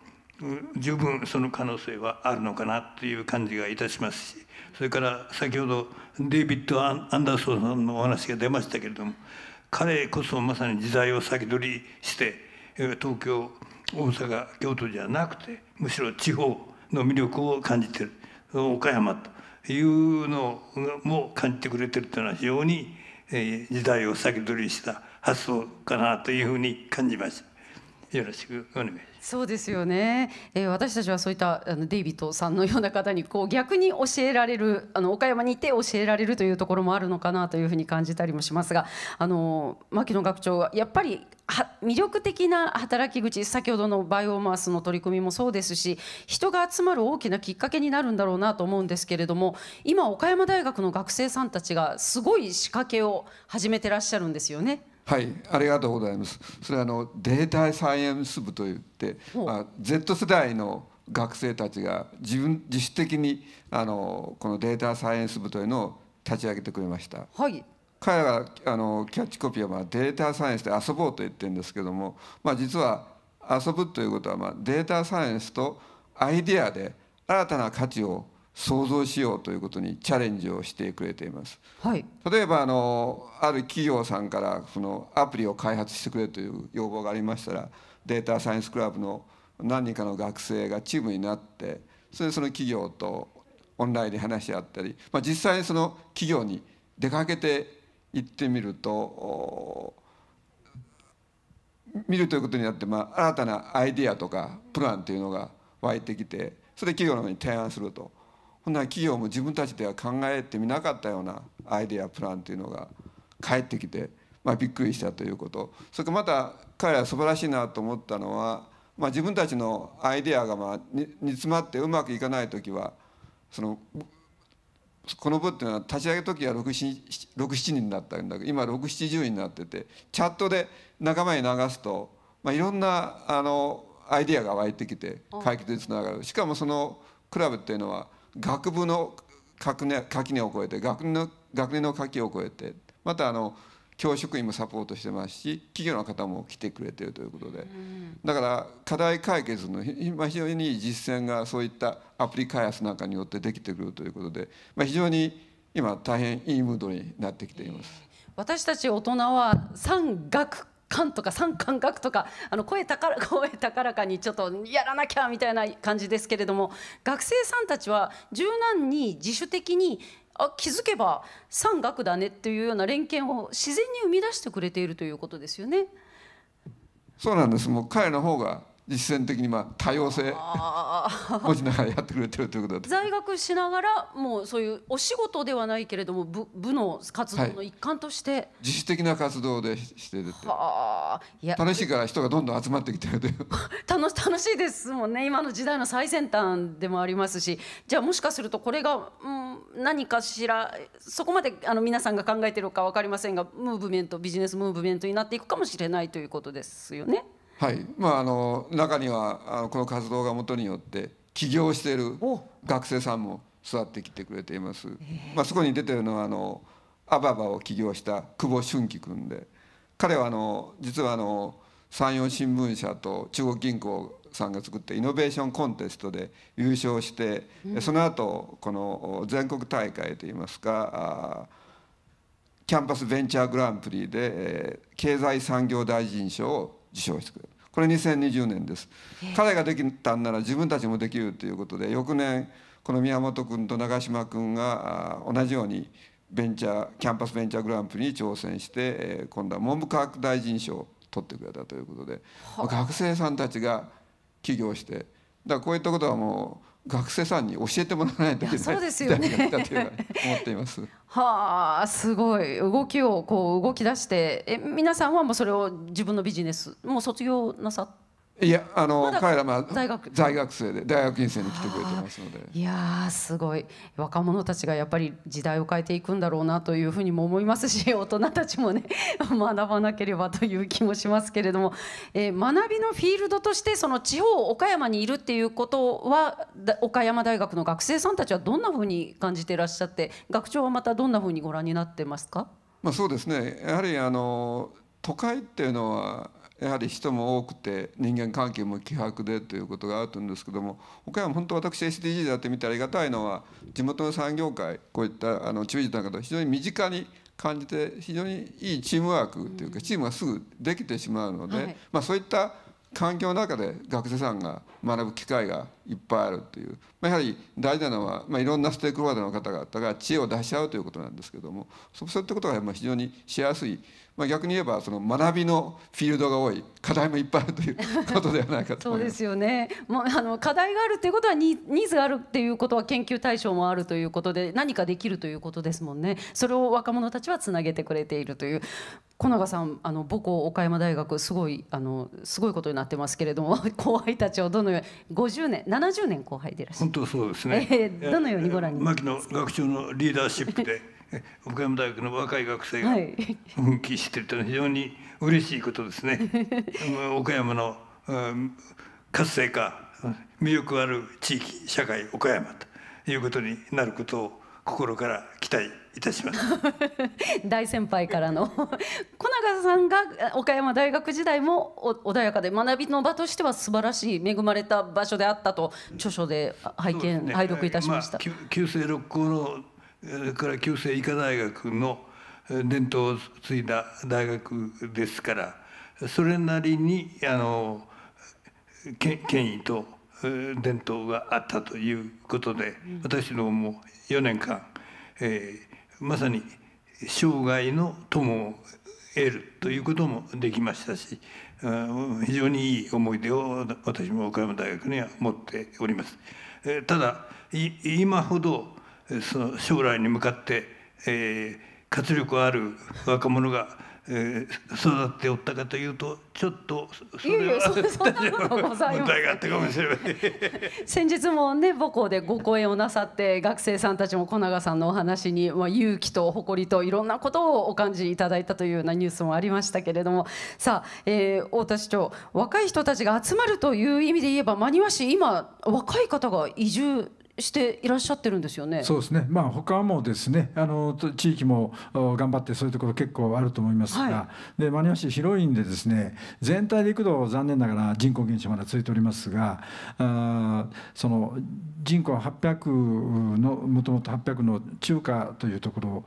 十分その可能性はあるのかなという感じがいたしますしそれから先ほどデイビッド・アンダーソンさんのお話が出ましたけれども彼こそまさに時代を先取りして東京大阪京都じゃなくてむしろ地方の魅力を感じてる岡山というのも感じてくれてるというのは非常に時代を先取りした発想かなというふうに感じました。よろしくお願いします
そうですよね、えー、私たちはそういったあのデイビッドさんのような方にこう逆に教えられるあの岡山にいて教えられるというところもあるのかなというふうに感じたりもしますがあの牧野学長はやっぱり魅力的な働き口先ほどのバイオマスの取り組みもそうですし人が集まる大きなきっかけになるんだろうなと思うんですけれども今岡山大学の学生さんたちがすごい仕掛けを始めてらっしゃるんですよね。
はい、ありがとうございます。それはあのデータサイエンス部といって、まあ、Z 世代の学生たちが自分自主的にあのこのデータサイエンス部というのを立ち上げてくれました。はい。彼らあのキャッチコピーは、まあ、データサイエンスで遊ぼうと言ってるんですけども、まあ、実は遊ぶということは、まあ、データサイエンスとアイデアで新たな価値を想像しようということにチャレンジをしてくれています。はい、例えばあのある企業さんからそのアプリを開発してくれという要望がありましたらデータサイエンスクラブの何人かの学生がチームになってそれでその企業とオンラインで話し合ったり、まあ、実際にその企業に出かけて行ってみると見るということになって、まあ、新たなアイディアとかプランというのが湧いてきてそれで企業の方に提案すると。ほんなら企業も自分たちでは考えてみなかったようなアイデアプランというのが返ってきて、まあ、びっくりしたということそれからまた彼ら素晴らしいなと思ったのは、まあ、自分たちのアイデアがまあ煮詰まってうまくいかない時はそのこの部っていうのは立ち上げ時は67人だったんだけど今670人になっててチャットで仲間に流すと、まあ、いろんなあのアイデアが湧いてきて解決につながるしかもそのクラブっていうのは学部の垣根を越えて学年の学年の垣を越えてまたあの教職員もサポートしてますし企業の方も来てくれてるということで、だから課題解決の非常に実践がそういったアプリ開発なんかによってできてくるということで、まあ、非常に今大変いいムードになってきています。
私たち大人は産学巻とか三感学とかあの声高ら声高 らかにちょっとやらなきゃみたいな感じですけれども学生さんたちは柔軟に自主的にあ気づけば三学だねっていうような連携を自然に生み出してくれているということですよね。
そうなんですもう彼の方が実践的にまあ多様性
持ちな
がらやってくれてるということだ
在学しながらもうそういうお仕事ではないけれども部部の活動の一環として、はい、
自主的な活動でしてていや楽しいから人がどんどん集まってきてるという
楽楽しいですもんね今の時代の最先端でもありますしじゃあもしかするとこれが、うん、何かしらそこまであの皆さんが考えてるか分かりませんがムーブメントビジネスムーブメントになっていくかもしれないということですよね。
はいまあ、あの中にはこの活動がもとによって起業している学生さんも座ってきてくれています、まあ、そこに出てるのはあのアババを起業した久保俊樹君で彼はあの実はあの山陽新聞社と中国銀行さんが作ってイノベーションコンテストで優勝して、うん、その後この全国大会といいますかキャンパスベンチャーグランプリで、えー、経済産業大臣賞を受賞してくれこれ2020年です、えー、彼ができたんなら自分たちもできるということで翌年この宮本君と長嶋君が同じようにベンチャーキャンパスベンチャーグランプリに挑戦して、え今度は文部科学大臣賞を取ってくれたということで学生さんたちが起業してだからこういったことはもう学生さんに教えてもらわないといけないそうですよねだと思っています。
はあすごい動きをこう動き出してえ皆さんはもうそれを自分のビジネスもう卒業なさ
いやあの、ま、彼らは大学在学生で大学院生に来てくれてますのでい
やすごい若者たちがやっぱり時代を変えていくんだろうなというふうにも思いますし 大人たちもね 学ばなければという気もしますけれども、えー、学びのフィールドとしてその地方岡山にいるっていうことは岡山大学の学生さんたちはどんなふうに感じていらっしゃって学長はまたどんなふうにご覧になってますか
まあそうですねやはりあの都会っていうのはやはり人も多くて人間関係も希薄でということがあるんですけども岡山本当私 SDGs やってみてありがたいのは地元の産業界こういったあの中事の方非常に身近に感じて非常にいいチームワークというかチームがすぐできてしまうので、まあ、そういった環境の中で学生さんが学ぶ機会がいっぱいあるという、まあ、やはり大事なのは、まあ、いろんなステークホルダーの方々が知恵を出し合うということなんですけどもそういったことが非常にしやすいまあ、逆に言えばその学びのフィールドが多い課題もいっぱいあるということではないかと そうで
すよね、まあ、あの課題があるということはニーズがあるっていうことは研究対象もあるということで何かできるということですもんねそれを若者たちはつなげてくれているという小永さんあの母校岡山大学すごいあのすごいことになってますけれども 後輩たちをどのように50年70年後輩でいらっしゃ
る本当そうですね、えー、どのようにご覧になりますか、牧野学長のリーダーシップで 岡山大学の若い学生が奮起してるというのは非常に嬉しいことですね。岡山の、活性化魅力ある地域社会岡山ということになることを心から期待いたします
大先輩からの小永さんが岡山大学時代も穏やかで学びの場としては素晴らしい恵まれた場所であったと著書で拝見、ね、拝読いたしました、
まあ、旧制六甲のそれから旧制医科大学の伝統を継いだ大学ですからそれなりにあの権威と伝統があったということで、私どもも4年間、えー、まさに生涯の友を得るということもできましたし非常にいい思い出を私も岡山大学には持っております。ただ今ほどその将来に向かって、えー、活力ある若者が、えー、育っておったかというとちょっとそれ
は
問題があったかもしれい
先日もね母校でご講演をなさって学生さんたちも小永さんのお話に、まあ、勇気と誇りといろんなことをお感じいただいたというようなニュースもありましたけれどもさあ、えー、太田市長若い人たちが集まるという意味で言えば真庭市今若い方が移住していらっしゃってるんですよね。そ
うですね。まあ他もですね、あの地域も頑張ってそういうところ結構あると思いますが、はい、で真庭市広いんでですね、全体でいくと残念ながら人口減少まだ続いておりますが、あその人口800のもともと800の中華というところ、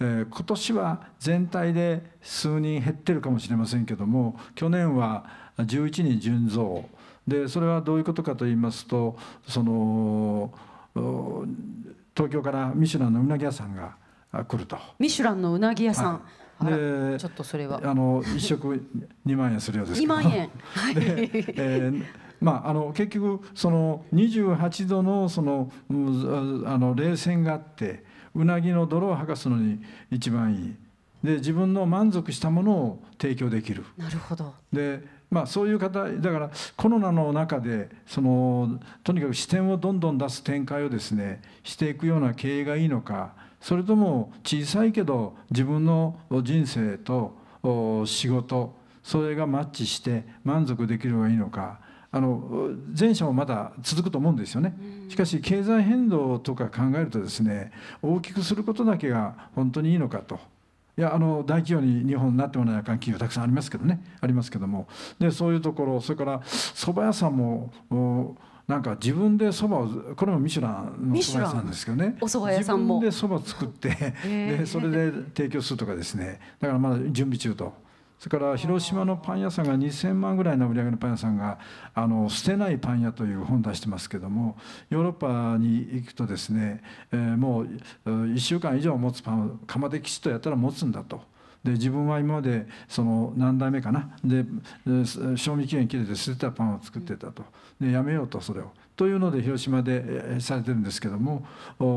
えー、今年は全体で数人減ってるかもしれませんけども、去年は11人純増。でそれはどういうことかと言いますとその東京からミシュランのうなぎ屋さんが来ると。
ミシュランのうなぎ屋さん、はい
でちょっとそれはあの一食二万円するようですけど2万円、はい、で、えー、まあ、あの結局その二十八度のそのあの冷戦があってうなぎの泥を剥かすのに一番いいで自分の満足したものを提供できるなるほどでまあ、そういう方だからコロナの中でそのとにかく視点をどんどん出す展開をですねしていくような経営がいいのかそれとも小さいけど自分の人生と仕事それがマッチして満足できるのがいいのかあの前者もまだ続くと思うんですよねしかし経済変動とか考えるとですね大きくすることだけが本当にいいのかと。いやあの大企業に日本なってもらわなきゃ企業たくさんありますけどねありますけどもでそういうところそれから蕎麦屋さんもなんか自分でそばをこれもミシュランの蕎麦屋さんですけどねお蕎麦屋さんも自分でそば作って、でそれで提供するとかですねだからまだ準備中とそれから広島のパン屋さんが2000万ぐらいの売り上げのパン屋さんが「あの捨てないパン屋」という本出してますけどもヨーロッパに行くとですね、えー、もう1週間以上持つパンを釜できちっとやったら持つんだと。で自分は今までその何代目かなで賞味期限切れて捨てたパンを作ってたとでやめようとそれを。というので広島でされてるんですけども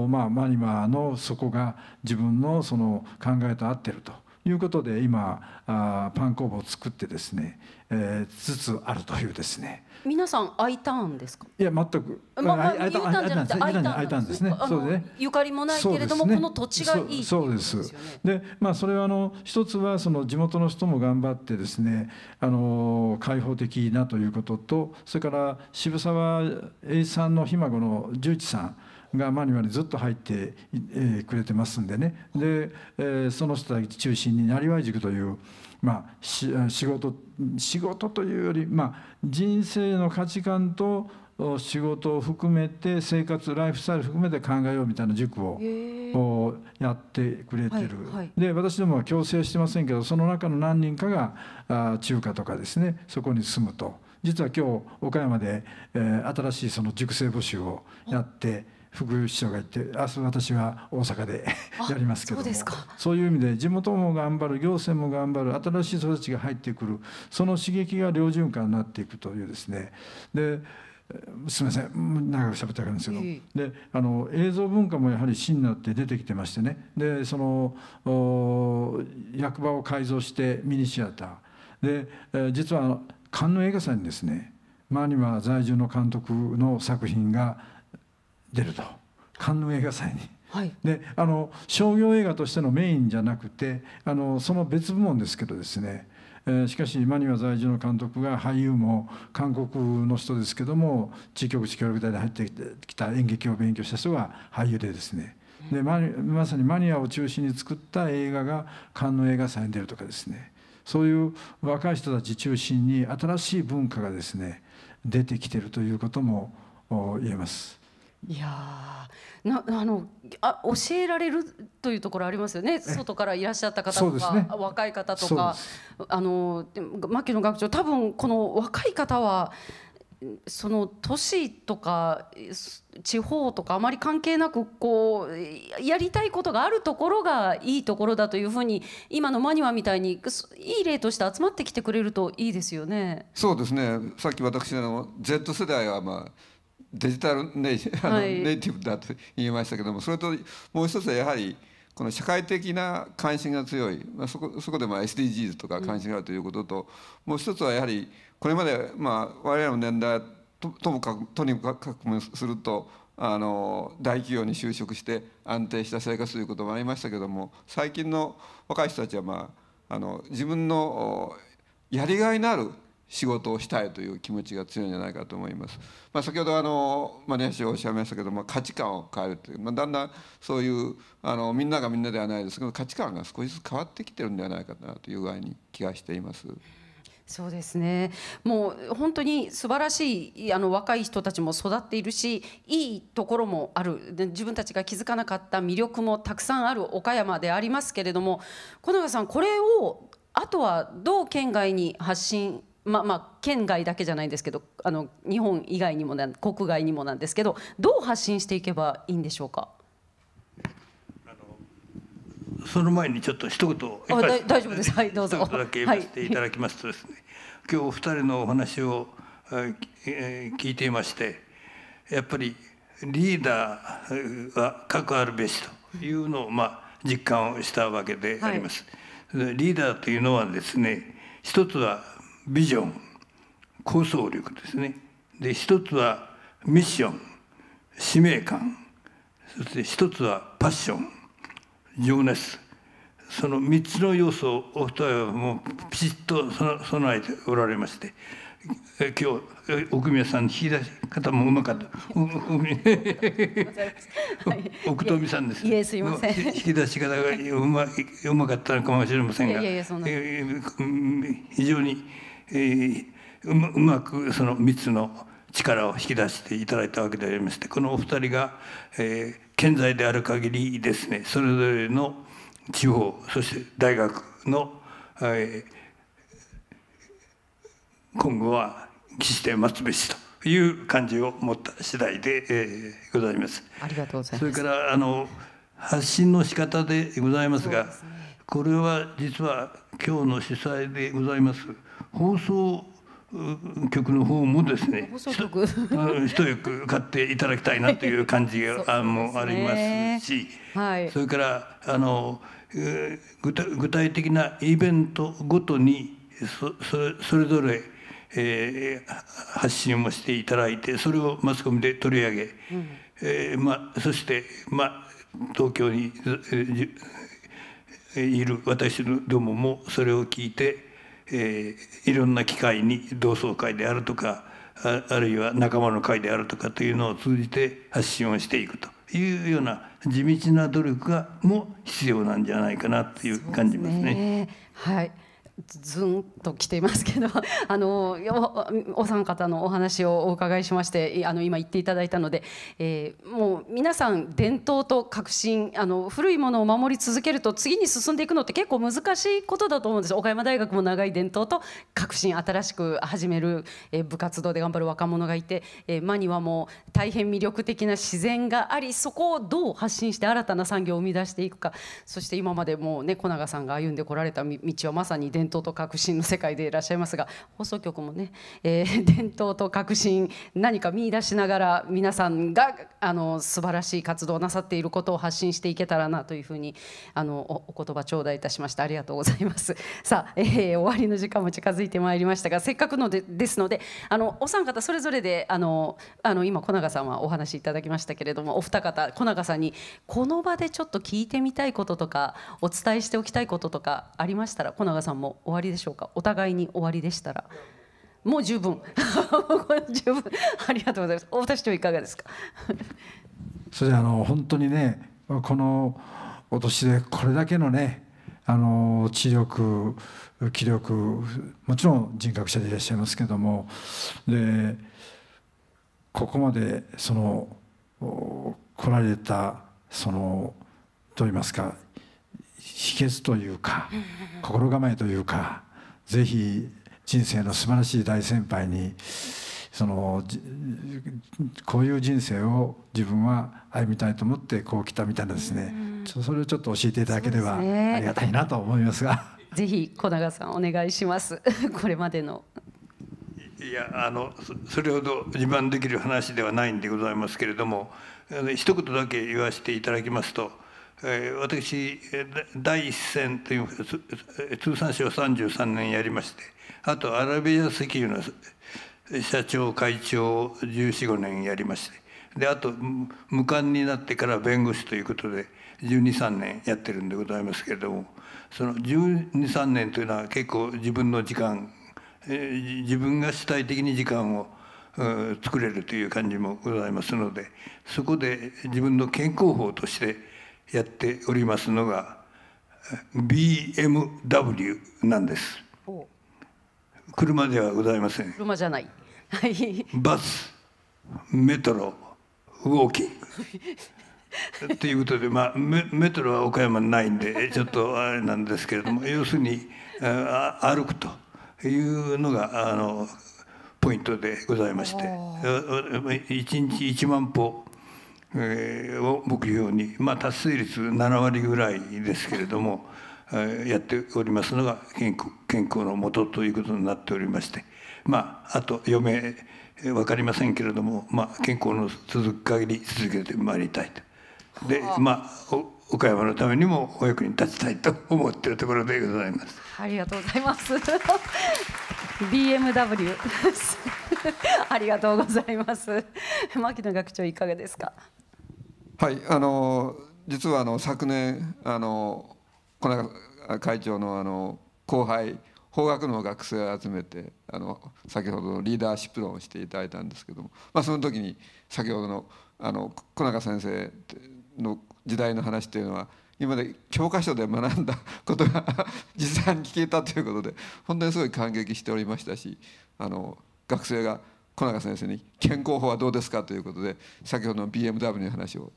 まあマニマのそこが自分のその考えと合ってると。いうことで今あパン工房を作ってですね、えー、つつあるというです
ね皆さん I ターンですか
いや全く、まあ、まあ、U ターンじゃなくて I ターンですねそうでね
ゆかりもないけれども、ね、この土地がいい
そうですでまあそれはあの一つはその地元の人も頑張ってですねあの開放的なということとそれから渋沢栄一さんのひ孫の十一さんがマニュアルにずっと入ってくれてますんでねでその人たち中心になりわい塾というまあ、仕事仕事というより、まあ、人生の価値観と仕事を含めて生活ライフスタイル含めて考えようみたいな塾をやってくれてる、はいはい、で私どもは強制してませんけどその中の何人かが中華とかですねそこに住むと実は今日岡山で、え新しいその塾生募集をやって。副市長がいて明日私は大阪で やりますけどそういう意味で地元も頑張る行政も頑張る新しい人たちが入ってくるその刺激が良循環になっていくというですねですみません長く喋ってるんですけど、であの映像文化もやはり芯になって出てきてましてねでその役場を改造してミニシアターで、えー、実は観音映画祭にですねマニマ在住の監督の作品が出るとカンヌ映画祭に。はい、であの商業映画としてのメインじゃなくてあのその別部門ですけどですねえしかし今には在住の監督が俳優も韓国の人ですけども地域お地協力隊で入ってきた演劇を勉強した人が俳優でですねでままさにマニアを中心に作った映画がカンヌ映画祭に出るとかですねそういう若い人たち中心に新しい文化がですね出てきてるということも言えます。
いやなあのあ教えられるというところありますよね外からいらっしゃった方とか、ね、若い方とかあの牧野学長多分この若い方はその都市とか地方とかあまり関係なくこうやりたいことがあるところがいいところだというふうに今のマニュアみたいにいい例として集まってきてくれるといいですよね。
そうですねさっき私の Z 世代は、まあデジタルネあの、はい、ネイティブだと言いましたけどもそれともう一つはやはりこの社会的な関心が強い、まあ、そこそこでま SDGs とか関心があるということと、うん、もう一つはやはりこれまでまあ我々の年代とともかくとにかくするとあの大企業に就職して安定した生活ということもありましたけども最近の若い人たちは、まあ、あの自分のやりがいのある仕事をしたいという気持ちが強いんじゃないかと思います。まあ、先ほどあのマネー氏おっしゃいましたけどまあ、価値観を変えるという、まあ、だんだんそういうあのみんながみんなではないですけど価値観が少しずつ変わってきてるんではないかなという具合に気がしています。
そうですねもう本当に素晴らしいあの若い人たちも育っているしいいところもある自分たちが気づかなかった魅力もたくさんある岡山でありますけれども小永さんこれをあとはどう県外に発信まあまあ県外だけじゃないんですけどあの日本以外にもな国外にもなんですけどどう発信していけばいいんでし
ょうかその前にちょっと一言あ大丈夫ですは
いどうぞだけ言わせていただき
ますとですね、はい、今日お二人のお話を、えー、聞いていましてやっぱりリーダーは核あるべしというのを、まあ、実感をしたわけであります、はい、リーダーというのはですね一つはビジョン構想力ですねで一つはミッション使命感そして一つはパッション情熱その3つの要素をお二人はもうピシッと備えておられまして今日奥宮さんの引き出し方もうまかった奥富さんです
いえすいません引
き出し方がうまうまかったのかもしれませんが非常にえー、うまくその3つの力を引き出していただいたわけでありましてこのお二人が、えー、健在である限りですねそれぞれの地方そして大学の、えー、今後は岸田松部氏という感じを持った次第で、えー、ございます。ありがとうございます。それからあの発信の仕方でございますが、ね、これは実は今日の主催でございます。放送局の方もですね放送局一役 買っていただきたいなという感じがもありますし、はい、それからあの具体的なイベントごとにそそれぞれえ発信をしていただいてそれをマスコミで取り上げ、うん、えー、まあ、そして、まあ、東京に、えいる私どももそれを聞いてえー、いろんな機会に同窓会であるとかあるいは仲間の会であるとかというのを通じて発信をしていくというような地道な努力がも必要なんじゃないかなという感じますね。すね
はいずんと来ていますけど あのお三方のお話をお伺いしましてあの今言っていただいたので、えー、もう皆さん伝統と革新あの古いものを守り続けると次に進んでいくのって結構難しいことだと思うんです岡山大学も長い伝統と革新新しく始める、え部活動で頑張る若者がいて、えー、マニはもう大変魅力的な自然がありそこをどう発信して新たな産業を生み出していくかそして今までもうね小永さんが歩んでこられた道はまさに伝統伝統と革新の世界でいらっしゃいますが放送局もね、えー、伝統と革新何か見出しながら皆さんがあの素晴らしい活動をなさっていることを発信していけたらなというふうにあのお言葉頂戴いたしましたありがとうございますさあ、えー、終わりの時間も近づいてまいりましたがせっかくのでですのであのお三方それぞれであのあの今小永さんはお話いただきましたけれどもお二方小永さんにこの場でちょっと聞いてみたいこととかお伝えしておきたいこととかありましたら小永さんも終わりでしょうかお互いに終わりでしたらもう十分 十分ありがとうございます大田市長いかがですか
それあの本当にねこのお年でこれだけのねあの知力気力もちろん人格者でいらっしゃいますけどもでここまでその来られたそのと言いますか秘訣というか心構えというかぜひ人生の素晴らしい大先輩にそのこういう人生を自分は歩みたいと思ってこう来たみたいなですね、それをちょっと教えていただければありがたいなと思いますが。
すね、ぜひ小永さんお願いします これまでの
いやあのそれほど自慢できる話ではないんでございますけれども一言だけ言わせていただきますと。私第一線という通産省33年やりましてあとアラビア石油の社長会長を1415年やりましてであと無冠になってから弁護士ということで123年やってるんでございますけれどもその123年というのは結構自分の時間自分が主体的に時間を作れるという感じもございますのでそこで自分の健康法としてやっておりますのが BMW なんです車ではございません車じゃないバスメトロウォーキングと いうことで、まあ、メメトロは岡山ないんでちょっとあれなんですけれども 要するにあ歩くというのがあのポイントでございまして1日1万歩を目標に、まあ、達成率7割ぐらいですけれどもやっておりますのが健康健康のもとということになっておりまして、まあ、あと余命分かりませんけれども、まあ、健康の続く限り続けてまいりたいと。でまあ岡山のためにもお役に立ちたいと思っているところでございま
す。ありがとうございます。BMW ありがとうございます。牧野学長いかがですか。
はいあの実はあの昨年あの小中会長のあの後輩法学の学生を集めてあの先ほどのリーダーシップ論をしていただいたんですけども、まあ、その時に先ほどのあの小中先生の時代の話というのは今まで教科書で学んだ ことが 実際に聞けたということで本当にすごい感激しておりましたしあの学生が小永先生に「健康法はどうですか?」ということで先ほどの BMW の話を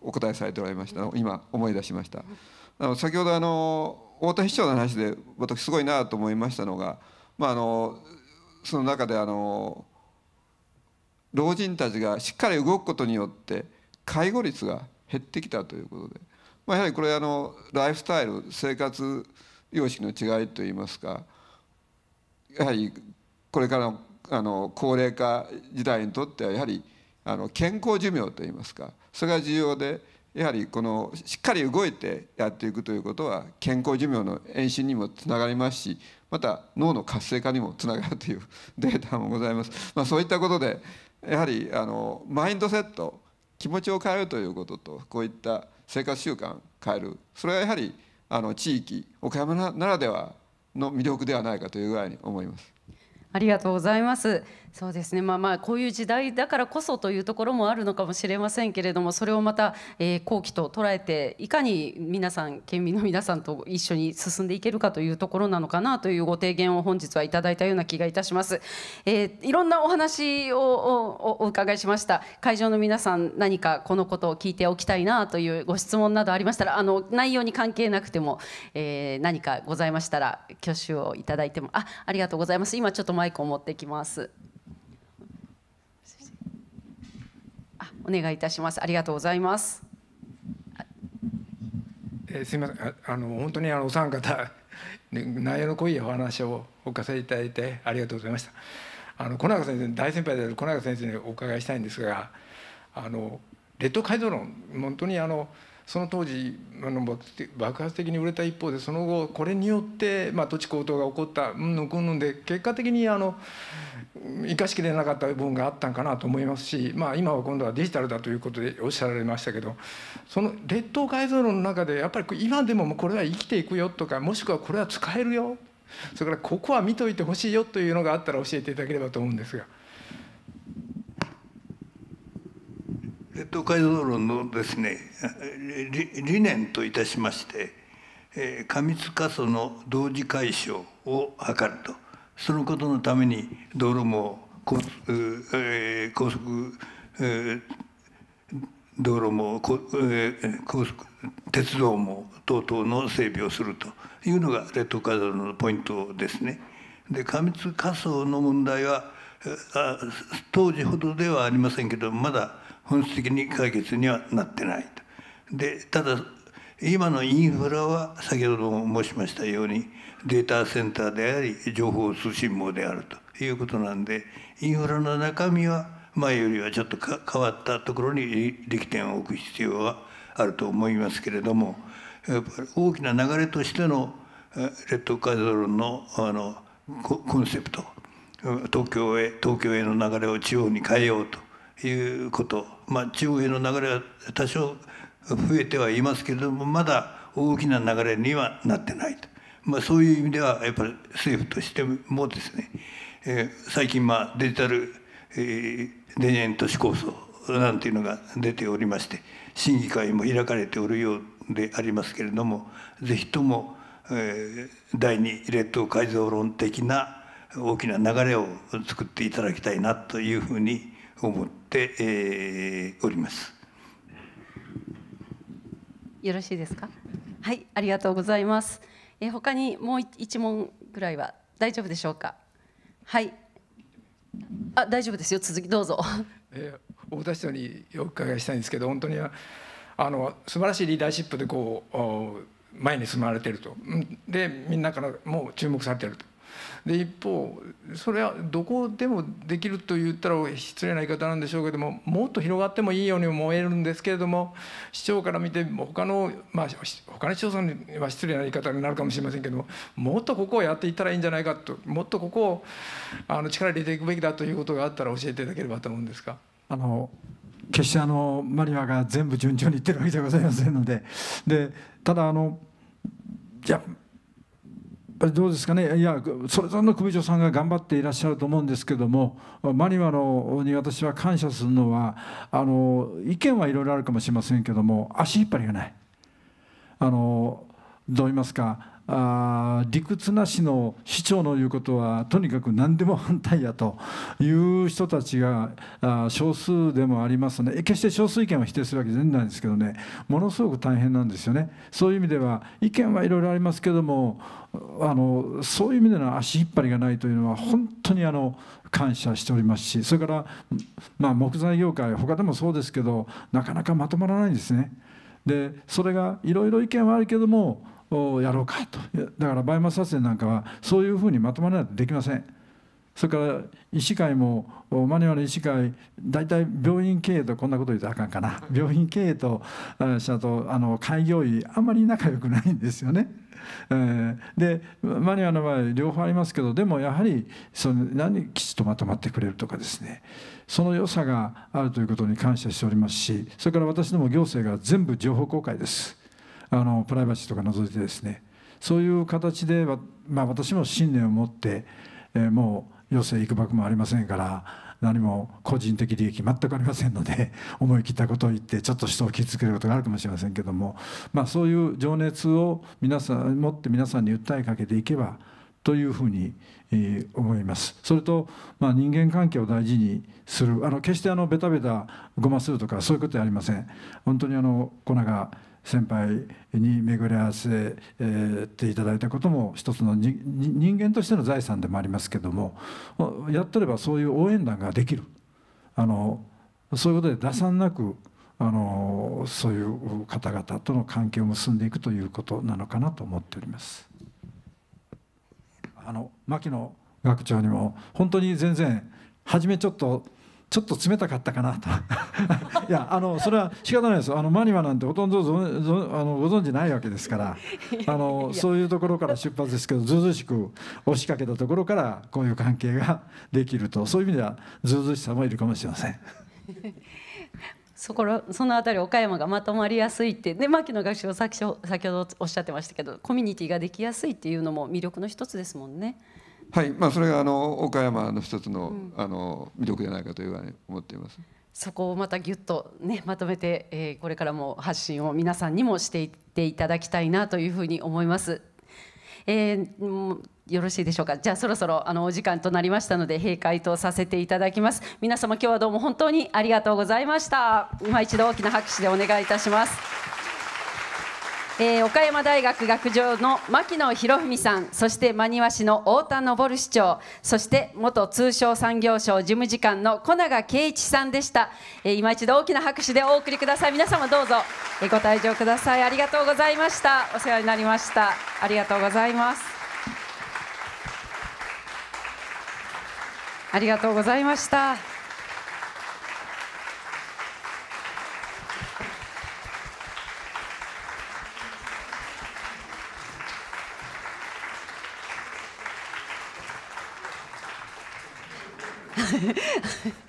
お答えされておられましたのを今思い出しました。あの先ほどあの太田市長の話で私すごいなと思いましたのが、まあ、あのその中であの老人たちがしっかり動くことによって介護率が減ってきたということで、まあ、やはりこれあのライフスタイル生活様式の違いといいますかやはりこれからのあの高齢化時代にとってはやはりあの健康寿命といいますかそれが重要でやはりこのしっかり動いてやっていくということは健康寿命の延伸にもつながりますしまた脳の活性化にもつながるという データもございます。まあ、そういったことでやはりあのマインドセット気持ちを変えるということとこういった生活習慣変えるそれはやはりあの地域岡山ならではの魅力ではないかという具合に思います。
ありがとうございます。そうですねまあまあこういう時代だからこそというところもあるのかもしれませんけれどもそれをまた、えー、後期と捉えていかに皆さん県民の皆さんと一緒に進んでいけるかというところなのかなというご提言を本日はいただいたような気がいたします。えー、いろんなお話をお伺いしました会場の皆さん何かこのことを聞いておきたいなというご質問などありましたらあの内容に関係なくても、えー、何かございましたら挙手をいただいてもあありがとうございます今ちょっとマイクを持ってきます。お願いいたします。ありがとうございます。
えー、すみません、あの本当にあのお三方、内容の濃いお話をお聞かせいただいてありがとうございました。あの小永先生大先輩である小永先生にお伺いしたいんですが、あのレ列島街道論本当にあの。その当時あの爆発的に売れた一方でその後これによって、まあ、土地高騰が起こったうんぬんで結果的にあの生かしきれなかった部分があったんかなと思いますし、まあ、今は今度はデジタルだということでおっしゃられましたけどその列島改造論の中でやっぱり今でもこれは生きていくよとかもしくはこれは使えるよそれからここは見といてほしいよというのがあったら教えていただければと思うんですが。
列島改造論のですね理念といたしまして、え過密過疎の同時解消を図ると。そのことのために道路も高,、えー、高速、えー、道路も、えー、高速鉄道も等々の整備をするというのがレッドカードのポイントですね。で過密仮想の問題は当時ほどではありませんけどまだ本質的に解決にはなってないと。でただ今のインフラは先ほども申しましたようにデータセンターであり情報通信網であるということなんでインフラの中身は前よりはちょっと変わったところに力点を置く必要はあると思いますけれどもやっぱり大きな流れとしてのレッドカード論のあのコンセプト東京へ東京への流れを地方に変えようということ、まあ、地方への流れは多少増えてはいますけれどもまだ大きな流れにはなってないと。まあ、そういう意味ではやっぱり政府としてもですね、えー、最近まあデジタル、えー、田園都市構想なんていうのが出ておりまして審議会も開かれておるようでありますけれどもぜひとも、えー、第2列島改造論的な大きな流れを作っていただきたいなというふうに思って、えー、おります。
よろしいですか。はい、ありがとうございます。えー、他にもう一問ぐらいは大丈夫でしょうかはいあ大丈夫ですよ続きどうぞ、
えー、大田市長にお伺いしたいんですけど本当にあの素晴らしいリーダーシップでこう前に進まれているとでみんなからもう注目されているとで一方それはどこでもできると言ったら失礼な言い方なんでしょうけどももっと広がってもいいように思えるんですけれども市長から見て他のまあ他の市長さんには失礼な言い方になるかもしれませんけどももっとここをやっていったらいいんじゃないかともっとここをあの力入れていくべきだということがあったら教えていただければと思うんですが。
あの決してあのマリアが全部順調にいってるわけじゃございませんのででただあのぱりどうですかねいやそれぞれの首長さんが頑張っていらっしゃると思うんですけどもマニマのに私は感謝するのはあの意見はいろいろあるかもしれませんけども足引っ張りがないあのどう言いますかあ理屈なしの市長の言うことはとにかく何でも反対やという人たちがあ少数でもありますので決して少数意見を否定するわけじゃないんですけどねものすごく大変なんですよねそういう意味では意見はいろいろありますけどもあのそういう意味での足引っ張りがないというのは本当にあの感謝しておりますしそれから、まあ、木材業界他でもそうですけどなかなかまとまらないんですね。でそれがいろいろ意見はあるけどもをやろうかとだからバイマス撮影なんかはそういうふうにまとまらないとできませんそれから医師会もマニュアル医師会大体病院経営とこんなこと言うとあかんかな病院経営と社とあの開業医あんまり仲良くないんですよね。えー、でマニュアルの場合両方ありますけどでもやはりその何きちっとまとまってくれるとかですねその良さがあるということに感謝しておりますしそれから私ども行政が全部情報公開です。あのプライバシーとか除いてですねそういう形で、まあ、私も信念を持って、えー、もう余生いくばくもありませんから何も個人的利益全くありませんので 思い切ったことを言ってちょっと人を傷つけることがあるかもしれませんけども、まあ、そういう情熱を皆さん持って皆さんに訴えかけていけばというふうに思いますそれと、まあ、人間関係を大事にするあの決してあのベタベタごまするとかそういうことはありません本当にあの粉が先輩に巡り合わせていただいたことも一つの人間としての財産でもありますけどもやっとればそういう応援団ができるあのそういうことで打算なくあのそういう方々との関係を結んでいくということなのかなと思っております。あの牧野学長にも本当に全然初めちょっとちょっと冷たかったかなと いやあのそれは仕方ないですあのマニマなんてほとんどぞあのご存じないわけですから あのそういうところから出発ですけどずうずうしく押しかけたところからこういう関係ができるとそういう意味ではずうずしさもいるかもしれません。
そこらそのあたり岡山がまとまりやすいってで牧野学長先ほどおっしゃってましたけどコミュニティができやすいっていうのも魅力の一つですもんね。
はい、まあ、それがあの岡山の一つの、あの魅力じゃないかというふうに思っています。
そこをまたぎゅっとねまとめて、えー、これからも発信を皆さんにもしていっていただきたいなというふうに思います。えー、よろしいでしょうかじゃあそろそろあのお時間となりましたので閉会とさせていただきます皆様今日はどうも本当にありがとうございました今一度大きな拍手でお願いいたしますえー、岡山大学学長の牧野博文さんそして真庭市の太田昇市長そして元通商産業省事務次官の小永圭一さんでした、えー、今一度大きな拍手でお送りください皆様どうぞ、えー、ご退場くださいありがとうございましたお世話になりましたありがとうございますありがとうございましたフフフ。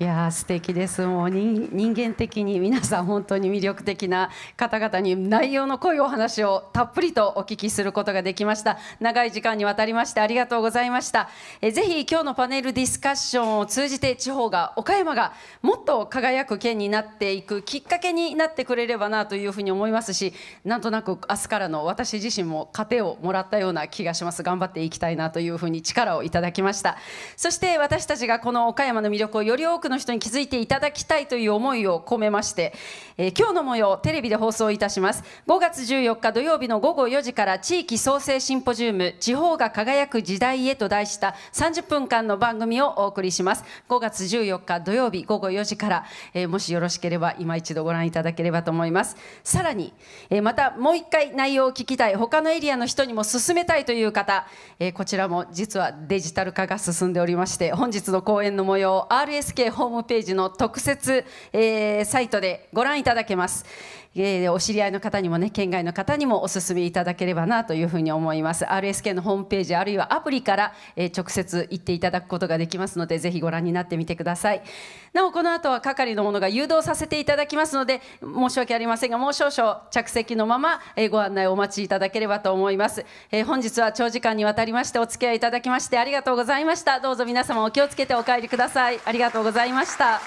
いや素敵ですもう人間的に皆さん本当に魅力的な方々に内容の濃いお話をたっぷりとお聞きすることができました長い時間にわたりましてありがとうございましたえぜひ今日のパネルディスカッションを通じて地方が岡山がもっと輝く県になっていくきっかけになってくれればなというふうに思いますしなんとなく明日からの私自身も糧をもらったような気がします頑張っていきたいなというふうに力をいただきましたそして私たちがこの岡山の魅力をより多くの人に気づいていただきたいという思いを込めまして、えー、今日の模様テレビで放送いたします5月14日土曜日の午後4時から地域創生シンポジウム地方が輝く時代へと題した30分間の番組をお送りします5月14日土曜日午後4時から、えー、もしよろしければ今一度ご覧いただければと思いますさらに、えー、またもう一回内容を聞きたい他のエリアの人にも進めたいという方、えこちらも実はデジタル化が進んでおりまして本日の講演の模様 RSK ホームページの特設、えー、サイトでご覧いただけます。えー、お知り合いの方にもね県外の方にもお勧めいただければなというふうに思います RSK のホームページあるいはアプリから、えー、直接行っていただくことができますのでぜひご覧になってみてくださいなおこの後は係の者が誘導させていただきますので申し訳ありませんがもう少々着席のまま、えー、ご案内お待ちいただければと思います、えー、本日は長時間にわたりましてお付き合いいただきましてありがとうございましたどうぞ皆様お気をつけてお帰りくださいありがとうございました